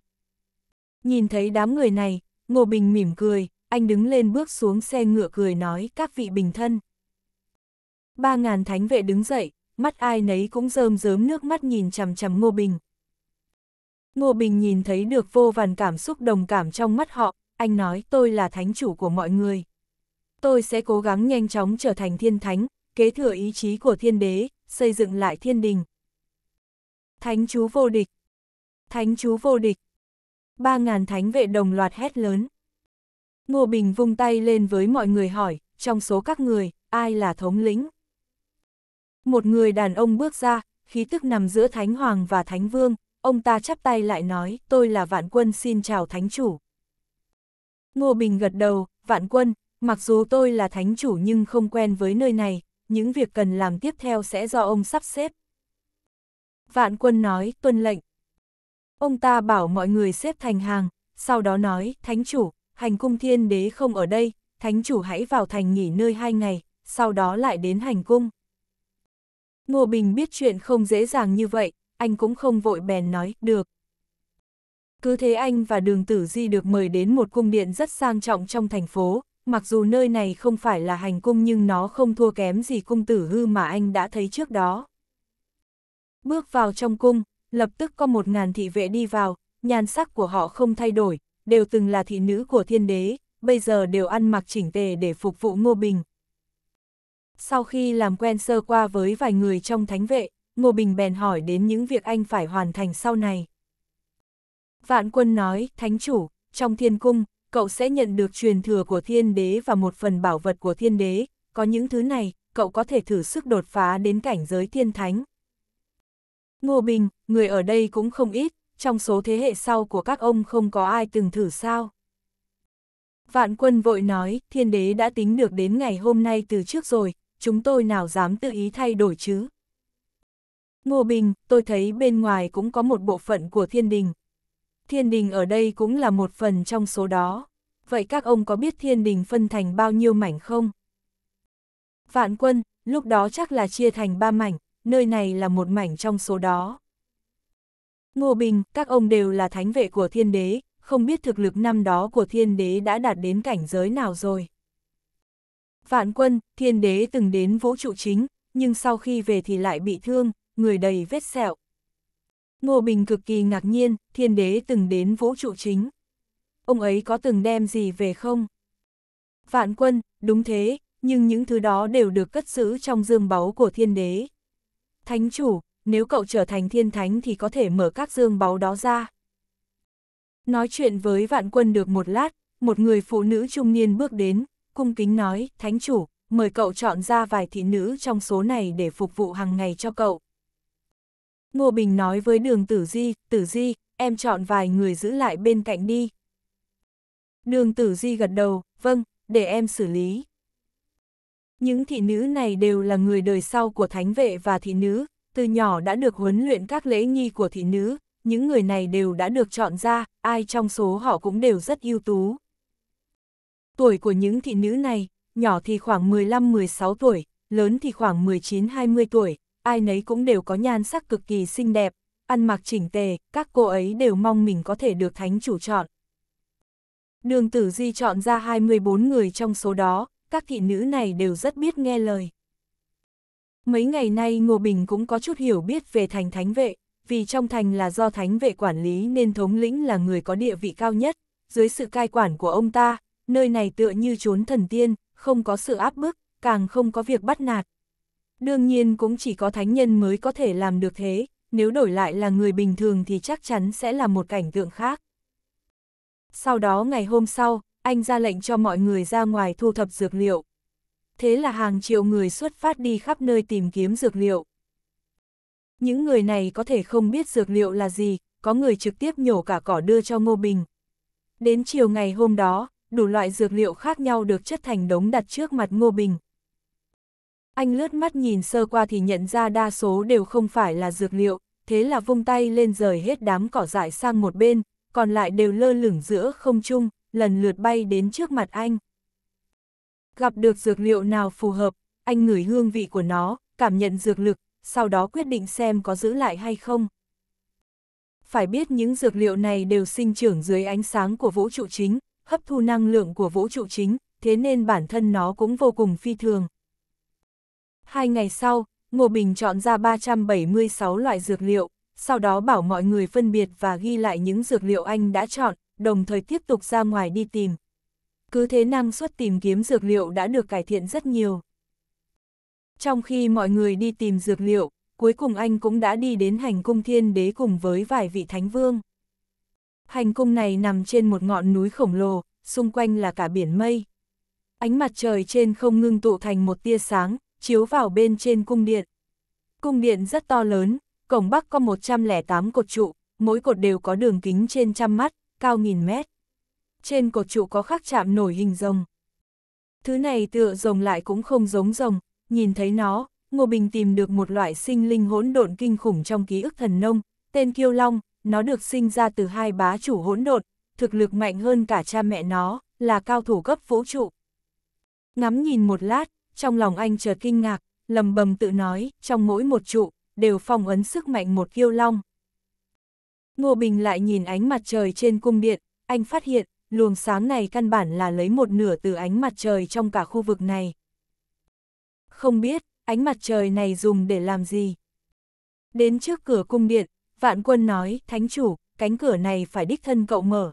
Nhìn thấy đám người này, Ngô Bình mỉm cười, anh đứng lên bước xuống xe ngựa cười nói các vị bình thân. Ba ngàn thánh vệ đứng dậy, mắt ai nấy cũng rơm rớm nước mắt nhìn chằm chằm Ngô Bình. Ngô Bình nhìn thấy được vô vàn cảm xúc đồng cảm trong mắt họ, anh nói tôi là thánh chủ của mọi người. Tôi sẽ cố gắng nhanh chóng trở thành thiên thánh, kế thừa ý chí của thiên đế, xây dựng lại thiên đình. Thánh chú vô địch! Thánh chú vô địch! Ba ngàn thánh vệ đồng loạt hét lớn. Ngô Bình vung tay lên với mọi người hỏi, trong số các người, ai là thống lĩnh? Một người đàn ông bước ra, khí tức nằm giữa Thánh Hoàng và Thánh Vương, ông ta chắp tay lại nói, tôi là vạn quân xin chào Thánh Chủ. Ngô Bình gật đầu, vạn quân, mặc dù tôi là thánh chủ nhưng không quen với nơi này, những việc cần làm tiếp theo sẽ do ông sắp xếp. Vạn quân nói, tuân lệnh. Ông ta bảo mọi người xếp thành hàng, sau đó nói, thánh chủ, hành cung thiên đế không ở đây, thánh chủ hãy vào thành nghỉ nơi hai ngày, sau đó lại đến hành cung. Ngô Bình biết chuyện không dễ dàng như vậy, anh cũng không vội bèn nói, được. Cứ thế anh và đường tử di được mời đến một cung điện rất sang trọng trong thành phố, mặc dù nơi này không phải là hành cung nhưng nó không thua kém gì cung tử hư mà anh đã thấy trước đó. Bước vào trong cung, lập tức có một ngàn thị vệ đi vào, nhan sắc của họ không thay đổi, đều từng là thị nữ của thiên đế, bây giờ đều ăn mặc chỉnh tề để phục vụ Ngô Bình. Sau khi làm quen sơ qua với vài người trong thánh vệ, Ngô Bình bèn hỏi đến những việc anh phải hoàn thành sau này. Vạn quân nói, Thánh chủ, trong thiên cung, cậu sẽ nhận được truyền thừa của thiên đế và một phần bảo vật của thiên đế, có những thứ này, cậu có thể thử sức đột phá đến cảnh giới thiên thánh. Ngô Bình, người ở đây cũng không ít, trong số thế hệ sau của các ông không có ai từng thử sao. Vạn quân vội nói, thiên đế đã tính được đến ngày hôm nay từ trước rồi, chúng tôi nào dám tự ý thay đổi chứ. Ngô Bình, tôi thấy bên ngoài cũng có một bộ phận của thiên đình, thiên đình ở đây cũng là một phần trong số đó. Vậy các ông có biết thiên đình phân thành bao nhiêu mảnh không? Vạn quân, lúc đó chắc là chia thành ba mảnh, nơi này là một mảnh trong số đó. Ngô Bình, các ông đều là thánh vệ của thiên đế, không biết thực lực năm đó của thiên đế đã đạt đến cảnh giới nào rồi. Vạn quân, thiên đế từng đến vũ trụ chính, nhưng sau khi về thì lại bị thương, người đầy vết sẹo, Ngô Bình cực kỳ ngạc nhiên, thiên đế từng đến vũ trụ chính. Ông ấy có từng đem gì về không? Vạn quân, đúng thế, nhưng những thứ đó đều được cất giữ trong dương báu của thiên đế. Thánh chủ, nếu cậu trở thành thiên thánh thì có thể mở các dương báu đó ra. Nói chuyện với vạn quân được một lát, một người phụ nữ trung niên bước đến, cung kính nói, Thánh chủ, mời cậu chọn ra vài thị nữ trong số này để phục vụ hàng ngày cho cậu. Ngô Bình nói với đường tử di, tử di, em chọn vài người giữ lại bên cạnh đi. Đường tử di gật đầu, vâng, để em xử lý. Những thị nữ này đều là người đời sau của thánh vệ và thị nữ, từ nhỏ đã được huấn luyện các lễ nghi của thị nữ, những người này đều đã được chọn ra, ai trong số họ cũng đều rất ưu tú. Tuổi của những thị nữ này, nhỏ thì khoảng 15-16 tuổi, lớn thì khoảng 19-20 tuổi, ai nấy cũng đều có nhan sắc cực kỳ xinh đẹp, ăn mặc chỉnh tề, các cô ấy đều mong mình có thể được thánh chủ chọn. Đường tử di chọn ra 24 người trong số đó, các thị nữ này đều rất biết nghe lời. Mấy ngày nay Ngô Bình cũng có chút hiểu biết về thành thánh vệ, vì trong thành là do thánh vệ quản lý nên thống lĩnh là người có địa vị cao nhất, dưới sự cai quản của ông ta, nơi này tựa như chốn thần tiên, không có sự áp bức, càng không có việc bắt nạt, Đương nhiên cũng chỉ có thánh nhân mới có thể làm được thế, nếu đổi lại là người bình thường thì chắc chắn sẽ là một cảnh tượng khác. Sau đó ngày hôm sau, anh ra lệnh cho mọi người ra ngoài thu thập dược liệu. Thế là hàng triệu người xuất phát đi khắp nơi tìm kiếm dược liệu. Những người này có thể không biết dược liệu là gì, có người trực tiếp nhổ cả cỏ đưa cho Ngô Bình. Đến chiều ngày hôm đó, đủ loại dược liệu khác nhau được chất thành đống đặt trước mặt Ngô Bình. Anh lướt mắt nhìn sơ qua thì nhận ra đa số đều không phải là dược liệu, thế là vung tay lên rời hết đám cỏ dại sang một bên, còn lại đều lơ lửng giữa không trung, lần lượt bay đến trước mặt anh. Gặp được dược liệu nào phù hợp, anh ngửi hương vị của nó, cảm nhận dược lực, sau đó quyết định xem có giữ lại hay không. Phải biết những dược liệu này đều sinh trưởng dưới ánh sáng của vũ trụ chính, hấp thu năng lượng của vũ trụ chính, thế nên bản thân nó cũng vô cùng phi thường. Hai ngày sau, Ngô Bình chọn ra 376 loại dược liệu, sau đó bảo mọi người phân biệt và ghi lại những dược liệu anh đã chọn, đồng thời tiếp tục ra ngoài đi tìm. Cứ thế năng suất tìm kiếm dược liệu đã được cải thiện rất nhiều. Trong khi mọi người đi tìm dược liệu, cuối cùng anh cũng đã đi đến hành cung thiên đế cùng với vài vị thánh vương. Hành cung này nằm trên một ngọn núi khổng lồ, xung quanh là cả biển mây. Ánh mặt trời trên không ngưng tụ thành một tia sáng, chiếu vào bên trên cung điện. Cung điện rất to lớn, cổng bắc có 108 cột trụ, mỗi cột đều có đường kính trên trăm mắt, cao nghìn mét. Trên cột trụ có khắc chạm nổi hình rồng. Thứ này tựa rồng lại cũng không giống rồng, nhìn thấy nó, Ngô Bình tìm được một loại sinh linh hỗn độn kinh khủng trong ký ức thần nông, tên Kiêu Long, nó được sinh ra từ hai bá chủ hỗn độn, thực lực mạnh hơn cả cha mẹ nó, là cao thủ cấp vũ trụ. Ngắm nhìn một lát, trong lòng anh chợt kinh ngạc, lầm bầm tự nói, trong mỗi một trụ, đều phong ấn sức mạnh một kiêu long. Ngô Bình lại nhìn ánh mặt trời trên cung điện, anh phát hiện, luồng sáng này căn bản là lấy một nửa từ ánh mặt trời trong cả khu vực này. Không biết, ánh mặt trời này dùng để làm gì? Đến trước cửa cung điện, vạn quân nói, thánh chủ, cánh cửa này phải đích thân cậu mở.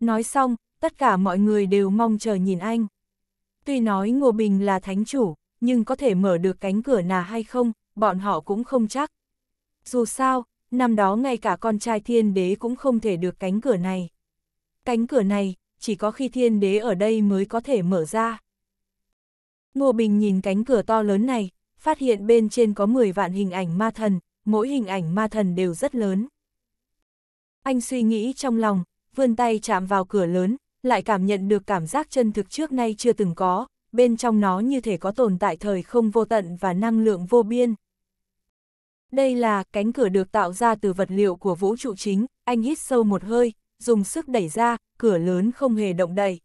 Nói xong, tất cả mọi người đều mong chờ nhìn anh. Tuy nói Ngô Bình là thánh chủ, nhưng có thể mở được cánh cửa nà hay không, bọn họ cũng không chắc. Dù sao, năm đó ngay cả con trai thiên đế cũng không thể được cánh cửa này. Cánh cửa này, chỉ có khi thiên đế ở đây mới có thể mở ra. Ngô Bình nhìn cánh cửa to lớn này, phát hiện bên trên có 10 vạn hình ảnh ma thần, mỗi hình ảnh ma thần đều rất lớn. Anh suy nghĩ trong lòng, vươn tay chạm vào cửa lớn, lại cảm nhận được cảm giác chân thực trước nay chưa từng có, bên trong nó như thể có tồn tại thời không vô tận và năng lượng vô biên. Đây là cánh cửa được tạo ra từ vật liệu của vũ trụ chính, anh hít sâu một hơi, dùng sức đẩy ra, cửa lớn không hề động đậy.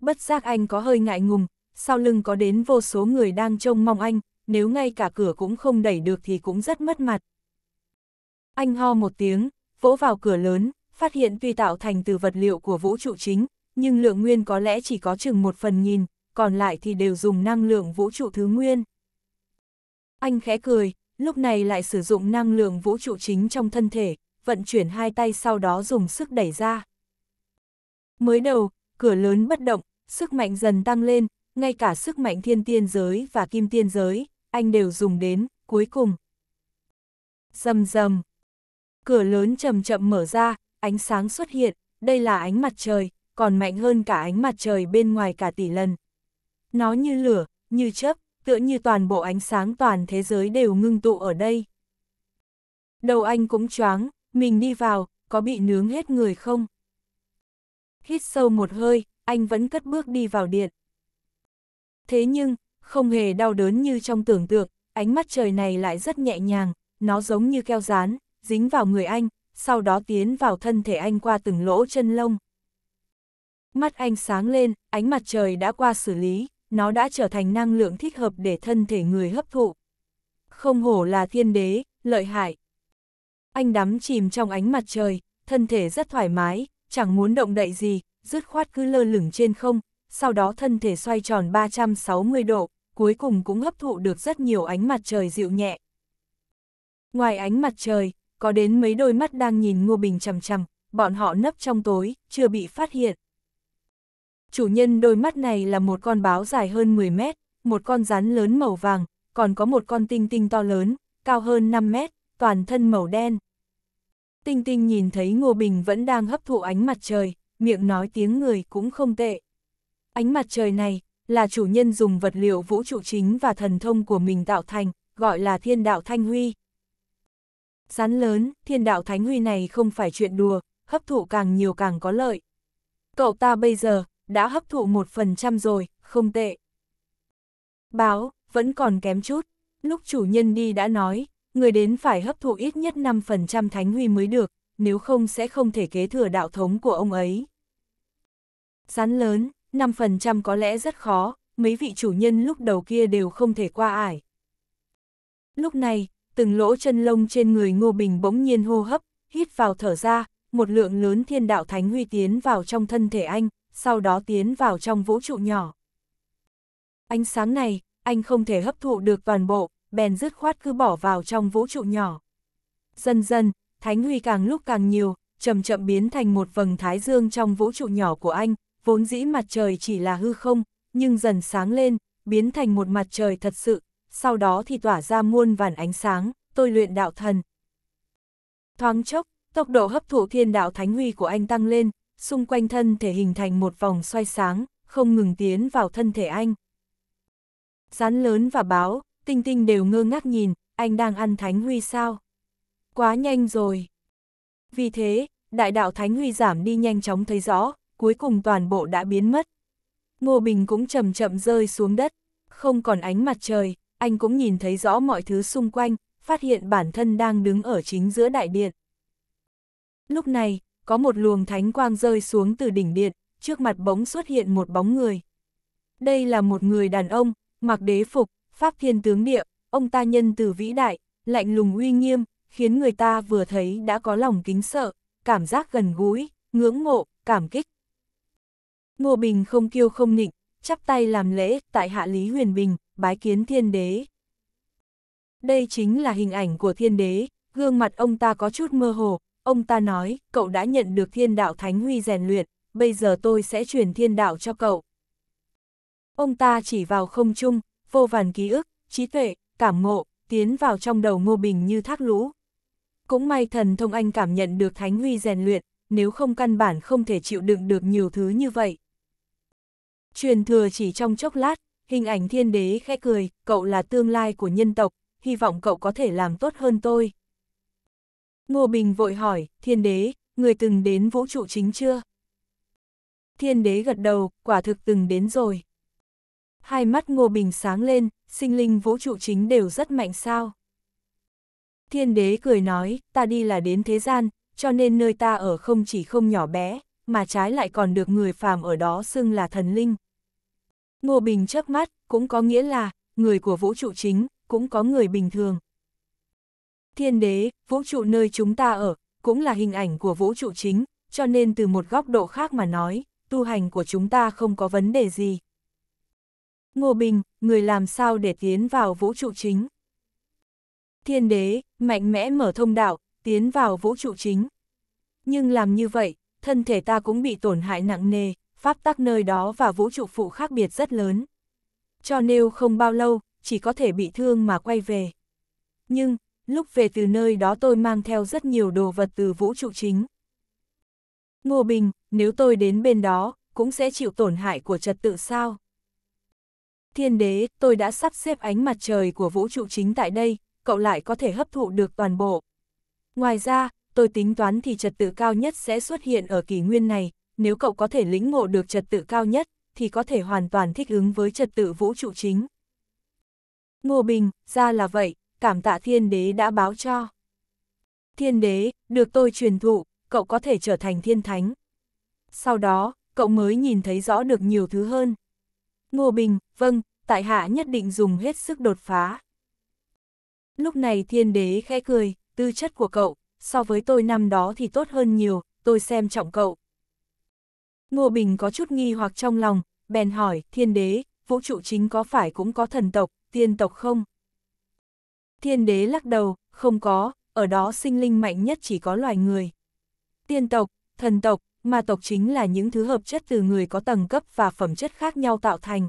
Bất giác anh có hơi ngại ngùng, sau lưng có đến vô số người đang trông mong anh, nếu ngay cả cửa cũng không đẩy được thì cũng rất mất mặt. Anh ho một tiếng, vỗ vào cửa lớn, phát hiện tuy tạo thành từ vật liệu của vũ trụ chính, nhưng lượng nguyên có lẽ chỉ có chừng một phần nghìn, còn lại thì đều dùng năng lượng vũ trụ thứ nguyên. Anh khẽ cười, lúc này lại sử dụng năng lượng vũ trụ chính trong thân thể, vận chuyển hai tay sau đó dùng sức đẩy ra. Mới đầu, cửa lớn bất động, sức mạnh dần tăng lên, ngay cả sức mạnh thiên tiên giới và kim tiên giới, anh đều dùng đến, cuối cùng. Dầm dầm. Cửa lớn chậm chậm mở ra, ánh sáng xuất hiện, đây là ánh mặt trời, còn mạnh hơn cả ánh mặt trời bên ngoài cả tỷ lần. Nó như lửa, như chớp, tựa như toàn bộ ánh sáng toàn thế giới đều ngưng tụ ở đây. Đầu anh cũng choáng, mình đi vào, có bị nướng hết người không? Hít sâu một hơi, anh vẫn cất bước đi vào điện. Thế nhưng, không hề đau đớn như trong tưởng tượng, ánh mắt trời này lại rất nhẹ nhàng, nó giống như keo dán, dính vào người anh, sau đó tiến vào thân thể anh qua từng lỗ chân lông. Mắt anh sáng lên, ánh mặt trời đã qua xử lý, nó đã trở thành năng lượng thích hợp để thân thể người hấp thụ. Không hổ là thiên đế, lợi hại. Anh đắm chìm trong ánh mặt trời, thân thể rất thoải mái, chẳng muốn động đậy gì, dứt khoát cứ lơ lửng trên không, sau đó thân thể xoay tròn 360 độ, cuối cùng cũng hấp thụ được rất nhiều ánh mặt trời dịu nhẹ. Ngoài ánh mặt trời, có đến mấy đôi mắt đang nhìn Ngô Bình chằm chằm, bọn họ nấp trong tối, chưa bị phát hiện. Chủ nhân đôi mắt này là một con báo dài hơn 10 mét, một con rắn lớn màu vàng, còn có một con tinh tinh to lớn, cao hơn 5 mét, toàn thân màu đen. Tinh tinh nhìn thấy Ngô Bình vẫn đang hấp thụ ánh mặt trời, miệng nói tiếng người cũng không tệ. Ánh mặt trời này là chủ nhân dùng vật liệu vũ trụ chính và thần thông của mình tạo thành, gọi là thiên đạo thanh huy. Rắn lớn, thiên đạo thánh huy này không phải chuyện đùa, hấp thụ càng nhiều càng có lợi. Cậu ta bây giờ, đã hấp thụ một phần trăm rồi, không tệ. Báo, vẫn còn kém chút. Lúc chủ nhân đi đã nói, người đến phải hấp thụ ít nhất 5% thánh huy mới được, nếu không sẽ không thể kế thừa đạo thống của ông ấy. Rắn lớn, 5% có lẽ rất khó, mấy vị chủ nhân lúc đầu kia đều không thể qua ải. Lúc này, từng lỗ chân lông trên người Ngô Bình bỗng nhiên hô hấp, hít vào thở ra, một lượng lớn thiên đạo thánh huy tiến vào trong thân thể anh, sau đó tiến vào trong vũ trụ nhỏ. Ánh sáng này, anh không thể hấp thụ được toàn bộ, bèn dứt khoát cứ bỏ vào trong vũ trụ nhỏ. Dần dần, thánh huy càng lúc càng nhiều, chậm chậm biến thành một vầng thái dương trong vũ trụ nhỏ của anh, vốn dĩ mặt trời chỉ là hư không, nhưng dần sáng lên, biến thành một mặt trời thật sự, sau đó thì tỏa ra muôn vàn ánh sáng, tôi luyện đạo thần. Thoáng chốc, tốc độ hấp thụ thiên đạo thánh huy của anh tăng lên, xung quanh thân thể hình thành một vòng xoay sáng, không ngừng tiến vào thân thể anh. Rắn lớn và báo, tinh tinh đều ngơ ngác nhìn, anh đang ăn thánh huy sao? Quá nhanh rồi. Vì thế, đại đạo thánh huy giảm đi nhanh chóng thấy rõ, cuối cùng toàn bộ đã biến mất. Ngô Bình cũng chậm chậm rơi xuống đất, không còn ánh mặt trời, anh cũng nhìn thấy rõ mọi thứ xung quanh, phát hiện bản thân đang đứng ở chính giữa đại điện. Lúc này, có một luồng thánh quang rơi xuống từ đỉnh điện, trước mặt bỗng xuất hiện một bóng người. Đây là một người đàn ông, mặc đế phục, pháp thiên tướng địa, ông ta nhân từ vĩ đại, lạnh lùng uy nghiêm, khiến người ta vừa thấy đã có lòng kính sợ, cảm giác gần gũi, ngưỡng ngộ, cảm kích. Ngô Bình không kiêu không nịnh, chắp tay làm lễ tại hạ Lý Huyền Bình, bái kiến thiên đế. Đây chính là hình ảnh của thiên đế, gương mặt ông ta có chút mơ hồ, ông ta nói, cậu đã nhận được thiên đạo thánh huy rèn luyện, bây giờ tôi sẽ truyền thiên đạo cho cậu. Ông ta chỉ vào không trung, vô vàn ký ức, trí tuệ, cảm ngộ, tiến vào trong đầu Ngô Bình như thác lũ. Cũng may thần thông anh cảm nhận được thánh huy rèn luyện, nếu không căn bản không thể chịu đựng được nhiều thứ như vậy. Truyền thừa chỉ trong chốc lát, Hình ảnh thiên đế khẽ cười, cậu là tương lai của nhân tộc, hy vọng cậu có thể làm tốt hơn tôi. Ngô Bình vội hỏi, thiên đế, người từng đến vũ trụ chính chưa? Thiên đế gật đầu, quả thực từng đến rồi. Hai mắt Ngô Bình sáng lên, sinh linh vũ trụ chính đều rất mạnh sao. Thiên đế cười nói, ta đi là đến thế gian, cho nên nơi ta ở không chỉ không nhỏ bé, mà trái lại còn được người phàm ở đó xưng là thần linh. Ngô Bình chớp mắt, cũng có nghĩa là, người của vũ trụ chính, cũng có người bình thường. Thiên đế, vũ trụ nơi chúng ta ở, cũng là hình ảnh của vũ trụ chính, cho nên từ một góc độ khác mà nói, tu hành của chúng ta không có vấn đề gì. Ngô Bình, người làm sao để tiến vào vũ trụ chính? Thiên đế, mạnh mẽ mở thông đạo, tiến vào vũ trụ chính. Nhưng làm như vậy, thân thể ta cũng bị tổn hại nặng nề, pháp tắc nơi đó và vũ trụ phụ khác biệt rất lớn. Cho nêu không bao lâu, chỉ có thể bị thương mà quay về. Nhưng, lúc về từ nơi đó tôi mang theo rất nhiều đồ vật từ vũ trụ chính. Ngô Bình, nếu tôi đến bên đó, cũng sẽ chịu tổn hại của trật tự sao? Thiên đế, tôi đã sắp xếp ánh mặt trời của vũ trụ chính tại đây, cậu lại có thể hấp thụ được toàn bộ. Ngoài ra, tôi tính toán thì trật tự cao nhất sẽ xuất hiện ở kỷ nguyên này, nếu cậu có thể lĩnh ngộ được trật tự cao nhất, thì có thể hoàn toàn thích ứng với trật tự vũ trụ chính. Ngô Bình, ra là vậy, cảm tạ thiên đế đã báo cho. Thiên đế, được tôi truyền thụ, cậu có thể trở thành thiên thánh. Sau đó, cậu mới nhìn thấy rõ được nhiều thứ hơn. Ngô Bình, vâng, tại hạ nhất định dùng hết sức đột phá. Lúc này thiên đế khẽ cười, tư chất của cậu, so với tôi năm đó thì tốt hơn nhiều, tôi xem trọng cậu. Ngô Bình có chút nghi hoặc trong lòng, bèn hỏi, thiên đế, vũ trụ chính có phải cũng có thần tộc, tiên tộc không? Thiên đế lắc đầu, không có, ở đó sinh linh mạnh nhất chỉ có loài người. Tiên tộc, thần tộc, mà tộc chính là những thứ hợp chất từ người có tầng cấp và phẩm chất khác nhau tạo thành.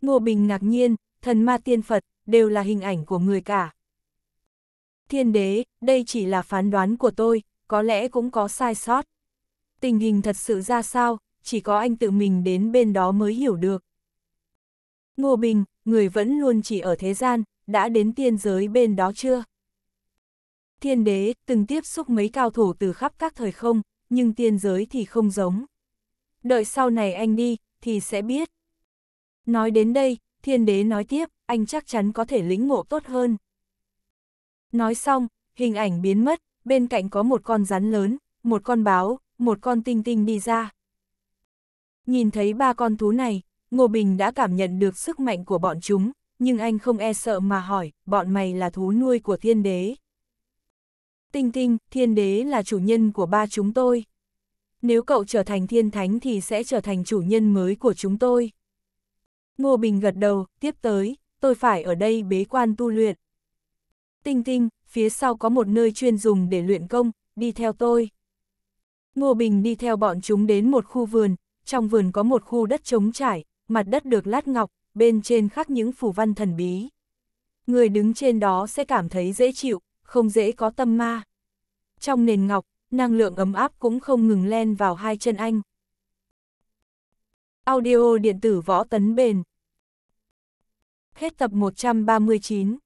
Ngô Bình ngạc nhiên, thần ma tiên Phật, đều là hình ảnh của người cả. Thiên đế, đây chỉ là phán đoán của tôi, có lẽ cũng có sai sót tình hình thật sự ra sao, chỉ có anh tự mình đến bên đó mới hiểu được. Ngô Bình, người vẫn luôn chỉ ở thế gian, đã đến tiên giới bên đó chưa? Thiên đế từng tiếp xúc mấy cao thủ từ khắp các thời không, nhưng tiên giới thì không giống. Đợi sau này anh đi, thì sẽ biết. Nói đến đây, thiên đế nói tiếp, anh chắc chắn có thể lĩnh ngộ tốt hơn. Nói xong, hình ảnh biến mất, bên cạnh có một con rắn lớn, một con báo, một con tinh tinh đi ra. Nhìn thấy ba con thú này, Ngô Bình đã cảm nhận được sức mạnh của bọn chúng, nhưng anh không e sợ mà hỏi, bọn mày là thú nuôi của thiên đế. Tinh tinh, thiên đế là chủ nhân của ba chúng tôi. Nếu cậu trở thành thiên thánh thì sẽ trở thành chủ nhân mới của chúng tôi. Ngô Bình gật đầu, tiếp tới, tôi phải ở đây bế quan tu luyện. Tinh tinh, phía sau có một nơi chuyên dùng để luyện công, đi theo tôi. Ngô Bình đi theo bọn chúng đến một khu vườn, trong vườn có một khu đất trống trải, mặt đất được lát ngọc, bên trên khắc những phù văn thần bí. Người đứng trên đó sẽ cảm thấy dễ chịu, không dễ có tâm ma. Trong nền ngọc, năng lượng ấm áp cũng không ngừng len vào hai chân anh. Audio điện tử võ tấn bền Hết tập 139